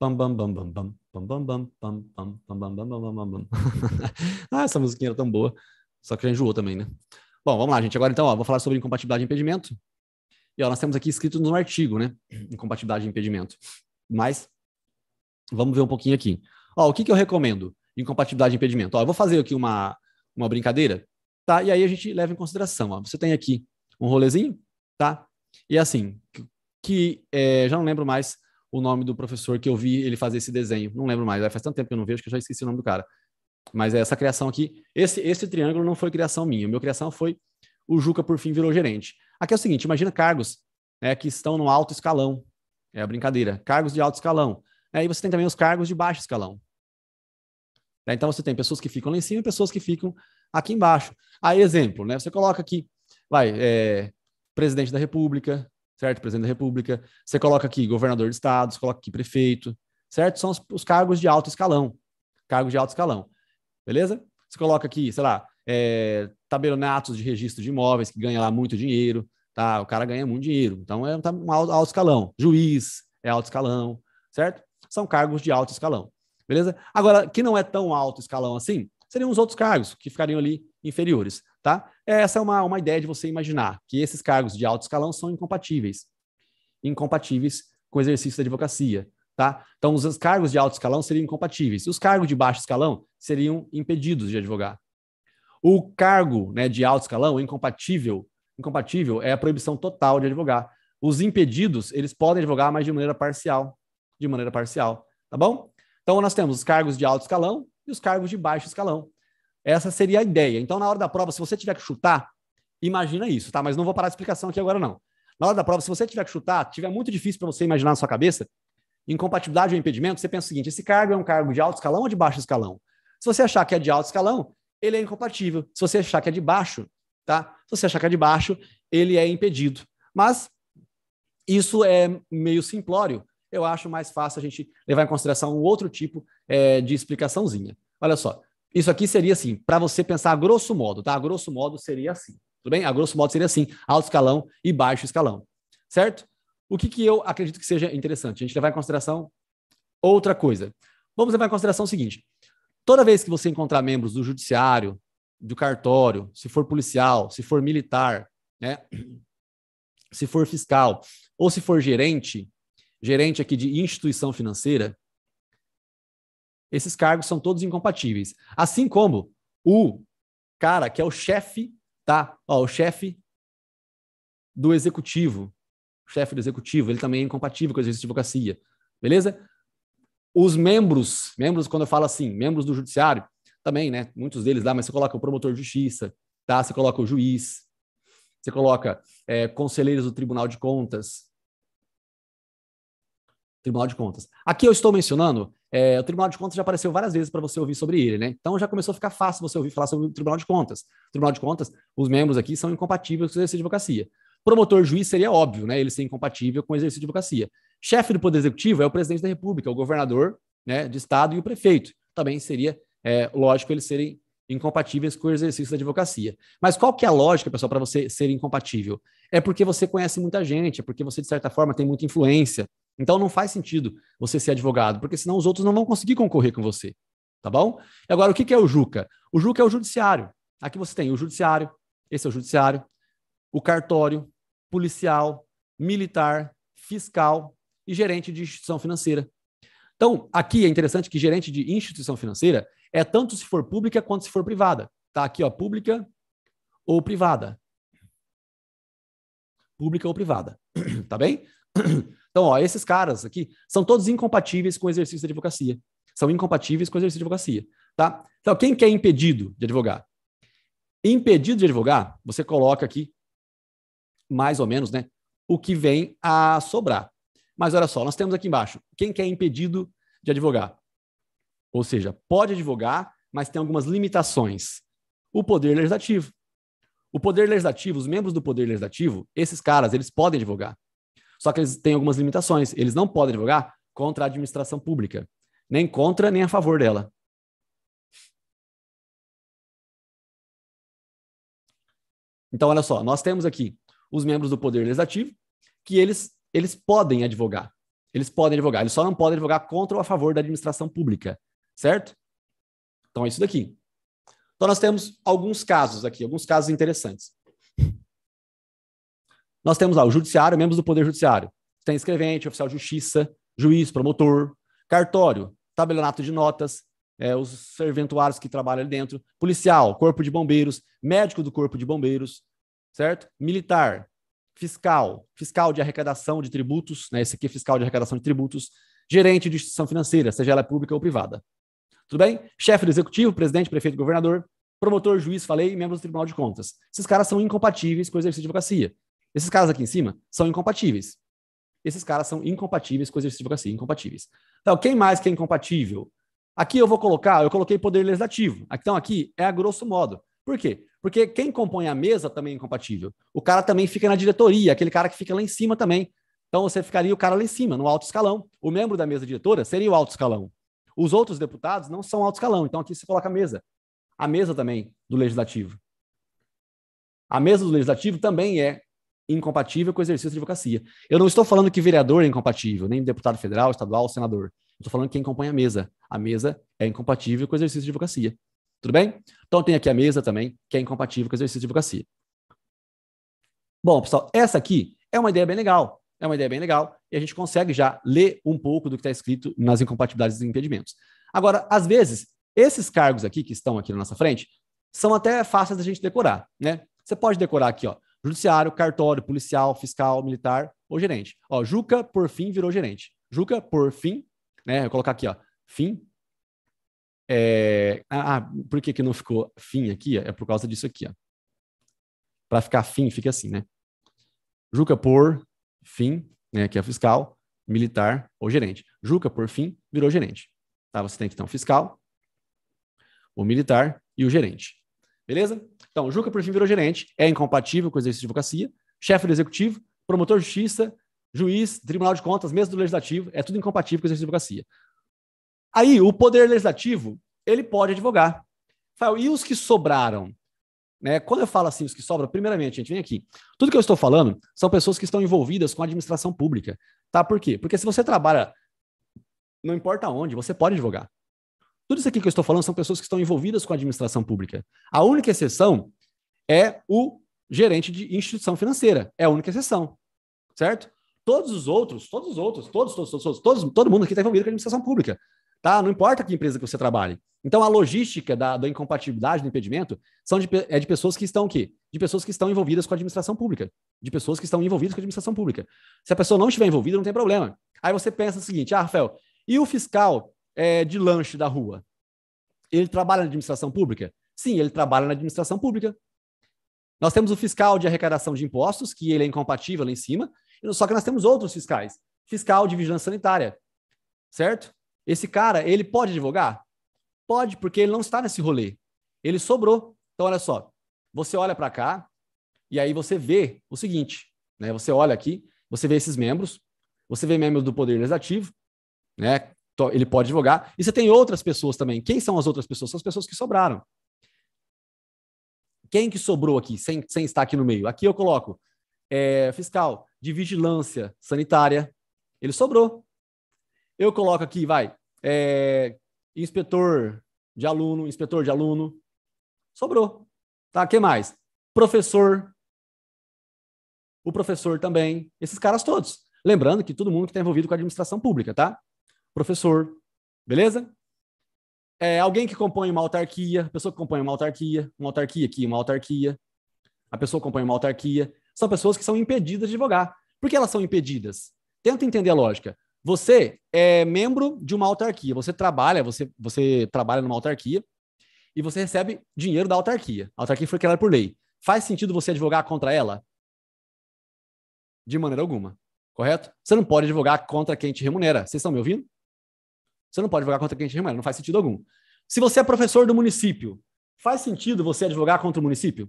Bam, bam, bam, bam, bam, Ah, essa musiquinha era tão boa. Só que já enjoou também, né? Bom, vamos lá, gente. Agora, então, ó, vou falar sobre incompatibilidade e impedimento. E, ó, nós temos aqui escrito no artigo, né? Incompatibilidade e impedimento. Mas, vamos ver um pouquinho aqui. Ó, o que, que eu recomendo? Incompatibilidade e impedimento. Ó, eu vou fazer aqui uma, uma brincadeira, tá? E aí a gente leva em consideração, ó. Você tem aqui um rolezinho, tá? E assim, que é, já não lembro mais o nome do professor que eu vi ele fazer esse desenho. Não lembro mais, faz tanto tempo que eu não vejo que eu já esqueci o nome do cara. Mas é essa criação aqui. Esse, esse triângulo não foi criação minha. Meu criação foi o Juca, por fim, virou gerente. Aqui é o seguinte: imagina cargos né, que estão no alto escalão. É a brincadeira. Cargos de alto escalão. Aí né, você tem também os cargos de baixo escalão. Né, então você tem pessoas que ficam lá em cima e pessoas que ficam aqui embaixo. Aí, exemplo, né? Você coloca aqui, vai, é, presidente da República, certo? Presidente da República. Você coloca aqui governador de estado, você coloca aqui prefeito, certo? São os, os cargos de alto escalão. Cargos de alto escalão. Beleza? Você coloca aqui, sei lá, é, tabelionatos de registro de imóveis, que ganha lá muito dinheiro, tá? O cara ganha muito dinheiro. Então é um alto escalão. Juiz é alto escalão, certo? São cargos de alto escalão. Beleza? Agora, que não é tão alto escalão assim, seriam os outros cargos que ficariam ali inferiores. Tá? Essa é uma, uma ideia de você imaginar que esses cargos de alto escalão são incompatíveis. Incompatíveis com o exercício da advocacia. Tá? Então, os cargos de alto escalão seriam incompatíveis. Os cargos de baixo escalão seriam impedidos de advogar. O cargo né, de alto escalão, incompatível, incompatível é a proibição total de advogar. Os impedidos, eles podem advogar, mas de maneira parcial. De maneira parcial, tá bom? Então, nós temos os cargos de alto escalão e os cargos de baixo escalão. Essa seria a ideia. Então, na hora da prova, se você tiver que chutar, imagina isso, tá? Mas não vou parar a explicação aqui agora, não. Na hora da prova, se você tiver que chutar, tiver muito difícil para você imaginar na sua cabeça, incompatibilidade ou impedimento, você pensa o seguinte: esse cargo é um cargo de alto escalão ou de baixo escalão? Se você achar que é de alto escalão, ele é incompatível. Se você achar que é de baixo, tá? Se você achar que é de baixo, ele é impedido. Mas isso é meio simplório. Eu acho mais fácil a gente levar em consideração um outro tipo é, de explicaçãozinha. Olha só, isso aqui seria assim, para você pensar a grosso modo, tá? A grosso modo seria assim. Tudo bem? A grosso modo seria assim: alto escalão e baixo escalão. Certo? O que, que eu acredito que seja interessante? A gente levar em consideração outra coisa. Vamos levar em consideração o seguinte: toda vez que você encontrar membros do judiciário, do cartório, se for policial, se for militar, né? Se for fiscal ou se for gerente, gerente aqui de instituição financeira, esses cargos são todos incompatíveis. Assim como o cara que é o chefe, tá? Ó, o chefe do executivo, o chefe do executivo, ele também é incompatível com o exercício de advocacia, beleza? Os membros, membros quando eu falo assim, membros do judiciário, também, né? Muitos deles lá, mas você coloca o promotor de justiça, tá? Você coloca o juiz, você coloca é, conselheiros do Tribunal de Contas, Tribunal de Contas. Aqui eu estou mencionando, é, o Tribunal de Contas já apareceu várias vezes para você ouvir sobre ele, né? Então já começou a ficar fácil você ouvir falar sobre o Tribunal de Contas. O Tribunal de Contas, os membros aqui são incompatíveis com o exercício de advocacia. Promotor-juiz seria óbvio, né? Ele ser incompatível com o exercício de advocacia. Chefe do Poder Executivo é o presidente da República, o governador né, de Estado e o prefeito. Também seria é, lógico eles serem incompatíveis com o exercício da advocacia. Mas qual que é a lógica, pessoal, para você ser incompatível? É porque você conhece muita gente, é porque você, de certa forma, tem muita influência, então não faz sentido você ser advogado, porque senão os outros não vão conseguir concorrer com você. Tá bom? E agora, o que é o Juca? O Juca é o judiciário. Aqui você tem o judiciário, esse é o judiciário, o cartório, policial, militar, fiscal e gerente de instituição financeira. Então, aqui é interessante que gerente de instituição financeira é tanto se for pública quanto se for privada. Tá aqui, ó, pública ou privada. Pública ou privada. tá bem? Então, ó, esses caras aqui são todos incompatíveis com o exercício da advocacia. São incompatíveis com o exercício da advocacia, tá? Então, quem quer é impedido de advogar? Impedido de advogar, você coloca aqui mais ou menos, né, o que vem a sobrar. Mas olha só, nós temos aqui embaixo quem quer é impedido de advogar. Ou seja, pode advogar, mas tem algumas limitações. O poder legislativo. O poder legislativo, os membros do poder legislativo, esses caras, eles podem advogar. Só que eles têm algumas limitações. Eles não podem advogar contra a administração pública, nem contra nem a favor dela. Então, olha só, nós temos aqui os membros do Poder Legislativo, que eles, eles podem advogar. Eles podem advogar, eles só não podem advogar contra ou a favor da administração pública, certo? Então, é isso daqui. Então, nós temos alguns casos aqui, alguns casos interessantes. Nós temos lá o judiciário, membros do Poder Judiciário. Tem escrevente, oficial de justiça, juiz, promotor, cartório, tabelionato de notas, é, os serventuários que trabalham ali dentro, policial, corpo de bombeiros, médico do corpo de bombeiros, certo? Militar, fiscal, fiscal de arrecadação de tributos, né? Esse aqui é fiscal de arrecadação de tributos, gerente de instituição financeira, seja ela pública ou privada. Tudo bem? Chefe do executivo, presidente, prefeito, governador, promotor, juiz, falei, e membros do Tribunal de Contas. Esses caras são incompatíveis com o exercício de advocacia. Esses caras aqui em cima são incompatíveis. Esses caras são incompatíveis com exercício de advocacia, incompatíveis. Então, quem mais que é incompatível? Aqui eu vou colocar, eu coloquei poder legislativo. Então, aqui é a grosso modo. Por quê? Porque quem compõe a mesa também é incompatível. O cara também fica na diretoria, aquele cara que fica lá em cima também. Então, você ficaria o cara lá em cima, no alto escalão. O membro da mesa diretora seria o alto escalão. Os outros deputados não são alto escalão. Então, aqui você coloca a mesa. A mesa também do legislativo. A mesa do legislativo também é incompatível com o exercício de advocacia. Eu não estou falando que vereador é incompatível, nem deputado federal, estadual, senador. Estou falando quem compõe a mesa. A mesa é incompatível com o exercício de advocacia. Tudo bem? Então tem aqui a mesa também, que é incompatível com o exercício de advocacia. Bom, pessoal, essa aqui é uma ideia bem legal. É uma ideia bem legal e a gente consegue já ler um pouco do que está escrito nas incompatibilidades e impedimentos. Agora, às vezes, esses cargos aqui que estão aqui na nossa frente são até fáceis da gente decorar, né? Você pode decorar aqui, ó, Judiciário, cartório, policial, fiscal, militar ou gerente. Ó, Juca, por fim, virou gerente. Juca, por fim, né? Vou colocar aqui, ó. Fim. É... Ah, ah, por que, que não ficou fim aqui? É por causa disso aqui, ó. Para ficar fim, fica assim, né? Juca, por fim, né? Que é fiscal, militar ou gerente. Juca, por fim, virou gerente. Tá? Você tem, que então, fiscal, o militar e o gerente. Beleza? Então, Juca, por fim, virou gerente, é incompatível com o exercício de advocacia, chefe do executivo, promotor de justiça, juiz, tribunal de contas, mesa do legislativo, é tudo incompatível com o exercício de advocacia. Aí, o poder legislativo, ele pode advogar. E os que sobraram? Né? Quando eu falo assim, os que sobram, primeiramente, gente, vem aqui. Tudo que eu estou falando são pessoas que estão envolvidas com a administração pública. Tá? Por quê? Porque se você trabalha, não importa onde, você pode advogar. Tudo isso aqui que eu estou falando são pessoas que estão envolvidas com a administração pública. A única exceção é o gerente de instituição financeira. É a única exceção, certo? Todos os outros, todos os outros, todos, todos, todos, todos todo mundo aqui está envolvido com a administração pública, tá? Não importa que empresa que você trabalhe. Então, a logística da, da incompatibilidade, do impedimento, são de, é de pessoas que estão quê? de pessoas que estão envolvidas com a administração pública, de pessoas que estão envolvidas com a administração pública. Se a pessoa não estiver envolvida, não tem problema. Aí você pensa o seguinte, ah, Rafael, e o fiscal é, de lanche da rua. Ele trabalha na administração pública? Sim, ele trabalha na administração pública. Nós temos o fiscal de arrecadação de impostos, que ele é incompatível lá em cima, só que nós temos outros fiscais. Fiscal de vigilância sanitária, certo? Esse cara, ele pode advogar? Pode, porque ele não está nesse rolê. Ele sobrou. Então, olha só, você olha para cá e aí você vê o seguinte, né? Você olha aqui, você vê esses membros, você vê membros do Poder Legislativo, né? ele pode advogar. E você tem outras pessoas também. Quem são as outras pessoas? São as pessoas que sobraram. Quem que sobrou aqui, sem, sem estar aqui no meio? Aqui eu coloco é, fiscal de vigilância sanitária. Ele sobrou. Eu coloco aqui, vai, é, inspetor de aluno, inspetor de aluno. Sobrou. Tá, que mais? Professor. O professor também. Esses caras todos. Lembrando que todo mundo que está envolvido com a administração pública, tá? professor, beleza? É, alguém que compõe uma autarquia, pessoa que compõe uma autarquia, uma autarquia aqui, uma autarquia, a pessoa que compõe uma autarquia, são pessoas que são impedidas de advogar. Por que elas são impedidas? Tenta entender a lógica. Você é membro de uma autarquia, você trabalha, você, você trabalha numa autarquia e você recebe dinheiro da autarquia. A autarquia foi criada por lei. Faz sentido você advogar contra ela? De maneira alguma, correto? Você não pode advogar contra quem te remunera. Vocês estão me ouvindo? Você não pode advogar contra quem te remunera, não faz sentido algum. Se você é professor do município, faz sentido você advogar contra o município?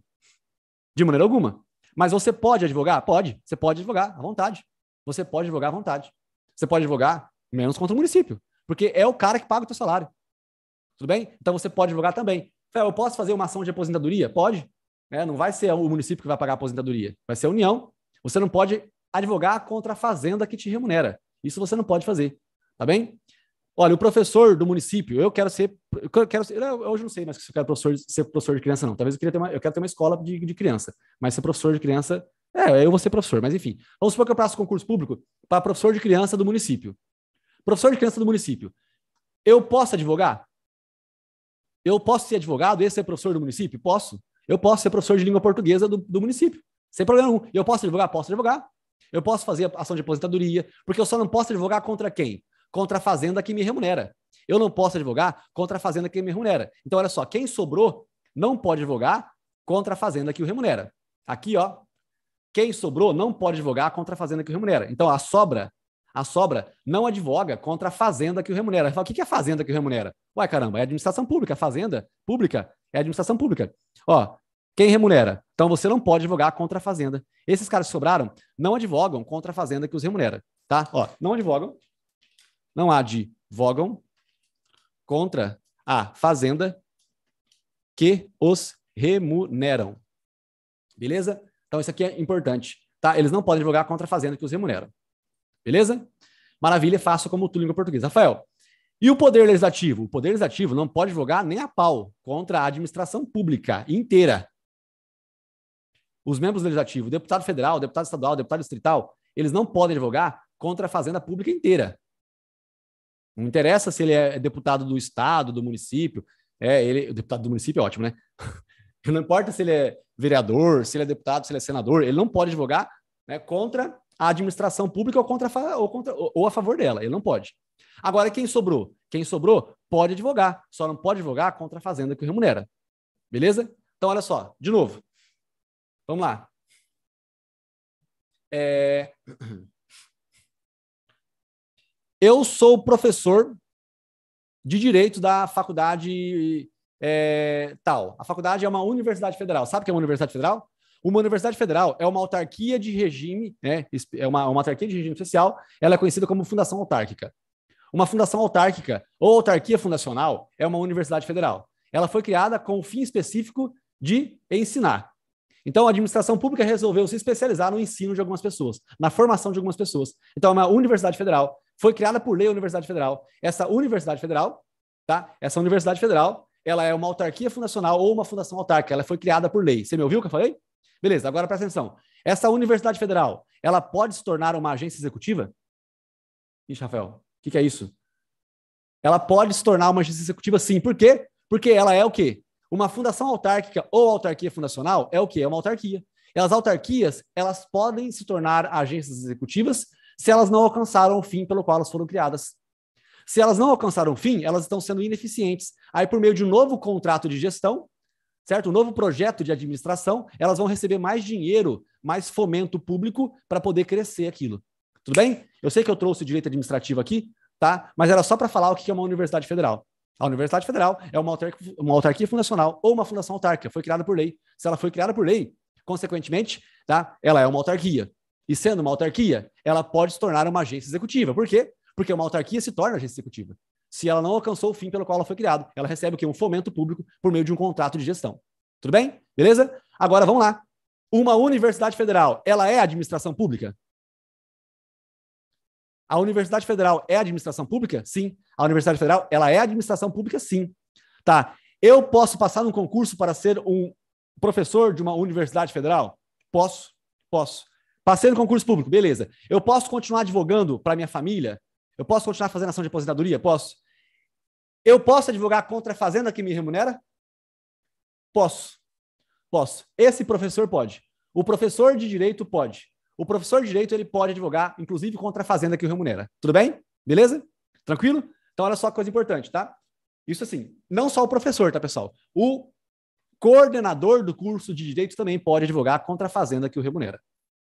De maneira alguma. Mas você pode advogar? Pode. Você pode advogar à vontade. Você pode advogar à vontade. Você pode advogar menos contra o município, porque é o cara que paga o teu salário. Tudo bem? Então você pode advogar também. Eu posso fazer uma ação de aposentadoria? Pode. É, não vai ser o município que vai pagar a aposentadoria, vai ser a União. Você não pode advogar contra a fazenda que te remunera. Isso você não pode fazer. Tá bem? Olha, o professor do município, eu quero ser. Eu quero ser, eu hoje não sei mais se eu quero professor, ser professor de criança, não. Talvez eu, queria ter uma, eu quero ter uma escola de, de criança, mas ser professor de criança. É, eu vou ser professor, mas enfim. Vamos supor que eu passo concurso público para professor de criança do município. Professor de criança do município. Eu posso advogar? Eu posso ser advogado e ser professor do município? Posso. Eu posso ser professor de língua portuguesa do, do município. Sem problema nenhum. Eu posso advogar? Posso advogar. Eu posso fazer ação de aposentadoria, porque eu só não posso advogar contra quem? contra a fazenda que me remunera. Eu não posso advogar contra a fazenda que me remunera. Então, olha só, quem sobrou não pode advogar contra a fazenda que o remunera. Aqui, ó, quem sobrou não pode advogar contra a fazenda que o remunera. Então, a sobra, a sobra não advoga contra a fazenda que o remunera. o que é a fazenda que o remunera? Ué, caramba, é administração pública. A fazenda pública é administração pública. Ó, quem remunera? Então, você não pode advogar contra a fazenda. Esses caras que sobraram não advogam contra a fazenda que os remunera, tá? Ó, não advogam não há de vogam contra a fazenda que os remuneram. Beleza? Então isso aqui é importante, tá? Eles não podem advogar contra a fazenda que os remuneram. Beleza? Maravilha, faço como tu língua portuguesa. Rafael, e o poder legislativo? O poder legislativo não pode advogar nem a pau contra a administração pública inteira. Os membros do legislativo, deputado federal, deputado estadual, deputado distrital, eles não podem advogar contra a fazenda pública inteira. Não interessa se ele é deputado do estado, do município. É, ele, o deputado do município é ótimo, né? Não importa se ele é vereador, se ele é deputado, se ele é senador, ele não pode advogar né, contra a administração pública ou, contra, ou, contra, ou a favor dela. Ele não pode. Agora, quem sobrou? Quem sobrou pode advogar, só não pode advogar contra a fazenda que o remunera. Beleza? Então, olha só, de novo. Vamos lá. É... Eu sou professor de direito da faculdade é, tal. A faculdade é uma universidade federal. Sabe o que é uma universidade federal? Uma universidade federal é uma autarquia de regime, né? É uma, uma autarquia de regime especial. Ela é conhecida como fundação autárquica. Uma fundação autárquica ou autarquia fundacional é uma universidade federal. Ela foi criada com o fim específico de ensinar. Então, a administração pública resolveu se especializar no ensino de algumas pessoas, na formação de algumas pessoas. Então, é uma universidade federal foi criada por lei a Universidade Federal. Essa Universidade Federal, tá? Essa Universidade Federal, ela é uma autarquia fundacional ou uma fundação autárquica, ela foi criada por lei. Você me ouviu o que eu falei? Beleza, agora presta atenção. Essa Universidade Federal, ela pode se tornar uma agência executiva? Ixi, Rafael, o que, que é isso? Ela pode se tornar uma agência executiva sim. Por quê? Porque ela é o quê? Uma fundação autárquica ou autarquia fundacional é o quê? É uma autarquia. E as autarquias, elas podem se tornar agências executivas se elas não alcançaram o fim pelo qual elas foram criadas. Se elas não alcançaram o fim, elas estão sendo ineficientes. Aí, por meio de um novo contrato de gestão, certo? Um novo projeto de administração, elas vão receber mais dinheiro, mais fomento público para poder crescer aquilo. Tudo bem? Eu sei que eu trouxe direito administrativo aqui, tá? Mas era só para falar o que é uma universidade federal. A Universidade Federal é uma autarquia, uma autarquia fundacional ou uma fundação autárquica, foi criada por lei. Se ela foi criada por lei, consequentemente, tá? ela é uma autarquia. E sendo uma autarquia, ela pode se tornar uma agência executiva. Por quê? Porque uma autarquia se torna agência executiva. Se ela não alcançou o fim pelo qual ela foi criada, ela recebe o quê? Um fomento público por meio de um contrato de gestão. Tudo bem? Beleza? Agora vamos lá. Uma universidade federal, ela é administração pública? A universidade federal é administração pública? Sim. A universidade federal, ela é administração pública? Sim. Tá. Eu posso passar num concurso para ser um professor de uma universidade federal? Posso. Posso. Passei no concurso público, beleza. Eu posso continuar advogando para minha família? Eu posso continuar fazendo ação de aposentadoria? Posso. Eu posso advogar contra a fazenda que me remunera? Posso. Posso. Esse professor pode. O professor de direito pode. O professor de direito ele pode advogar, inclusive contra a fazenda que o remunera. Tudo bem? Beleza? Tranquilo? Então olha só a coisa importante, tá? Isso assim, não só o professor, tá, pessoal? O coordenador do curso de direito também pode advogar contra a fazenda que o remunera.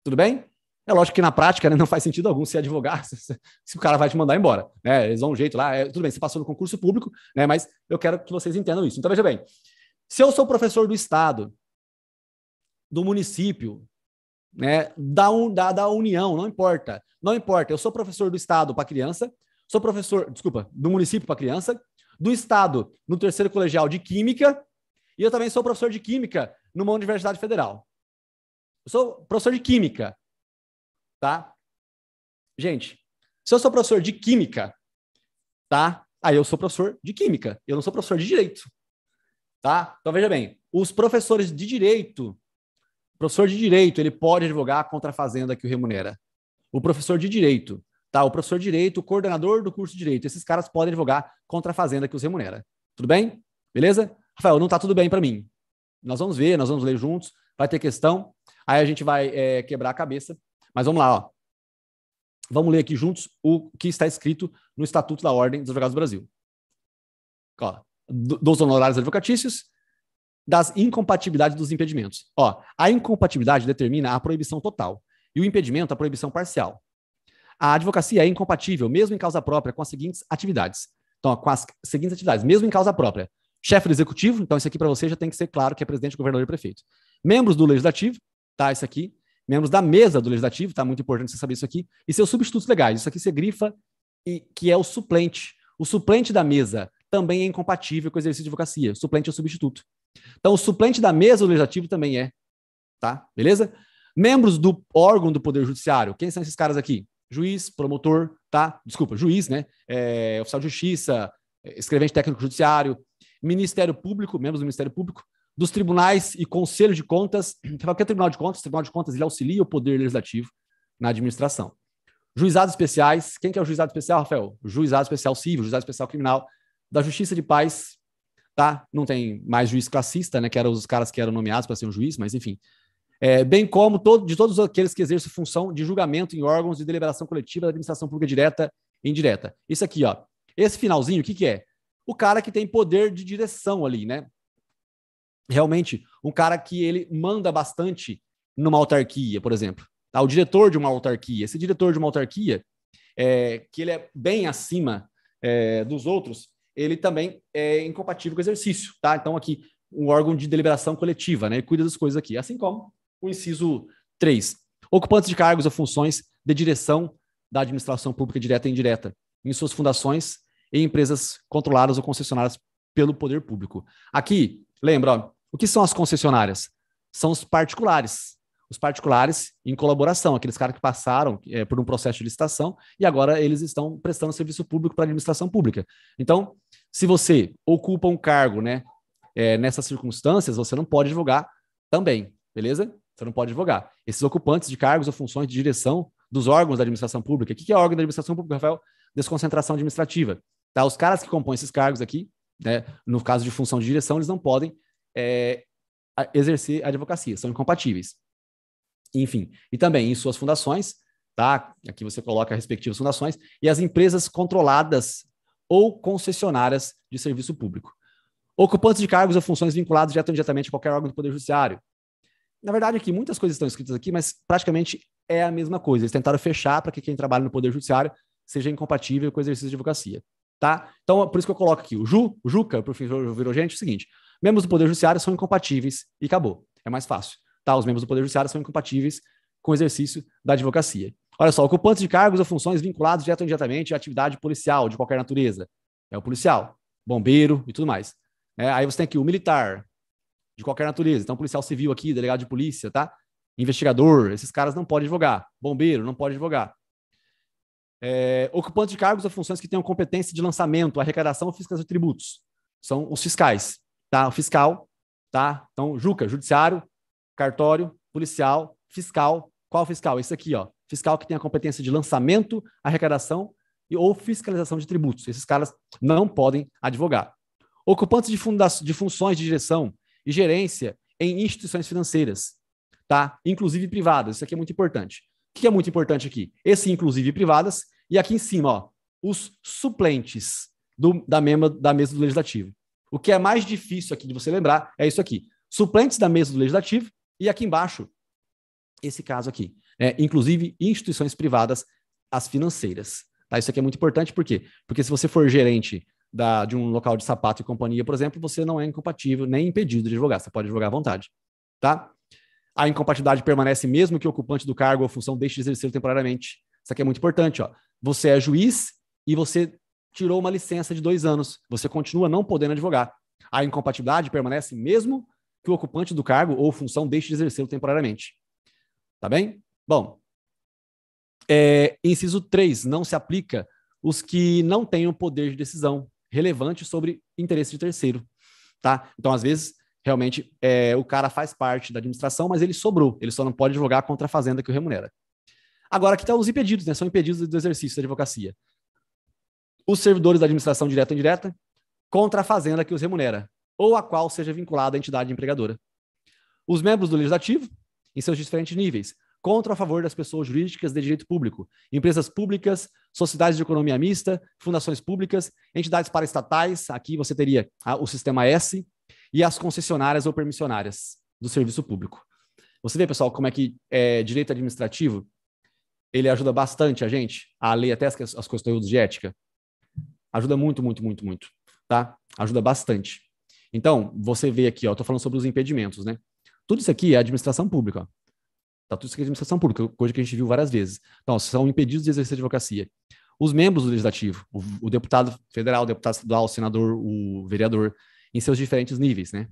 Tudo bem? É lógico que na prática né, não faz sentido algum se advogar se, se, o cara vai te mandar embora. Né? Eles vão um jeito lá, é, tudo bem, você passou no concurso público, né, mas eu quero que vocês entendam isso. Então veja bem, se eu sou professor do Estado, do município, né, da, un, da, da União, não importa, não importa, eu sou professor do Estado para criança, sou professor, desculpa, do município para criança, do Estado no terceiro colegial de Química, e eu também sou professor de Química numa universidade federal. Eu sou professor de química, tá? Gente, se eu sou professor de química, tá? Aí eu sou professor de química, eu não sou professor de direito, tá? Então veja bem, os professores de direito, professor de direito, ele pode advogar contra a fazenda que o remunera. O professor de direito, tá? O professor de direito, o coordenador do curso de direito, esses caras podem advogar contra a fazenda que os remunera. Tudo bem? Beleza? Rafael, não tá tudo bem para mim. Nós vamos ver, nós vamos ler juntos, vai ter questão, Aí a gente vai é, quebrar a cabeça. Mas vamos lá, ó. Vamos ler aqui juntos o que está escrito no Estatuto da Ordem dos Advogados do Brasil. Ó, dos honorários advocatícios, das incompatibilidades dos impedimentos. Ó, a incompatibilidade determina a proibição total e o impedimento a proibição parcial. A advocacia é incompatível, mesmo em causa própria, com as seguintes atividades. Então, ó, com as seguintes atividades, mesmo em causa própria. Chefe do executivo, então isso aqui para você já tem que ser claro que é presidente, governador e prefeito. Membros do legislativo, tá? Isso aqui. Membros da mesa do legislativo, tá? Muito importante você saber isso aqui. E seus substitutos legais. Isso aqui você grifa, e, que é o suplente. O suplente da mesa também é incompatível com o exercício de advocacia. O suplente é o substituto. Então, o suplente da mesa do legislativo também é, tá? Beleza? Membros do órgão do Poder Judiciário. Quem são esses caras aqui? Juiz, promotor, tá? Desculpa, juiz, né? É, oficial de justiça, escrevente técnico judiciário, Ministério Público, membros do Ministério Público, dos tribunais e conselhos de contas. é o tribunal de contas, o tribunal de contas ele auxilia o poder legislativo na administração. Juizados especiais, quem que é o juizado especial, Rafael? Juizado especial civil, juizado especial criminal, da justiça de paz, tá? Não tem mais juiz classista, né? Que eram os caras que eram nomeados para ser um juiz, mas enfim. É, bem como todo, de todos aqueles que exercem função de julgamento em órgãos de deliberação coletiva da administração pública direta e indireta. Isso aqui, ó. Esse finalzinho, o que, que é? O cara que tem poder de direção ali, né? realmente um cara que ele manda bastante numa autarquia, por exemplo. Tá? O diretor de uma autarquia. Esse diretor de uma autarquia, é, que ele é bem acima é, dos outros, ele também é incompatível com o exercício. Tá? Então, aqui, um órgão de deliberação coletiva, né? Ele cuida das coisas aqui. Assim como o inciso 3. Ocupantes de cargos ou funções de direção da administração pública direta e indireta, em suas fundações e empresas controladas ou concessionadas pelo poder público. Aqui, lembra, ó, o que são as concessionárias? São os particulares. Os particulares em colaboração, aqueles caras que passaram é, por um processo de licitação e agora eles estão prestando serviço público para a administração pública. Então, se você ocupa um cargo né, é, nessas circunstâncias, você não pode divulgar também, beleza? Você não pode divulgar. Esses ocupantes de cargos ou funções de direção dos órgãos da administração pública. O que é órgão da administração pública, Rafael? Desconcentração administrativa. Tá? Os caras que compõem esses cargos aqui, né, no caso de função de direção, eles não podem é, exercer a advocacia, são incompatíveis. Enfim, e também em suas fundações, tá? Aqui você coloca as respectivas fundações e as empresas controladas ou concessionárias de serviço público. Ocupantes de cargos ou funções vinculados direto ou indiretamente a qualquer órgão do Poder Judiciário. Na verdade, aqui muitas coisas estão escritas aqui, mas praticamente é a mesma coisa. Eles tentaram fechar para que quem trabalha no Poder Judiciário seja incompatível com o exercício de advocacia, tá? Então, por isso que eu coloco aqui o Ju, o Juca, o professor virou gente, é o seguinte: Membros do Poder Judiciário são incompatíveis e acabou. É mais fácil. Tá? Os membros do Poder Judiciário são incompatíveis com o exercício da advocacia. Olha só, ocupantes de cargos ou funções vinculados direto ou indiretamente à atividade policial de qualquer natureza. É o policial, bombeiro e tudo mais. É, aí você tem aqui o militar, de qualquer natureza. Então, policial civil aqui, delegado de polícia, tá? Investigador, esses caras não podem advogar. Bombeiro, não pode advogar. É, ocupantes de cargos ou funções que tenham competência de lançamento, arrecadação ou fiscalização de tributos. São os fiscais tá? O fiscal, tá? Então, Juca, judiciário, cartório, policial, fiscal. Qual fiscal? Esse aqui, ó. Fiscal que tem a competência de lançamento, arrecadação e ou fiscalização de tributos. Esses caras não podem advogar. Ocupantes de, funda de funções de direção e gerência em instituições financeiras, tá? Inclusive privadas. Isso aqui é muito importante. O que é muito importante aqui? Esse inclusive privadas e aqui em cima, ó, os suplentes do, da, mesma da mesa do legislativo. O que é mais difícil aqui de você lembrar é isso aqui: suplentes da mesa do legislativo e aqui embaixo, esse caso aqui. É, inclusive, instituições privadas, as financeiras. Tá? Isso aqui é muito importante, por quê? Porque se você for gerente da, de um local de sapato e companhia, por exemplo, você não é incompatível nem impedido de advogar, você pode advogar à vontade. Tá? A incompatibilidade permanece mesmo que o ocupante do cargo ou função deixe de exercer temporariamente. Isso aqui é muito importante. Ó. Você é juiz e você tirou uma licença de dois anos. Você continua não podendo advogar. A incompatibilidade permanece mesmo que o ocupante do cargo ou função deixe de exercê-lo temporariamente. Tá bem? Bom. É, inciso 3. Não se aplica os que não tenham poder de decisão relevante sobre interesse de terceiro. Tá? Então, às vezes, realmente, é, o cara faz parte da administração, mas ele sobrou. Ele só não pode advogar contra a fazenda que o remunera. Agora, aqui estão tá os impedidos, né? São impedidos do exercício da advocacia os servidores da administração direta e indireta contra a fazenda que os remunera, ou a qual seja vinculada a entidade empregadora. Os membros do legislativo, em seus diferentes níveis, contra ou a favor das pessoas jurídicas de direito público, empresas públicas, sociedades de economia mista, fundações públicas, entidades paraestatais, aqui você teria o sistema S, e as concessionárias ou permissionárias do serviço público. Você vê, pessoal, como é que é, direito administrativo ele ajuda bastante a gente a ler até as, as questões de ética. Ajuda muito, muito, muito, muito, tá? Ajuda bastante. Então, você vê aqui, ó, eu tô falando sobre os impedimentos, né? Tudo isso aqui é administração pública. Tá tudo isso aqui é administração pública, coisa que a gente viu várias vezes. Então, são impedidos de exercer advocacia. Os membros do legislativo, o, o deputado federal, o deputado estadual, o senador, o vereador, em seus diferentes níveis, né?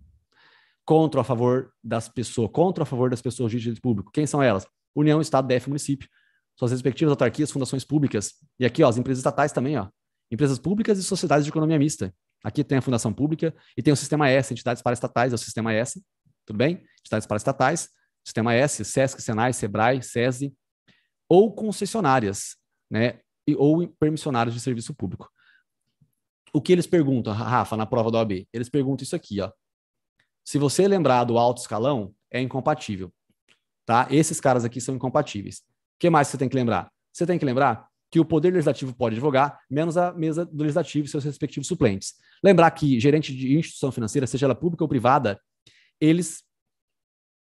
Contra ou a favor das pessoas, contra ou a favor das pessoas de direito público. Quem são elas? União, Estado, DF, município, suas respectivas autarquias, fundações públicas. E aqui, ó, as empresas estatais também, ó empresas públicas e sociedades de economia mista. Aqui tem a Fundação Pública e tem o Sistema S, entidades paraestatais, é o Sistema S, tudo bem? Entidades paraestatais, Sistema S, SESC, SENAI, SEBRAE, SESI, ou concessionárias, né? E, ou permissionários de serviço público. O que eles perguntam, Rafa, na prova da OAB? Eles perguntam isso aqui, ó. Se você lembrar do alto escalão, é incompatível, tá? Esses caras aqui são incompatíveis. O que mais você tem que lembrar? Você tem que lembrar que o Poder Legislativo pode advogar, menos a mesa do Legislativo e seus respectivos suplentes. Lembrar que gerente de instituição financeira, seja ela pública ou privada, eles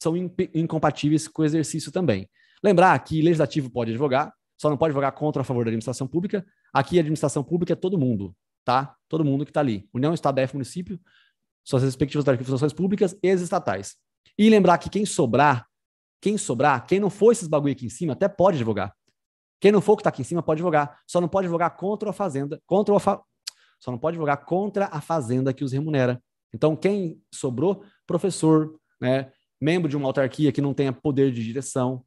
são incompatíveis com o exercício também. Lembrar que Legislativo pode advogar, só não pode advogar contra ou a favor da administração pública. Aqui, a administração pública é todo mundo, tá? Todo mundo que está ali. União, Estado, DF, município, suas respectivas administrações públicas e as estatais. E lembrar que quem sobrar, quem sobrar, quem não for esses bagulho aqui em cima, até pode advogar. Quem não for que está aqui em cima pode vogar. Só não pode vogar contra a fazenda, contra a fa... só não pode vogar contra a fazenda que os remunera. Então, quem sobrou, professor, né, membro de uma autarquia que não tenha poder de direção,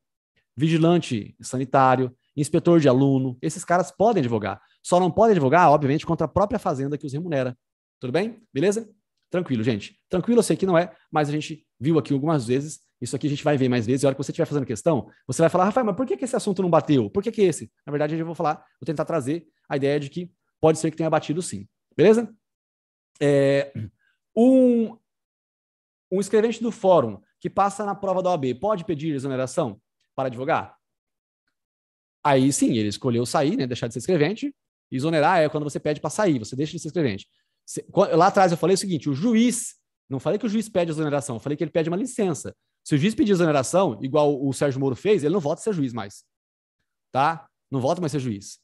vigilante sanitário, inspetor de aluno, esses caras podem advogar. Só não podem advogar, obviamente, contra a própria fazenda que os remunera. Tudo bem? Beleza? Tranquilo, gente. Tranquilo, eu sei que não é, mas a gente viu aqui algumas vezes isso aqui a gente vai ver mais vezes. E a hora que você estiver fazendo questão, você vai falar, Rafael, mas por que, que esse assunto não bateu? Por que, que esse? Na verdade, eu vou falar, vou tentar trazer a ideia de que pode ser que tenha batido sim. Beleza? É, um, um escrevente do fórum que passa na prova da OAB pode pedir exoneração para advogar? Aí sim, ele escolheu sair, né, deixar de ser escrevente. Exonerar é quando você pede para sair, você deixa de ser escrevente. Lá atrás eu falei o seguinte: o juiz, não falei que o juiz pede exoneração, eu falei que ele pede uma licença. Se o juiz pedir exoneração, igual o Sérgio Moro fez, ele não volta a ser juiz mais. Tá? Não volta mais a ser juiz.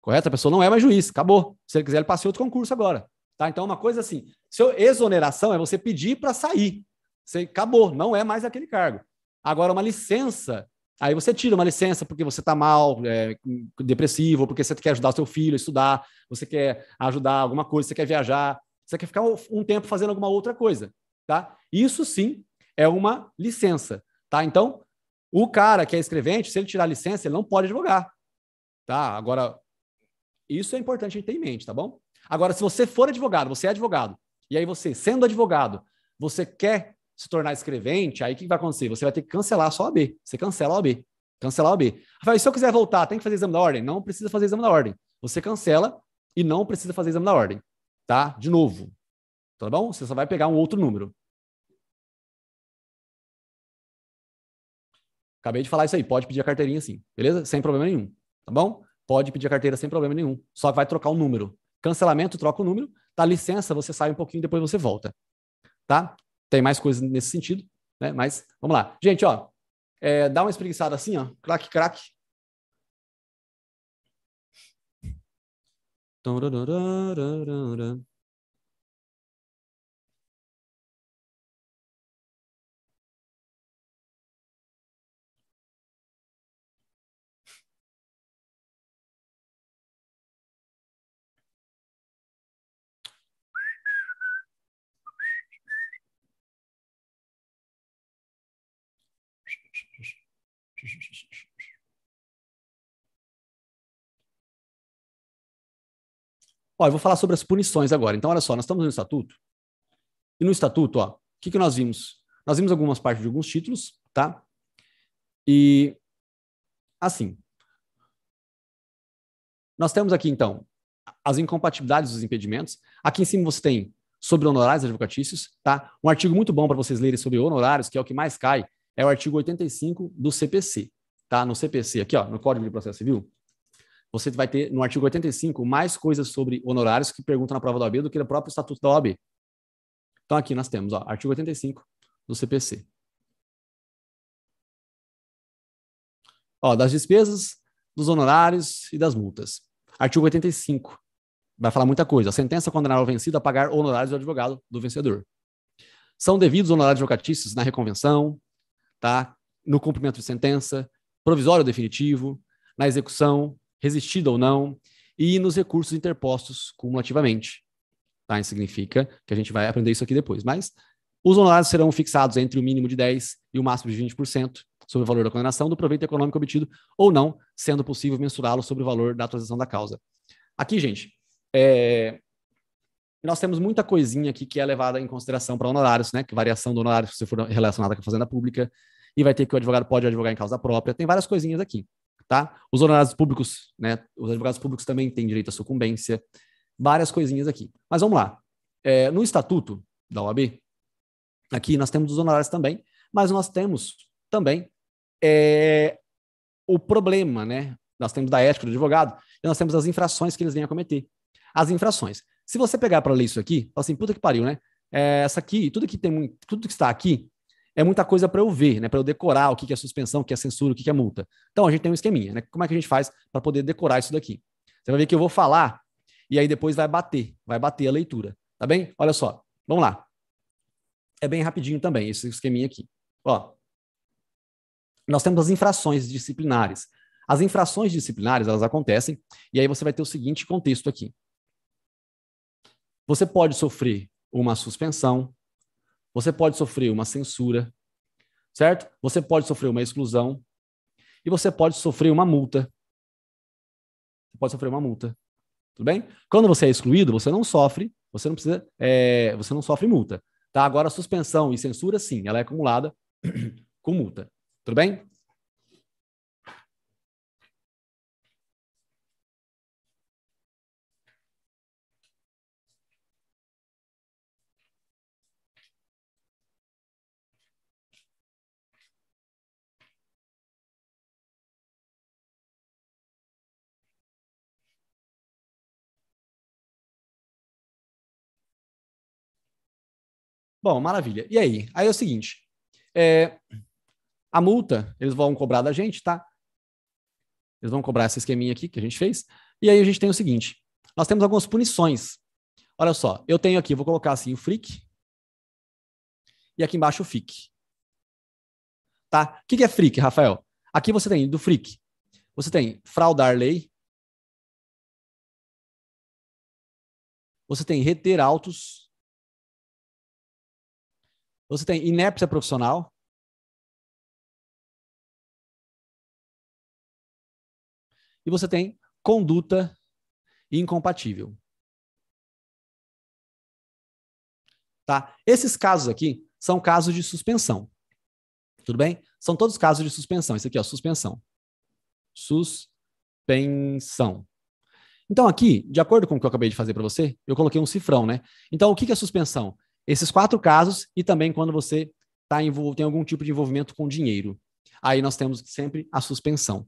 Correto? A pessoa não é mais juiz, acabou. Se ele quiser, ele em outro concurso agora. Tá? Então, uma coisa assim: seu exoneração é você pedir para sair. Você acabou, não é mais aquele cargo. Agora, uma licença. Aí você tira uma licença porque você está mal, é, depressivo, porque você quer ajudar seu filho a estudar, você quer ajudar alguma coisa, você quer viajar, você quer ficar um tempo fazendo alguma outra coisa, tá? Isso sim é uma licença, tá? Então, o cara que é escrevente, se ele tirar a licença, ele não pode advogar, tá? Agora, isso é importante a gente ter em mente, tá bom? Agora, se você for advogado, você é advogado, e aí você, sendo advogado, você quer se tornar escrevente, aí o que vai acontecer? Você vai ter que cancelar a sua OAB. Você cancela a OAB. Cancela a OAB. Rafael, se eu quiser voltar, tem que fazer exame da ordem? Não precisa fazer exame da ordem. Você cancela e não precisa fazer exame da ordem, tá? De novo, tá bom? Você só vai pegar um outro número. Acabei de falar isso aí, pode pedir a carteirinha sim, beleza? Sem problema nenhum, tá bom? Pode pedir a carteira sem problema nenhum, só vai trocar o número. Cancelamento, troca o número, dá licença, você sai um pouquinho, depois você volta, tá? Tem mais coisas nesse sentido, né? Mas vamos lá. Gente, ó, é, dá uma espreguiçada assim, ó, craque, craque. Ó, eu vou falar sobre as punições agora. Então, olha só, nós estamos no estatuto. E no estatuto, ó, o que, que nós vimos? Nós vimos algumas partes de alguns títulos, tá? E assim, nós temos aqui então as incompatibilidades dos impedimentos. Aqui em cima você tem sobre honorários advocatícios, tá? Um artigo muito bom para vocês lerem sobre honorários, que é o que mais cai é o artigo 85 do CPC, tá? No CPC, aqui, ó, no Código de Processo Civil, você vai ter no artigo 85 mais coisas sobre honorários que perguntam na prova da OAB do que no próprio estatuto da OAB. Então aqui nós temos, ó, artigo 85 do CPC. Ó, das despesas, dos honorários e das multas. Artigo 85 vai falar muita coisa. A sentença condenará o vencido a pagar honorários do advogado do vencedor. São devidos honorários advocatícios na reconvenção, tá? no cumprimento de sentença, provisório ou definitivo, na execução, resistida ou não, e nos recursos interpostos cumulativamente. Tá? Isso significa que a gente vai aprender isso aqui depois, mas os honorários serão fixados entre o mínimo de 10% e o máximo de 20% sobre o valor da condenação do proveito econômico obtido ou não, sendo possível mensurá-lo sobre o valor da atualização da causa. Aqui, gente, é... nós temos muita coisinha aqui que é levada em consideração para honorários, né? Que variação do honorário se for relacionada com a fazenda pública, e vai ter que o advogado pode advogar em causa própria. Tem várias coisinhas aqui, tá? Os honorários públicos, né? Os advogados públicos também têm direito à sucumbência. Várias coisinhas aqui. Mas vamos lá. É, no estatuto da OAB, aqui nós temos os honorários também, mas nós temos também é, o problema, né? Nós temos da ética do advogado e nós temos as infrações que eles vêm a cometer. As infrações. Se você pegar para ler isso aqui, fala assim, puta que pariu, né? É, essa aqui, tudo que tem, tudo que está aqui é muita coisa para eu ver, né? Para eu decorar o que, é suspensão, o que é censura, o que, que é multa. Então a gente tem um esqueminha, né? Como é que a gente faz para poder decorar isso daqui? Você vai ver que eu vou falar e aí depois vai bater, vai bater a leitura, tá bem? Olha só, vamos lá. É bem rapidinho também esse esqueminha aqui. Ó, nós temos as infrações disciplinares. As infrações disciplinares, elas acontecem, e aí você vai ter o seguinte contexto aqui. Você pode sofrer uma suspensão, você pode sofrer uma censura, certo? Você pode sofrer uma exclusão e você pode sofrer uma multa. Você pode sofrer uma multa. Tudo bem? Quando você é excluído, você não sofre, você não precisa, é, você não sofre multa. Tá? Agora, suspensão e censura, sim, ela é acumulada com multa. Tudo bem? Bom, maravilha. E aí? Aí é o seguinte: é, a multa, eles vão cobrar da gente, tá? Eles vão cobrar esse esqueminha aqui que a gente fez. E aí a gente tem o seguinte: nós temos algumas punições. Olha só, eu tenho aqui, vou colocar assim o freak e aqui embaixo o fic. Tá? O que é freak, Rafael? Aqui você tem do freak. Você tem fraudar lei. Você tem reter autos. Você tem inépcia profissional. E você tem conduta incompatível. Tá? Esses casos aqui são casos de suspensão. Tudo bem? São todos casos de suspensão. Isso aqui, ó, suspensão. Suspensão. Então, aqui, de acordo com o que eu acabei de fazer para você, eu coloquei um cifrão, né? Então, o que é suspensão? Esses quatro casos e também quando você tá tem algum tipo de envolvimento com dinheiro. Aí nós temos sempre a suspensão,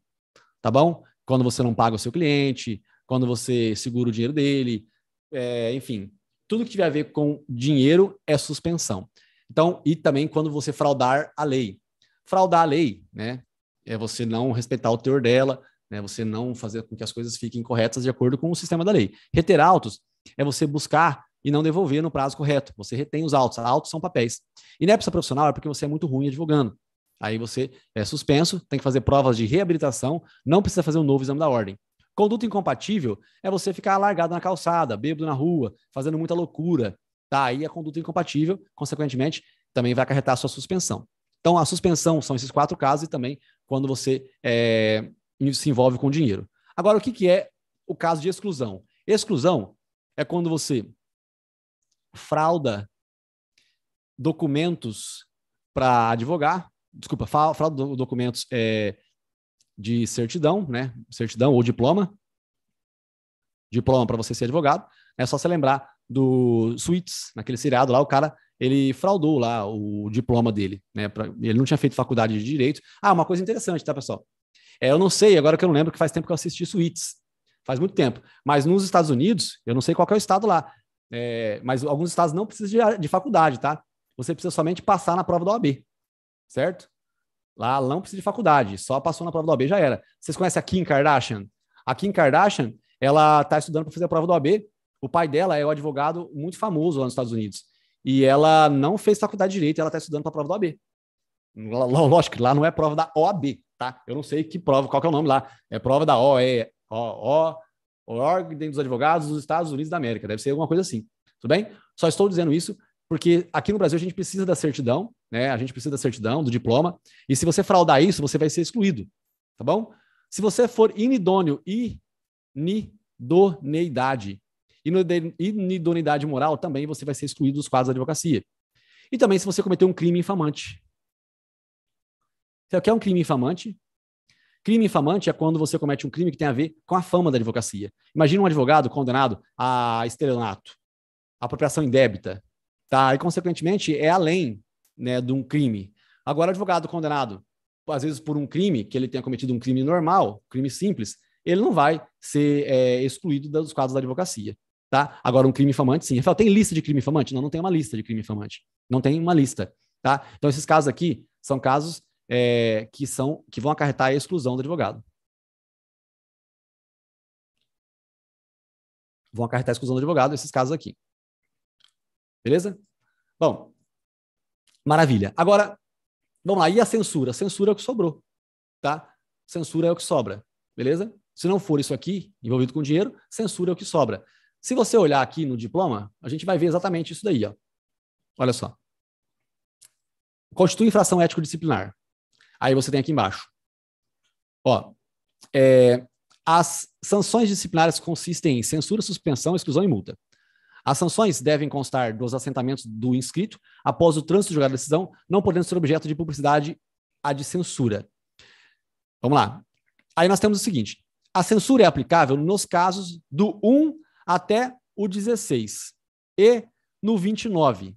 tá bom? Quando você não paga o seu cliente, quando você segura o dinheiro dele, é, enfim, tudo que tiver a ver com dinheiro é suspensão. Então, e também quando você fraudar a lei. Fraudar a lei, né? É você não respeitar o teor dela, né? Você não fazer com que as coisas fiquem corretas de acordo com o sistema da lei. Reter autos é você buscar e não devolver no prazo correto. Você retém os autos. Autos são papéis. Inepsa profissional é porque você é muito ruim advogando. Aí você é suspenso, tem que fazer provas de reabilitação, não precisa fazer um novo exame da ordem. Conduta incompatível é você ficar largado na calçada, bêbado na rua, fazendo muita loucura. Tá? Aí a conduta incompatível, consequentemente, também vai acarretar a sua suspensão. Então, a suspensão são esses quatro casos e também quando você é, se envolve com dinheiro. Agora, o que, que é o caso de exclusão? Exclusão é quando você frauda documentos para advogar, desculpa, frauda documentos é, de certidão, né? Certidão ou diploma. Diploma para você ser advogado. É só você lembrar do Suits, naquele seriado lá, o cara ele fraudou lá o diploma dele, né? Pra, ele não tinha feito faculdade de direito. Ah, uma coisa interessante, tá, pessoal? É, eu não sei, agora que eu não lembro, que faz tempo que eu assisti Suits. Faz muito tempo. Mas nos Estados Unidos, eu não sei qual é o estado lá, é, mas alguns estados não precisam de, de, faculdade, tá? Você precisa somente passar na prova da OAB, certo? Lá não precisa de faculdade, só passou na prova da OAB já era. Vocês conhecem a Kim Kardashian? A Kim Kardashian, ela está estudando para fazer a prova da OAB. O pai dela é um advogado muito famoso lá nos Estados Unidos. E ela não fez faculdade de direito, ela está estudando para a prova da OAB. Lógico que lá não é prova da OAB, tá? Eu não sei que prova, qual que é o nome lá. É prova da OE, o, o, Ordem dos Advogados dos Estados Unidos da América, deve ser alguma coisa assim. Tudo bem? Só estou dizendo isso porque aqui no Brasil a gente precisa da certidão, né? A gente precisa da certidão, do diploma, e se você fraudar isso, você vai ser excluído, tá bom? Se você for inidôneo e inidoneidade, inidoneidade moral, também você vai ser excluído dos quadros da advocacia. E também se você cometer um crime infamante. Você é quer é um crime infamante, Crime infamante é quando você comete um crime que tem a ver com a fama da advocacia. Imagina um advogado condenado a estelionato, a apropriação indébita, tá? E, consequentemente, é além né, de um crime. Agora, advogado condenado, às vezes por um crime, que ele tenha cometido um crime normal, crime simples, ele não vai ser é, excluído dos quadros da advocacia. Tá? Agora, um crime infamante, sim. Ele tem lista de crime infamante? Não, não tem uma lista de crime infamante. Não tem uma lista. Tá? Então, esses casos aqui são casos é, que são que vão acarretar a exclusão do advogado. Vão acarretar a exclusão do advogado esses casos aqui. Beleza? Bom, maravilha. Agora, vamos lá. E a censura? Censura é o que sobrou, tá? Censura é o que sobra, beleza? Se não for isso aqui, envolvido com dinheiro, censura é o que sobra. Se você olhar aqui no diploma, a gente vai ver exatamente isso daí, ó. Olha só. Constitui infração ético-disciplinar. Aí você tem aqui embaixo. Ó, é, as sanções disciplinares consistem em censura, suspensão, exclusão e multa. As sanções devem constar dos assentamentos do inscrito após o trânsito de julgado da decisão, não podendo ser objeto de publicidade a de censura. Vamos lá. Aí nós temos o seguinte: a censura é aplicável nos casos do 1 até o 16 e no 29.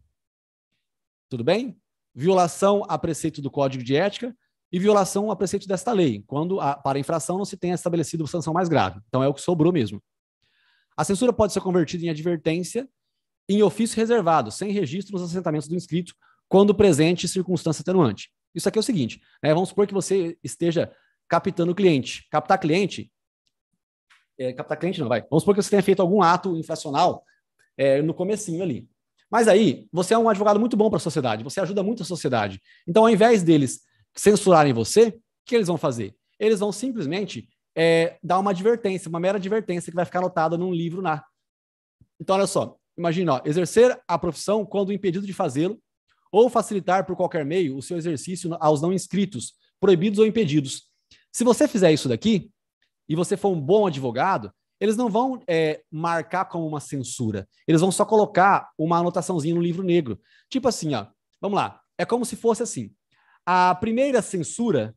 Tudo bem? Violação a preceito do Código de Ética, e violação a preceito desta lei, quando a, para infração não se tenha estabelecido sanção mais grave. Então é o que sobrou mesmo. A censura pode ser convertida em advertência em ofício reservado, sem registro nos assentamentos do inscrito, quando presente circunstância atenuante. Isso aqui é o seguinte, né, vamos supor que você esteja captando cliente. Captar cliente, é, captar cliente não, vai. Vamos supor que você tenha feito algum ato infracional é, no comecinho ali. Mas aí, você é um advogado muito bom para a sociedade, você ajuda muito a sociedade. Então, ao invés deles censurarem você, o que eles vão fazer? Eles vão simplesmente é, dar uma advertência, uma mera advertência que vai ficar anotada num livro lá. Então, olha só, imagina, ó, exercer a profissão quando impedido de fazê-lo, ou facilitar por qualquer meio o seu exercício aos não inscritos, proibidos ou impedidos. Se você fizer isso daqui, e você for um bom advogado, eles não vão é, marcar como uma censura. Eles vão só colocar uma anotaçãozinha no livro negro. Tipo assim, ó, vamos lá. É como se fosse assim a primeira censura,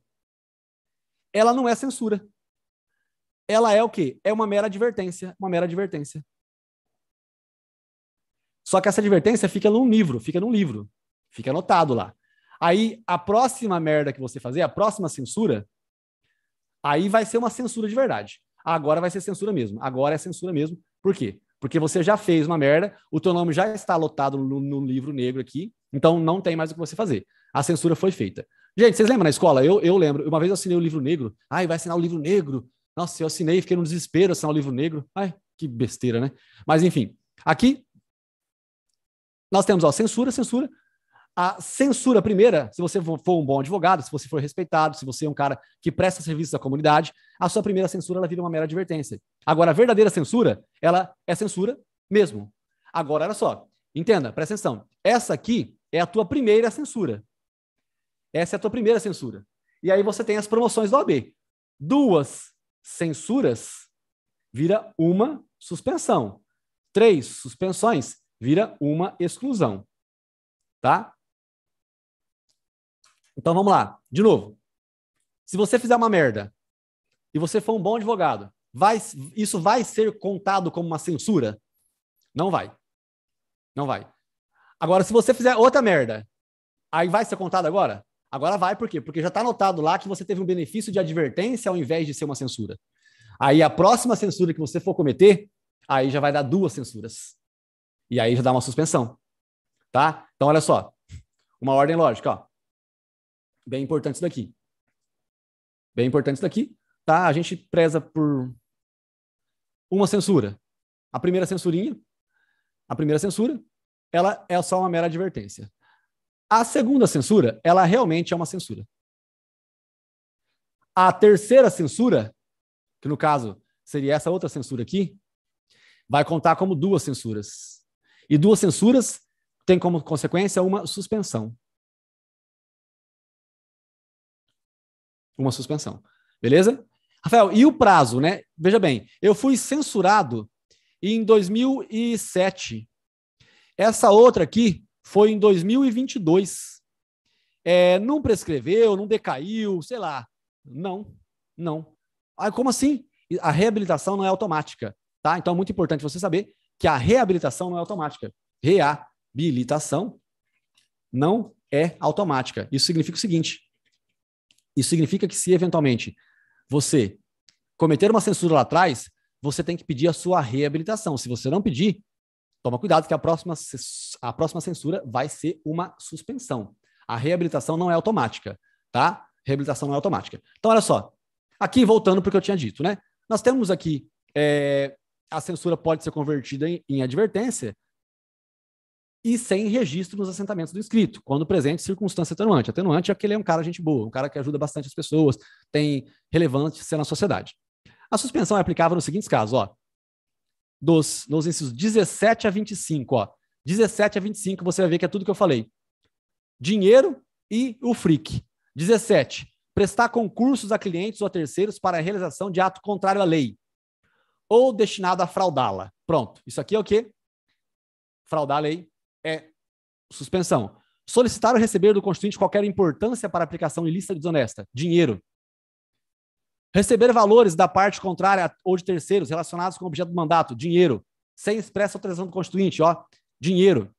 ela não é censura. Ela é o quê? É uma mera advertência, uma mera advertência. Só que essa advertência fica num livro, fica num livro, fica anotado lá. Aí a próxima merda que você fazer, a próxima censura, aí vai ser uma censura de verdade. Agora vai ser censura mesmo. Agora é censura mesmo. Por quê? Porque você já fez uma merda, o teu nome já está lotado no, no livro negro aqui, então não tem mais o que você fazer a censura foi feita. Gente, vocês lembram na escola? Eu, eu lembro. Uma vez eu assinei o livro negro. Ai, vai assinar o livro negro. Nossa, eu assinei, e fiquei no desespero assinar o livro negro. Ai, que besteira, né? Mas enfim, aqui nós temos a censura, censura. A censura primeira, se você for um bom advogado, se você for respeitado, se você é um cara que presta serviço à comunidade, a sua primeira censura ela vira uma mera advertência. Agora, a verdadeira censura, ela é censura mesmo. Agora, olha só, entenda, presta atenção. Essa aqui é a tua primeira censura. Essa é a tua primeira censura. E aí você tem as promoções da OAB. Duas censuras vira uma suspensão. Três suspensões vira uma exclusão. Tá? Então vamos lá, de novo. Se você fizer uma merda e você for um bom advogado, vai, isso vai ser contado como uma censura? Não vai. Não vai. Agora, se você fizer outra merda, aí vai ser contado agora? Agora vai por quê? Porque já está anotado lá que você teve um benefício de advertência ao invés de ser uma censura. Aí a próxima censura que você for cometer, aí já vai dar duas censuras. E aí já dá uma suspensão. Tá? Então olha só. Uma ordem lógica, ó. Bem importante isso daqui. Bem importante isso daqui, tá? A gente preza por uma censura. A primeira censurinha, a primeira censura, ela é só uma mera advertência. A segunda censura, ela realmente é uma censura. A terceira censura, que no caso seria essa outra censura aqui, vai contar como duas censuras. E duas censuras têm como consequência uma suspensão. Uma suspensão. Beleza? Rafael, e o prazo, né? Veja bem, eu fui censurado em 2007. Essa outra aqui foi em 2022. É, não prescreveu, não decaiu, sei lá. Não, não. Ah, como assim? A reabilitação não é automática, tá? Então é muito importante você saber que a reabilitação não é automática. Reabilitação não é automática. Isso significa o seguinte: isso significa que se eventualmente você cometer uma censura lá atrás, você tem que pedir a sua reabilitação. Se você não pedir, Toma cuidado que a próxima, a próxima censura vai ser uma suspensão. A reabilitação não é automática, tá? Reabilitação não é automática. Então, olha só. Aqui, voltando para o que eu tinha dito, né? Nós temos aqui é, a censura pode ser convertida em, em advertência e sem registro nos assentamentos do inscrito. quando presente circunstância atenuante. Atenuante é que ele é um cara gente boa, um cara que ajuda bastante as pessoas, tem relevância na sociedade. A suspensão é aplicável nos seguintes casos, ó dos, nos incisos 17 a 25, ó. 17 a 25, você vai ver que é tudo que eu falei. Dinheiro e o FRIC. 17. Prestar concursos a clientes ou a terceiros para a realização de ato contrário à lei ou destinado a fraudá-la. Pronto. Isso aqui é o quê? Fraudar a lei é suspensão. Solicitar ou receber do constituinte qualquer importância para aplicação ilícita e desonesta. Dinheiro. Receber valores da parte contrária ou de terceiros relacionados com o objeto do mandato, dinheiro, sem expressa autorização do constituinte, ó, dinheiro.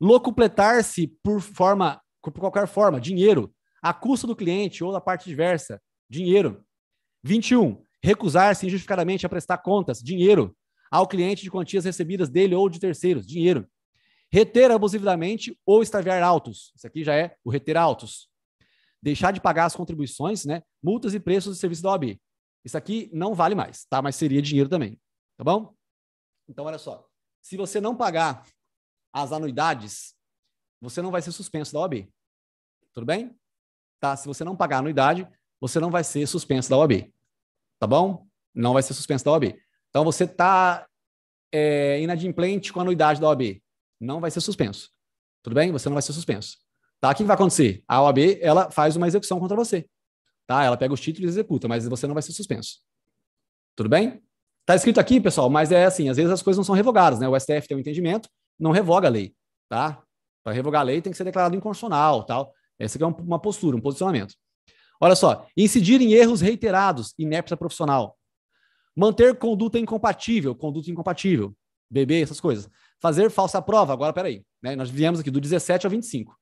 Locupletar-se por forma, por qualquer forma, dinheiro, a custa do cliente ou da parte diversa, dinheiro. 21. Recusar-se injustificadamente a prestar contas, dinheiro, ao cliente de quantias recebidas dele ou de terceiros, dinheiro. Reter abusivamente ou extraviar autos. Isso aqui já é o reter autos deixar de pagar as contribuições, né, multas e preços do serviço da OAB. Isso aqui não vale mais, tá? Mas seria dinheiro também, tá bom? Então, olha só. Se você não pagar as anuidades, você não vai ser suspenso da OAB. Tudo bem? Tá? Se você não pagar a anuidade, você não vai ser suspenso da OAB. Tá bom? Não vai ser suspenso da OAB. Então, você está é, eh, inadimplente com a anuidade da OAB. Não vai ser suspenso. Tudo bem? Você não vai ser suspenso. Tá? O que, vai acontecer? A OAB ela faz uma execução contra você. Tá? Ela pega os títulos e executa, mas você não vai ser suspenso. Tudo bem? Tá escrito aqui, pessoal, mas é assim, às vezes as coisas não são revogadas, né? O STF tem um entendimento, não revoga a lei, tá? Para revogar a lei tem que ser declarado inconstitucional, tal. Essa aqui é uma postura, um posicionamento. Olha só, incidir em erros reiterados, inepta profissional. Manter conduta incompatível, conduta incompatível. Beber, essas coisas. Fazer falsa prova, agora peraí. Né? Nós viemos aqui do 17 ao 25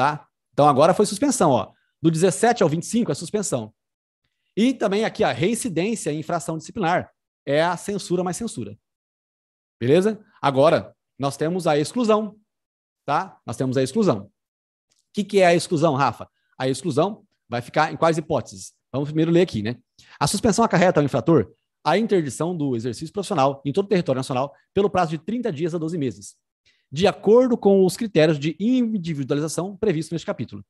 tá? Então agora foi suspensão, ó. Do 17 ao 25 é suspensão. E também aqui a reincidência em infração disciplinar é a censura mais censura. Beleza? Agora nós temos a exclusão, tá? Nós temos a exclusão. O que, que é a exclusão, Rafa? A exclusão vai ficar em quais hipóteses? Vamos primeiro ler aqui, né? A suspensão acarreta ao infrator a interdição do exercício profissional em todo o território nacional pelo prazo de 30 dias a 12 meses, de acordo com os critérios de individualização previstos neste capítulo.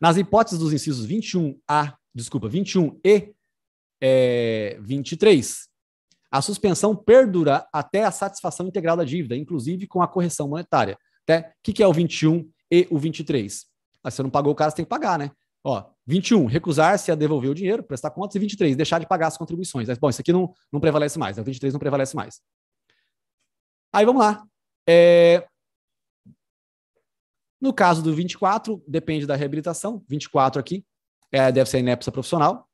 Nas hipóteses dos incisos 21A, desculpa, 21 e é, 23, a suspensão perdura até a satisfação integral da dívida, inclusive com a correção monetária. Até, o que, que é o 21 e o 23? se você não pagou, o cara tem que pagar, né? Ó, 21, recusar-se a devolver o dinheiro, prestar contas, e 23, deixar de pagar as contribuições. Bom, isso aqui não, não prevalece mais, né? o 23 não prevalece mais. Aí vamos lá. É... No caso do 24, depende da reabilitação. 24 aqui é, deve ser inepsa profissional.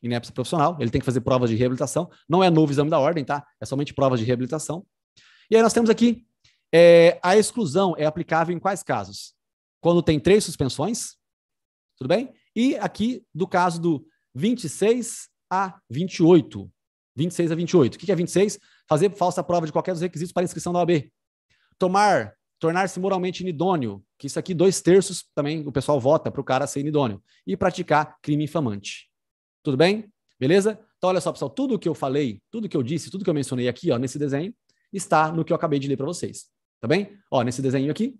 Inepsa profissional, ele tem que fazer provas de reabilitação. Não é novo exame da ordem, tá? É somente provas de reabilitação. E aí nós temos aqui é, a exclusão é aplicável em quais casos? Quando tem três suspensões, tudo bem? E aqui do caso do 26 a 28. 26 a 28. O que é 26? Fazer falsa prova de qualquer dos requisitos para inscrição da OAB. Tomar, tornar-se moralmente inidôneo, que isso aqui, dois terços também o pessoal vota para o cara ser inidôneo. E praticar crime infamante. Tudo bem? Beleza? Então, olha só, pessoal, tudo que eu falei, tudo que eu disse, tudo que eu mencionei aqui, ó, nesse desenho, está no que eu acabei de ler para vocês. Tá bem? Ó, nesse desenho aqui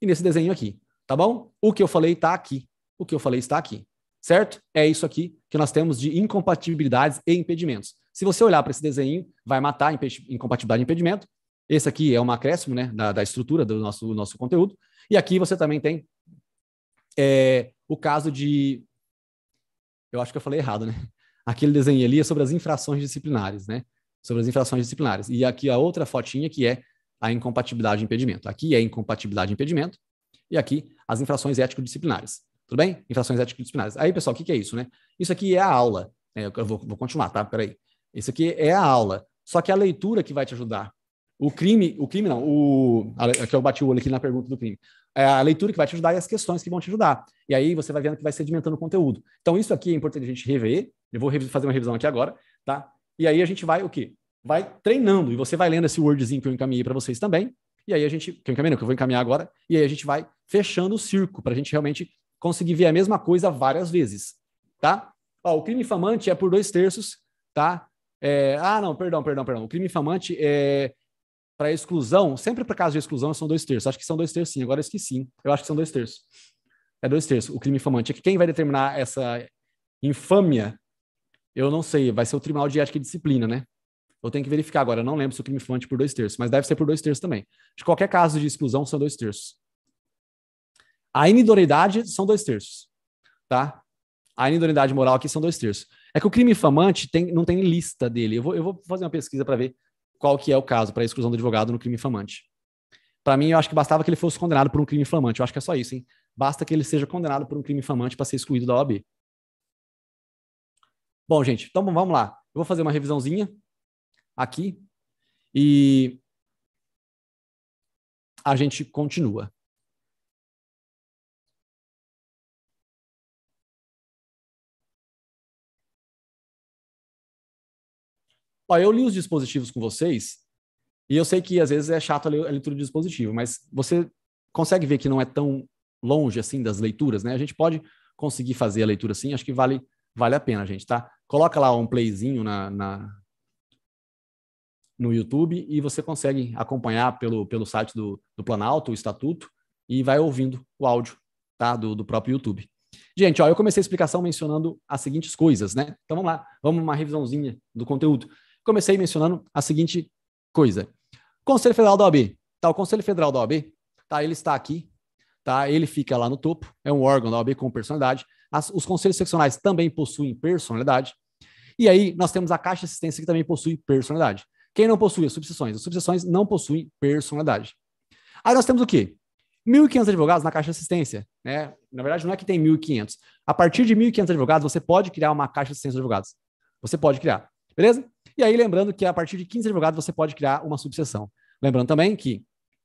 e nesse desenho aqui. Tá bom? O que eu falei está aqui. O que eu falei está aqui. Certo? É isso aqui que nós temos de incompatibilidades e impedimentos. Se você olhar para esse desenho, vai matar incompatibilidade e impedimento. Esse aqui é um acréscimo né, da, da estrutura do nosso, do nosso conteúdo. E aqui você também tem é, o caso de. Eu acho que eu falei errado, né? Aquele desenho ali é sobre as infrações disciplinares, né? Sobre as infrações disciplinares. E aqui a outra fotinha que é a incompatibilidade e impedimento. Aqui é incompatibilidade e impedimento, e aqui as infrações ético-disciplinares. Tudo bem? Infrações ético-disciplinares. Aí, pessoal, o que, que, é isso, né? Isso aqui é a aula. É, eu vou, vou, continuar, tá? Peraí. Isso aqui é a aula. Só que a leitura que vai te ajudar o crime, o crime não, o. Aqui eu bati o olho aqui na pergunta do crime. É a leitura que vai te ajudar e as questões que vão te ajudar. E aí você vai vendo que vai sedimentando o conteúdo. Então, isso aqui é importante a gente rever. Eu vou fazer uma revisão aqui agora, tá? E aí a gente vai o quê? Vai treinando, e você vai lendo esse wordzinho que eu encaminhei para vocês também. E aí a gente. Que eu encaminhei, não, que eu vou encaminhar agora, e aí a gente vai fechando o circo para a gente realmente conseguir ver a mesma coisa várias vezes. Tá? Ó, o crime infamante é por dois terços, tá? É, ah, não, perdão, perdão, perdão. O crime infamante é para exclusão, sempre para caso de exclusão são dois terços. Acho que são dois terços, sim. Agora eu esqueci. Eu acho que são dois terços. É dois terços. O crime infamante. É que quem vai determinar essa infâmia, eu não sei. Vai ser o Tribunal de Ética e Disciplina, né? Eu tenho que verificar agora. Eu não lembro se o crime infamante é por dois terços, mas deve ser por dois terços também. De qualquer caso de exclusão, são dois terços. A inidoneidade são dois terços, tá? A inidoneidade moral aqui são dois terços. É que o crime infamante tem, não tem lista dele. Eu vou, eu vou fazer uma pesquisa para ver qual que é o caso para exclusão do advogado no crime infamante. Para mim, eu acho que bastava que ele fosse condenado por um crime infamante. Eu acho que é só isso, hein? Basta que ele seja condenado por um crime infamante para ser excluído da OAB. Bom, gente, então vamos lá. Eu vou fazer uma revisãozinha aqui e a gente continua. Ó, eu li os dispositivos com vocês, e eu sei que às vezes é chato a leitura do dispositivo, mas você consegue ver que não é tão longe assim das leituras, né? A gente pode conseguir fazer a leitura assim, acho que vale, vale a pena, gente, tá? Coloca lá um playzinho na, na no YouTube e você consegue acompanhar pelo, pelo site do, do Planalto, o Estatuto, e vai ouvindo o áudio tá? do, do próprio YouTube. Gente, ó, eu comecei a explicação mencionando as seguintes coisas, né? Então vamos lá, vamos uma revisãozinha do conteúdo comecei mencionando a seguinte coisa. Conselho Federal da OAB. Tá, o Conselho Federal da OAB, tá, ele está aqui, tá? Ele fica lá no topo, é um órgão da OAB com personalidade. As, os conselhos seccionais também possuem personalidade. E aí nós temos a Caixa de Assistência que também possui personalidade. Quem não possui as subseções? As subseções não possuem personalidade. Aí nós temos o quê? 1.500 advogados na Caixa de Assistência. Né? Na verdade, não é que tem 1.500. A partir de 1.500 advogados, você pode criar uma Caixa de Assistência de Advogados. Você pode criar. Beleza? E aí, lembrando que a partir de 15 advogados você pode criar uma subseção. Lembrando também que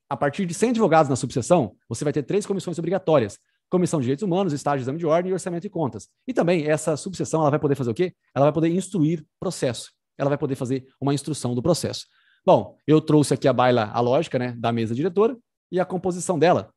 a partir de 100 advogados na subseção, você vai ter três comissões obrigatórias. Comissão de Direitos Humanos, Estágio de Exame de Ordem e Orçamento e Contas. E também essa subseção ela vai poder fazer o quê? Ela vai poder instruir processo. Ela vai poder fazer uma instrução do processo. Bom, eu trouxe aqui a baila, a lógica né, da mesa diretora e a composição dela.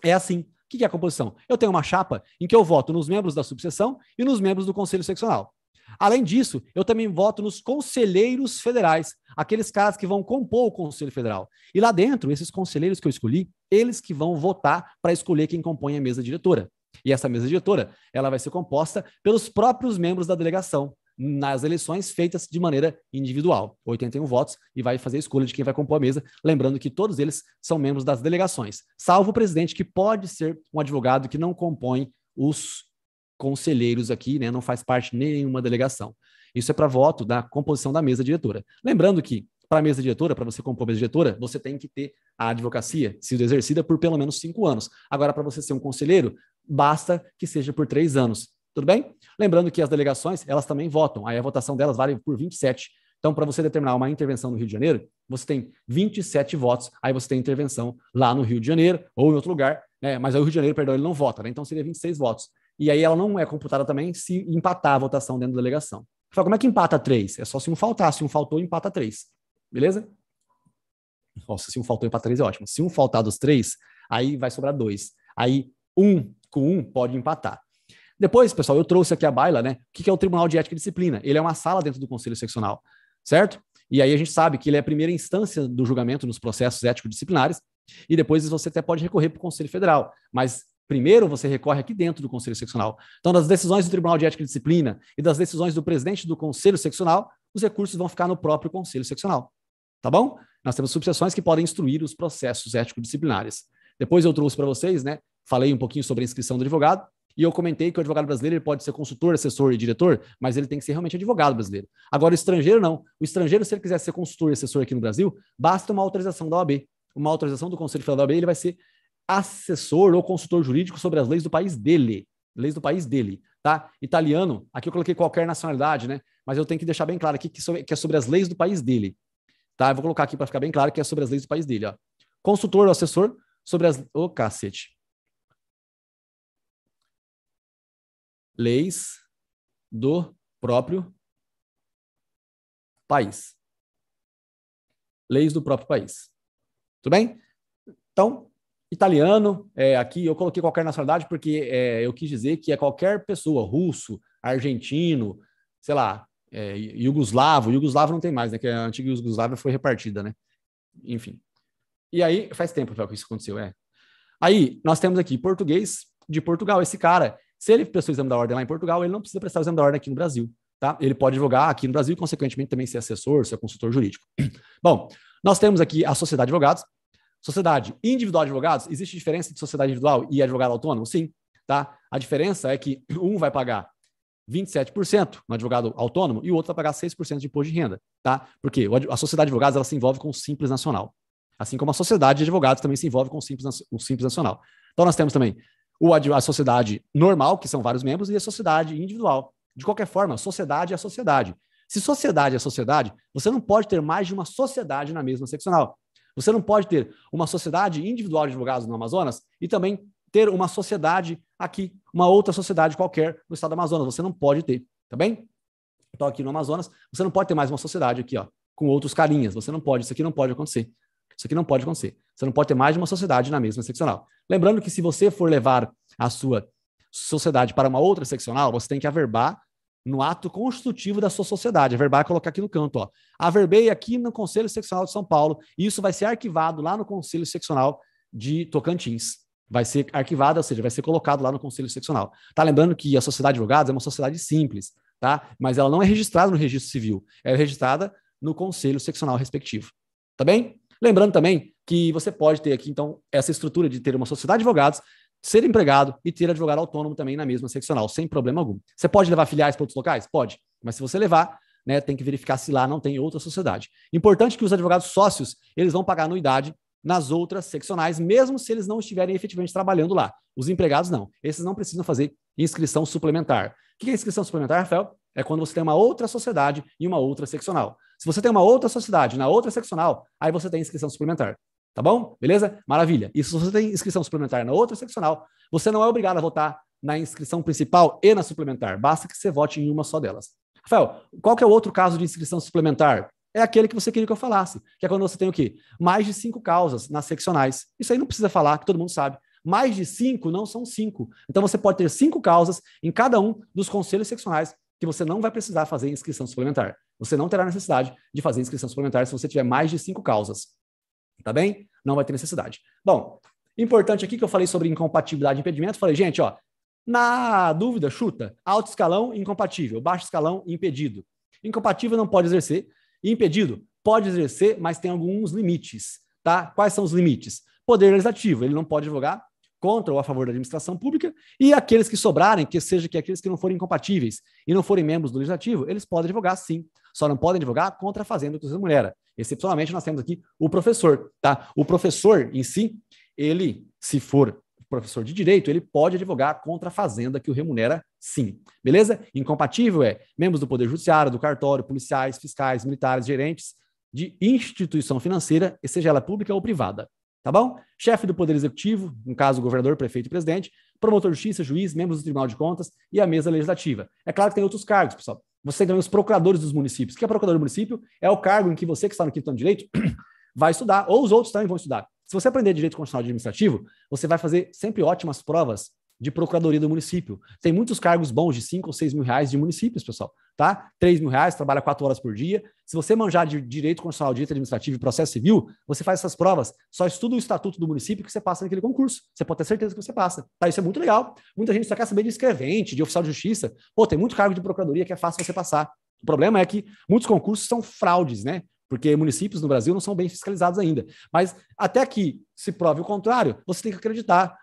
É assim. O que é a composição? Eu tenho uma chapa em que eu voto nos membros da subseção e nos membros do Conselho Seccional. Além disso, eu também voto nos conselheiros federais, aqueles caras que vão compor o Conselho Federal. E lá dentro, esses conselheiros que eu escolhi, eles que vão votar para escolher quem compõe a mesa diretora. E essa mesa diretora, ela vai ser composta pelos próprios membros da delegação nas eleições feitas de maneira individual, 81 votos e vai fazer a escolha de quem vai compor a mesa, lembrando que todos eles são membros das delegações, salvo o presidente que pode ser um advogado que não compõe os conselheiros aqui, né? Não faz parte nenhuma delegação. Isso é para voto da composição da mesa diretora. Lembrando que, para a mesa diretora, para você compor a mesa diretora, você tem que ter a advocacia sido exercida por pelo menos cinco anos. Agora, para você ser um conselheiro, basta que seja por três anos. Tudo bem? Lembrando que as delegações, elas também votam. Aí a votação delas vale por 27. Então, para você determinar uma intervenção no Rio de Janeiro, você tem 27 votos, aí você tem intervenção lá no Rio de Janeiro ou em outro lugar, né? mas aí o Rio de Janeiro, perdão, ele não vota, né? então seria 26 votos e aí ela não é computada também se empatar a votação dentro da delegação. Fala, como é que empata três? É só se um faltar. Se um faltou, empata três. Beleza? Nossa, se um faltou, empata três é ótimo. Se um faltar dos três, aí vai sobrar dois. Aí um com um pode empatar. Depois, pessoal, eu trouxe aqui a baila, né? O que é o Tribunal de Ética e Disciplina? Ele é uma sala dentro do Conselho Seccional, certo? E aí a gente sabe que ele é a primeira instância do julgamento nos processos ético-disciplinares, e depois você até pode recorrer para o Conselho Federal. Mas Primeiro, você recorre aqui dentro do Conselho Seccional. Então, das decisões do Tribunal de Ética e Disciplina e das decisões do presidente do Conselho Seccional, os recursos vão ficar no próprio Conselho Seccional. Tá bom? Nós temos subseções que podem instruir os processos ético-disciplinares. Depois eu trouxe para vocês, né? Falei um pouquinho sobre a inscrição do advogado, e eu comentei que o advogado brasileiro ele pode ser consultor, assessor e diretor, mas ele tem que ser realmente advogado brasileiro. Agora, o estrangeiro não. O estrangeiro, se ele quiser ser consultor e assessor aqui no Brasil, basta uma autorização da OAB. Uma autorização do Conselho Federal da OAB, ele vai ser assessor ou consultor jurídico sobre as leis do país dele. Leis do país dele, tá? Italiano, aqui eu coloquei qualquer nacionalidade, né? Mas eu tenho que deixar bem claro aqui que é sobre as leis do país dele, tá? Eu vou colocar aqui para ficar bem claro que é sobre as leis do país dele, ó. Consultor ou assessor sobre as. Ô, oh, cacete. Leis do próprio país. Leis do próprio país. Tudo bem? Então, italiano, é, aqui eu coloquei qualquer nacionalidade porque é, eu quis dizer que é qualquer pessoa, russo, argentino, sei lá, é, iugoslavo, iugoslavo não tem mais, né? Que a antiga Iugoslávia foi repartida, né? Enfim. E aí, faz tempo que isso aconteceu, é. Aí, nós temos aqui português de Portugal. Esse cara, se ele prestou o exame da ordem lá em Portugal, ele não precisa prestar o exame da ordem aqui no Brasil, tá? Ele pode advogar aqui no Brasil e, consequentemente, também ser assessor, ser consultor jurídico. Bom, nós temos aqui a Sociedade de Advogados, Sociedade individual de advogados, existe diferença entre sociedade individual e advogado autônomo? Sim, tá? A diferença é que um vai pagar 27% no advogado autônomo e o outro vai pagar 6% de imposto de renda, tá? Porque a sociedade de advogados ela se envolve com o Simples Nacional, assim como a sociedade de advogados também se envolve com o Simples, o Simples Nacional. Então nós temos também o, a sociedade normal, que são vários membros, e a sociedade individual. De qualquer forma, sociedade é sociedade. Se sociedade é sociedade, você não pode ter mais de uma sociedade na mesma seccional. Você não pode ter uma sociedade individual de advogados no Amazonas e também ter uma sociedade aqui, uma outra sociedade qualquer no estado do Amazonas. Você não pode ter, tá bem? Então, aqui no Amazonas, você não pode ter mais uma sociedade aqui, ó, com outros carinhas. Você não pode, isso aqui não pode acontecer. Isso aqui não pode acontecer. Você não pode ter mais de uma sociedade na mesma seccional. Lembrando que se você for levar a sua sociedade para uma outra seccional, você tem que averbar no ato constitutivo da sua sociedade. A verbar é colocar aqui no canto, ó. Averbei aqui no Conselho Seccional de São Paulo, e isso vai ser arquivado lá no Conselho Seccional de Tocantins. Vai ser arquivado, ou seja, vai ser colocado lá no Conselho Seccional. Tá lembrando que a Sociedade de Advogados é uma sociedade simples, tá? Mas ela não é registrada no Registro Civil, é registrada no Conselho Seccional respectivo. Tá bem? Lembrando também que você pode ter aqui, então, essa estrutura de ter uma sociedade de advogados ser empregado e ter advogado autônomo também na mesma seccional, sem problema algum. Você pode levar filiais para outros locais? Pode, mas se você levar, né, tem que verificar se lá não tem outra sociedade. Importante que os advogados sócios, eles vão pagar anuidade nas outras seccionais, mesmo se eles não estiverem efetivamente trabalhando lá. Os empregados não. Esses não precisam fazer inscrição suplementar. O que é inscrição suplementar, Rafael? É quando você tem uma outra sociedade e uma outra seccional. Se você tem uma outra sociedade na outra seccional, aí você tem inscrição suplementar. Tá bom? Beleza? Maravilha. E se você tem inscrição suplementar na outra seccional, você não é obrigado a votar na inscrição principal e na suplementar. Basta que você vote em uma só delas. Rafael, qual que é o outro caso de inscrição suplementar? É aquele que você queria que eu falasse, que é quando você tem o quê? Mais de cinco causas nas seccionais. Isso aí não precisa falar, que todo mundo sabe. Mais de cinco não são cinco. Então você pode ter cinco causas em cada um dos conselhos seccionais que você não vai precisar fazer inscrição suplementar. Você não terá necessidade de fazer inscrição suplementar se você tiver mais de cinco causas. Tá bem? Não vai ter necessidade. Bom, importante aqui que eu falei sobre incompatibilidade e impedimento. Falei, gente, ó, na dúvida, chuta. Alto escalão, incompatível. Baixo escalão, impedido. Incompatível não pode exercer. Impedido, pode exercer, mas tem alguns limites. Tá? Quais são os limites? Poder legislativo, ele não pode advogar contra ou a favor da administração pública, e aqueles que sobrarem, que seja que aqueles que não forem incompatíveis e não forem membros do legislativo, eles podem advogar sim. Só não podem advogar contra a fazenda da mulher. Excepcionalmente, nós temos aqui o professor, tá? O professor em si, ele, se for professor de direito, ele pode advogar contra a fazenda que o remunera, sim. Beleza? Incompatível é membros do Poder Judiciário, do cartório, policiais, fiscais, militares, gerentes de instituição financeira, seja ela pública ou privada. Tá bom? Chefe do Poder Executivo, no caso, governador, prefeito e presidente, promotor de justiça, juiz, membros do Tribunal de Contas e a mesa legislativa. É claro que tem outros cargos, pessoal. Você tem também os procuradores dos municípios. O que é procurador do município? É o cargo em que você que está no quinto ano de direito vai estudar, ou os outros também vão estudar. Se você aprender direito constitucional administrativo, você vai fazer sempre ótimas provas de procuradoria do município. Tem muitos cargos bons de 5 ou 6 mil reais de municípios, pessoal, tá? 3 mil reais, trabalha 4 horas por dia. Se você manjar de direito constitucional, direito administrativo e processo civil, você faz essas provas, só estuda o estatuto do município que você passa naquele concurso. Você pode ter certeza que você passa. Tá? Isso é muito legal. Muita gente só quer saber de escrevente, de oficial de justiça. Pô, tem muito cargo de procuradoria que é fácil você passar. O problema é que muitos concursos são fraudes, né? porque municípios no Brasil não são bem fiscalizados ainda. Mas até que se prove o contrário, você tem que acreditar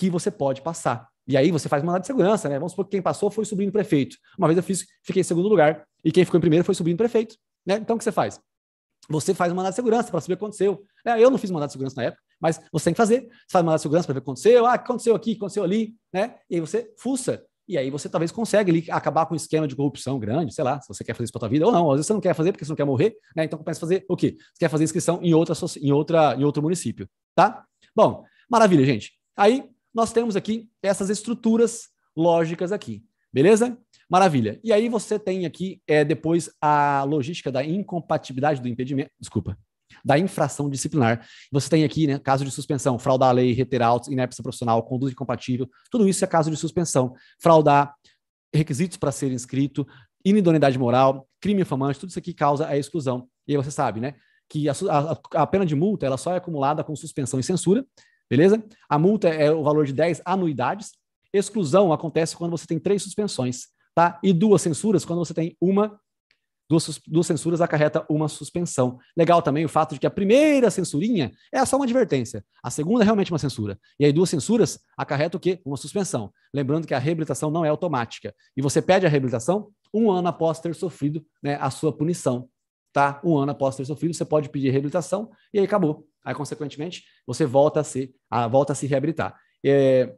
que você pode passar. E aí você faz mandado de segurança, né? Vamos supor que quem passou foi subindo prefeito. Uma vez eu fiz, fiquei em segundo lugar, e quem ficou em primeiro foi subindo prefeito. Né? Então o que você faz? Você faz uma mandado de segurança para saber o que aconteceu. É, eu não fiz mandado de segurança na época, mas você tem que fazer. Você faz mandado de segurança para ver o que aconteceu. Ah, aconteceu aqui, aconteceu ali, né? E aí você fuça. E aí você talvez consegue ali, acabar com um esquema de corrupção grande, sei lá, se você quer fazer isso para sua vida ou não. Às vezes você não quer fazer porque você não quer morrer, né? Então começa a fazer o quê? Você quer fazer inscrição em, outra, em, outra, em outro município, tá? Bom, maravilha, gente. Aí nós temos aqui essas estruturas lógicas aqui, beleza? Maravilha. E aí você tem aqui é, depois a logística da incompatibilidade do impedimento, desculpa, da infração disciplinar. Você tem aqui, né, caso de suspensão, fraudar a lei, reter autos, inépcia profissional, conduta incompatível, tudo isso é caso de suspensão. Fraudar, requisitos para ser inscrito, inidoneidade moral, crime infamante, tudo isso aqui causa a exclusão. E aí você sabe, né, que a, a, a pena de multa, ela só é acumulada com suspensão e censura, Beleza? A multa é o valor de 10 anuidades. Exclusão acontece quando você tem três suspensões, tá? E duas censuras quando você tem uma. Duas, duas censuras acarreta uma suspensão. Legal também o fato de que a primeira censurinha é só uma advertência. A segunda é realmente uma censura. E aí duas censuras acarreta o quê? Uma suspensão. Lembrando que a reabilitação não é automática. E você pede a reabilitação um ano após ter sofrido né, a sua punição. Tá? Um ano após ter sofrido, você pode pedir reabilitação e aí acabou. Aí, consequentemente, você volta a se, a, volta a se reabilitar. É,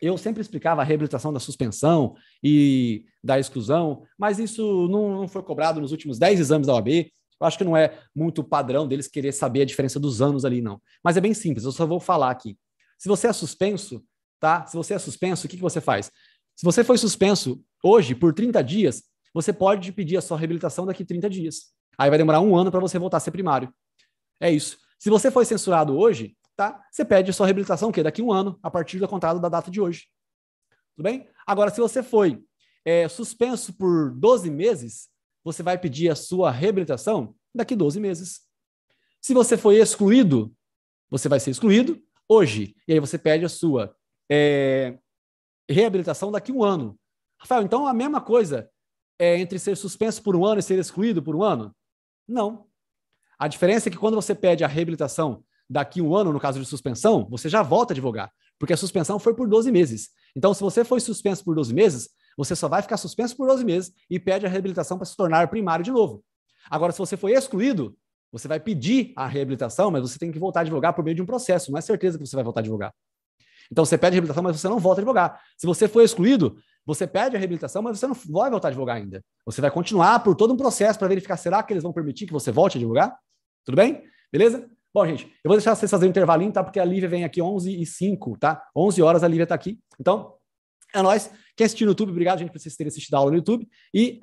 eu sempre explicava a reabilitação da suspensão e da exclusão, mas isso não, não foi cobrado nos últimos 10 exames da OAB. Eu acho que não é muito padrão deles querer saber a diferença dos anos ali, não. Mas é bem simples, eu só vou falar aqui. Se você é suspenso, tá? Se você é suspenso, o que, que você faz? Se você foi suspenso hoje por 30 dias, você pode pedir a sua reabilitação daqui 30 dias. Aí vai demorar um ano para você voltar a ser primário. É isso. Se você foi censurado hoje, tá? Você pede sua reabilitação que quê? Daqui um ano, a partir do contrato da data de hoje. Tudo bem? Agora, se você foi é, suspenso por 12 meses, você vai pedir a sua reabilitação daqui 12 meses. Se você foi excluído, você vai ser excluído hoje. E aí você pede a sua é, reabilitação daqui um ano. Rafael, então a mesma coisa é entre ser suspenso por um ano e ser excluído por um ano? Não. A diferença é que quando você pede a reabilitação daqui um ano, no caso de suspensão, você já volta a advogar, porque a suspensão foi por 12 meses. Então, se você foi suspenso por 12 meses, você só vai ficar suspenso por 12 meses e pede a reabilitação para se tornar primário de novo. Agora, se você foi excluído, você vai pedir a reabilitação, mas você tem que voltar a advogar por meio de um processo, não é certeza que você vai voltar a advogar. Então, você pede a reabilitação, mas você não volta a advogar. Se você foi excluído, você pede a reabilitação, mas você não vai voltar a advogar ainda. Você vai continuar por todo um processo para verificar será que eles vão permitir que você volte a advogar? Tudo bem? Beleza? Bom, gente, eu vou deixar vocês fazerem um intervalinho, tá? Porque a Lívia vem aqui 11 e 5, tá? 11 horas a Lívia tá aqui. Então, é nóis. Quem assistir no YouTube, obrigado, gente, por vocês terem assistido a aula no YouTube. E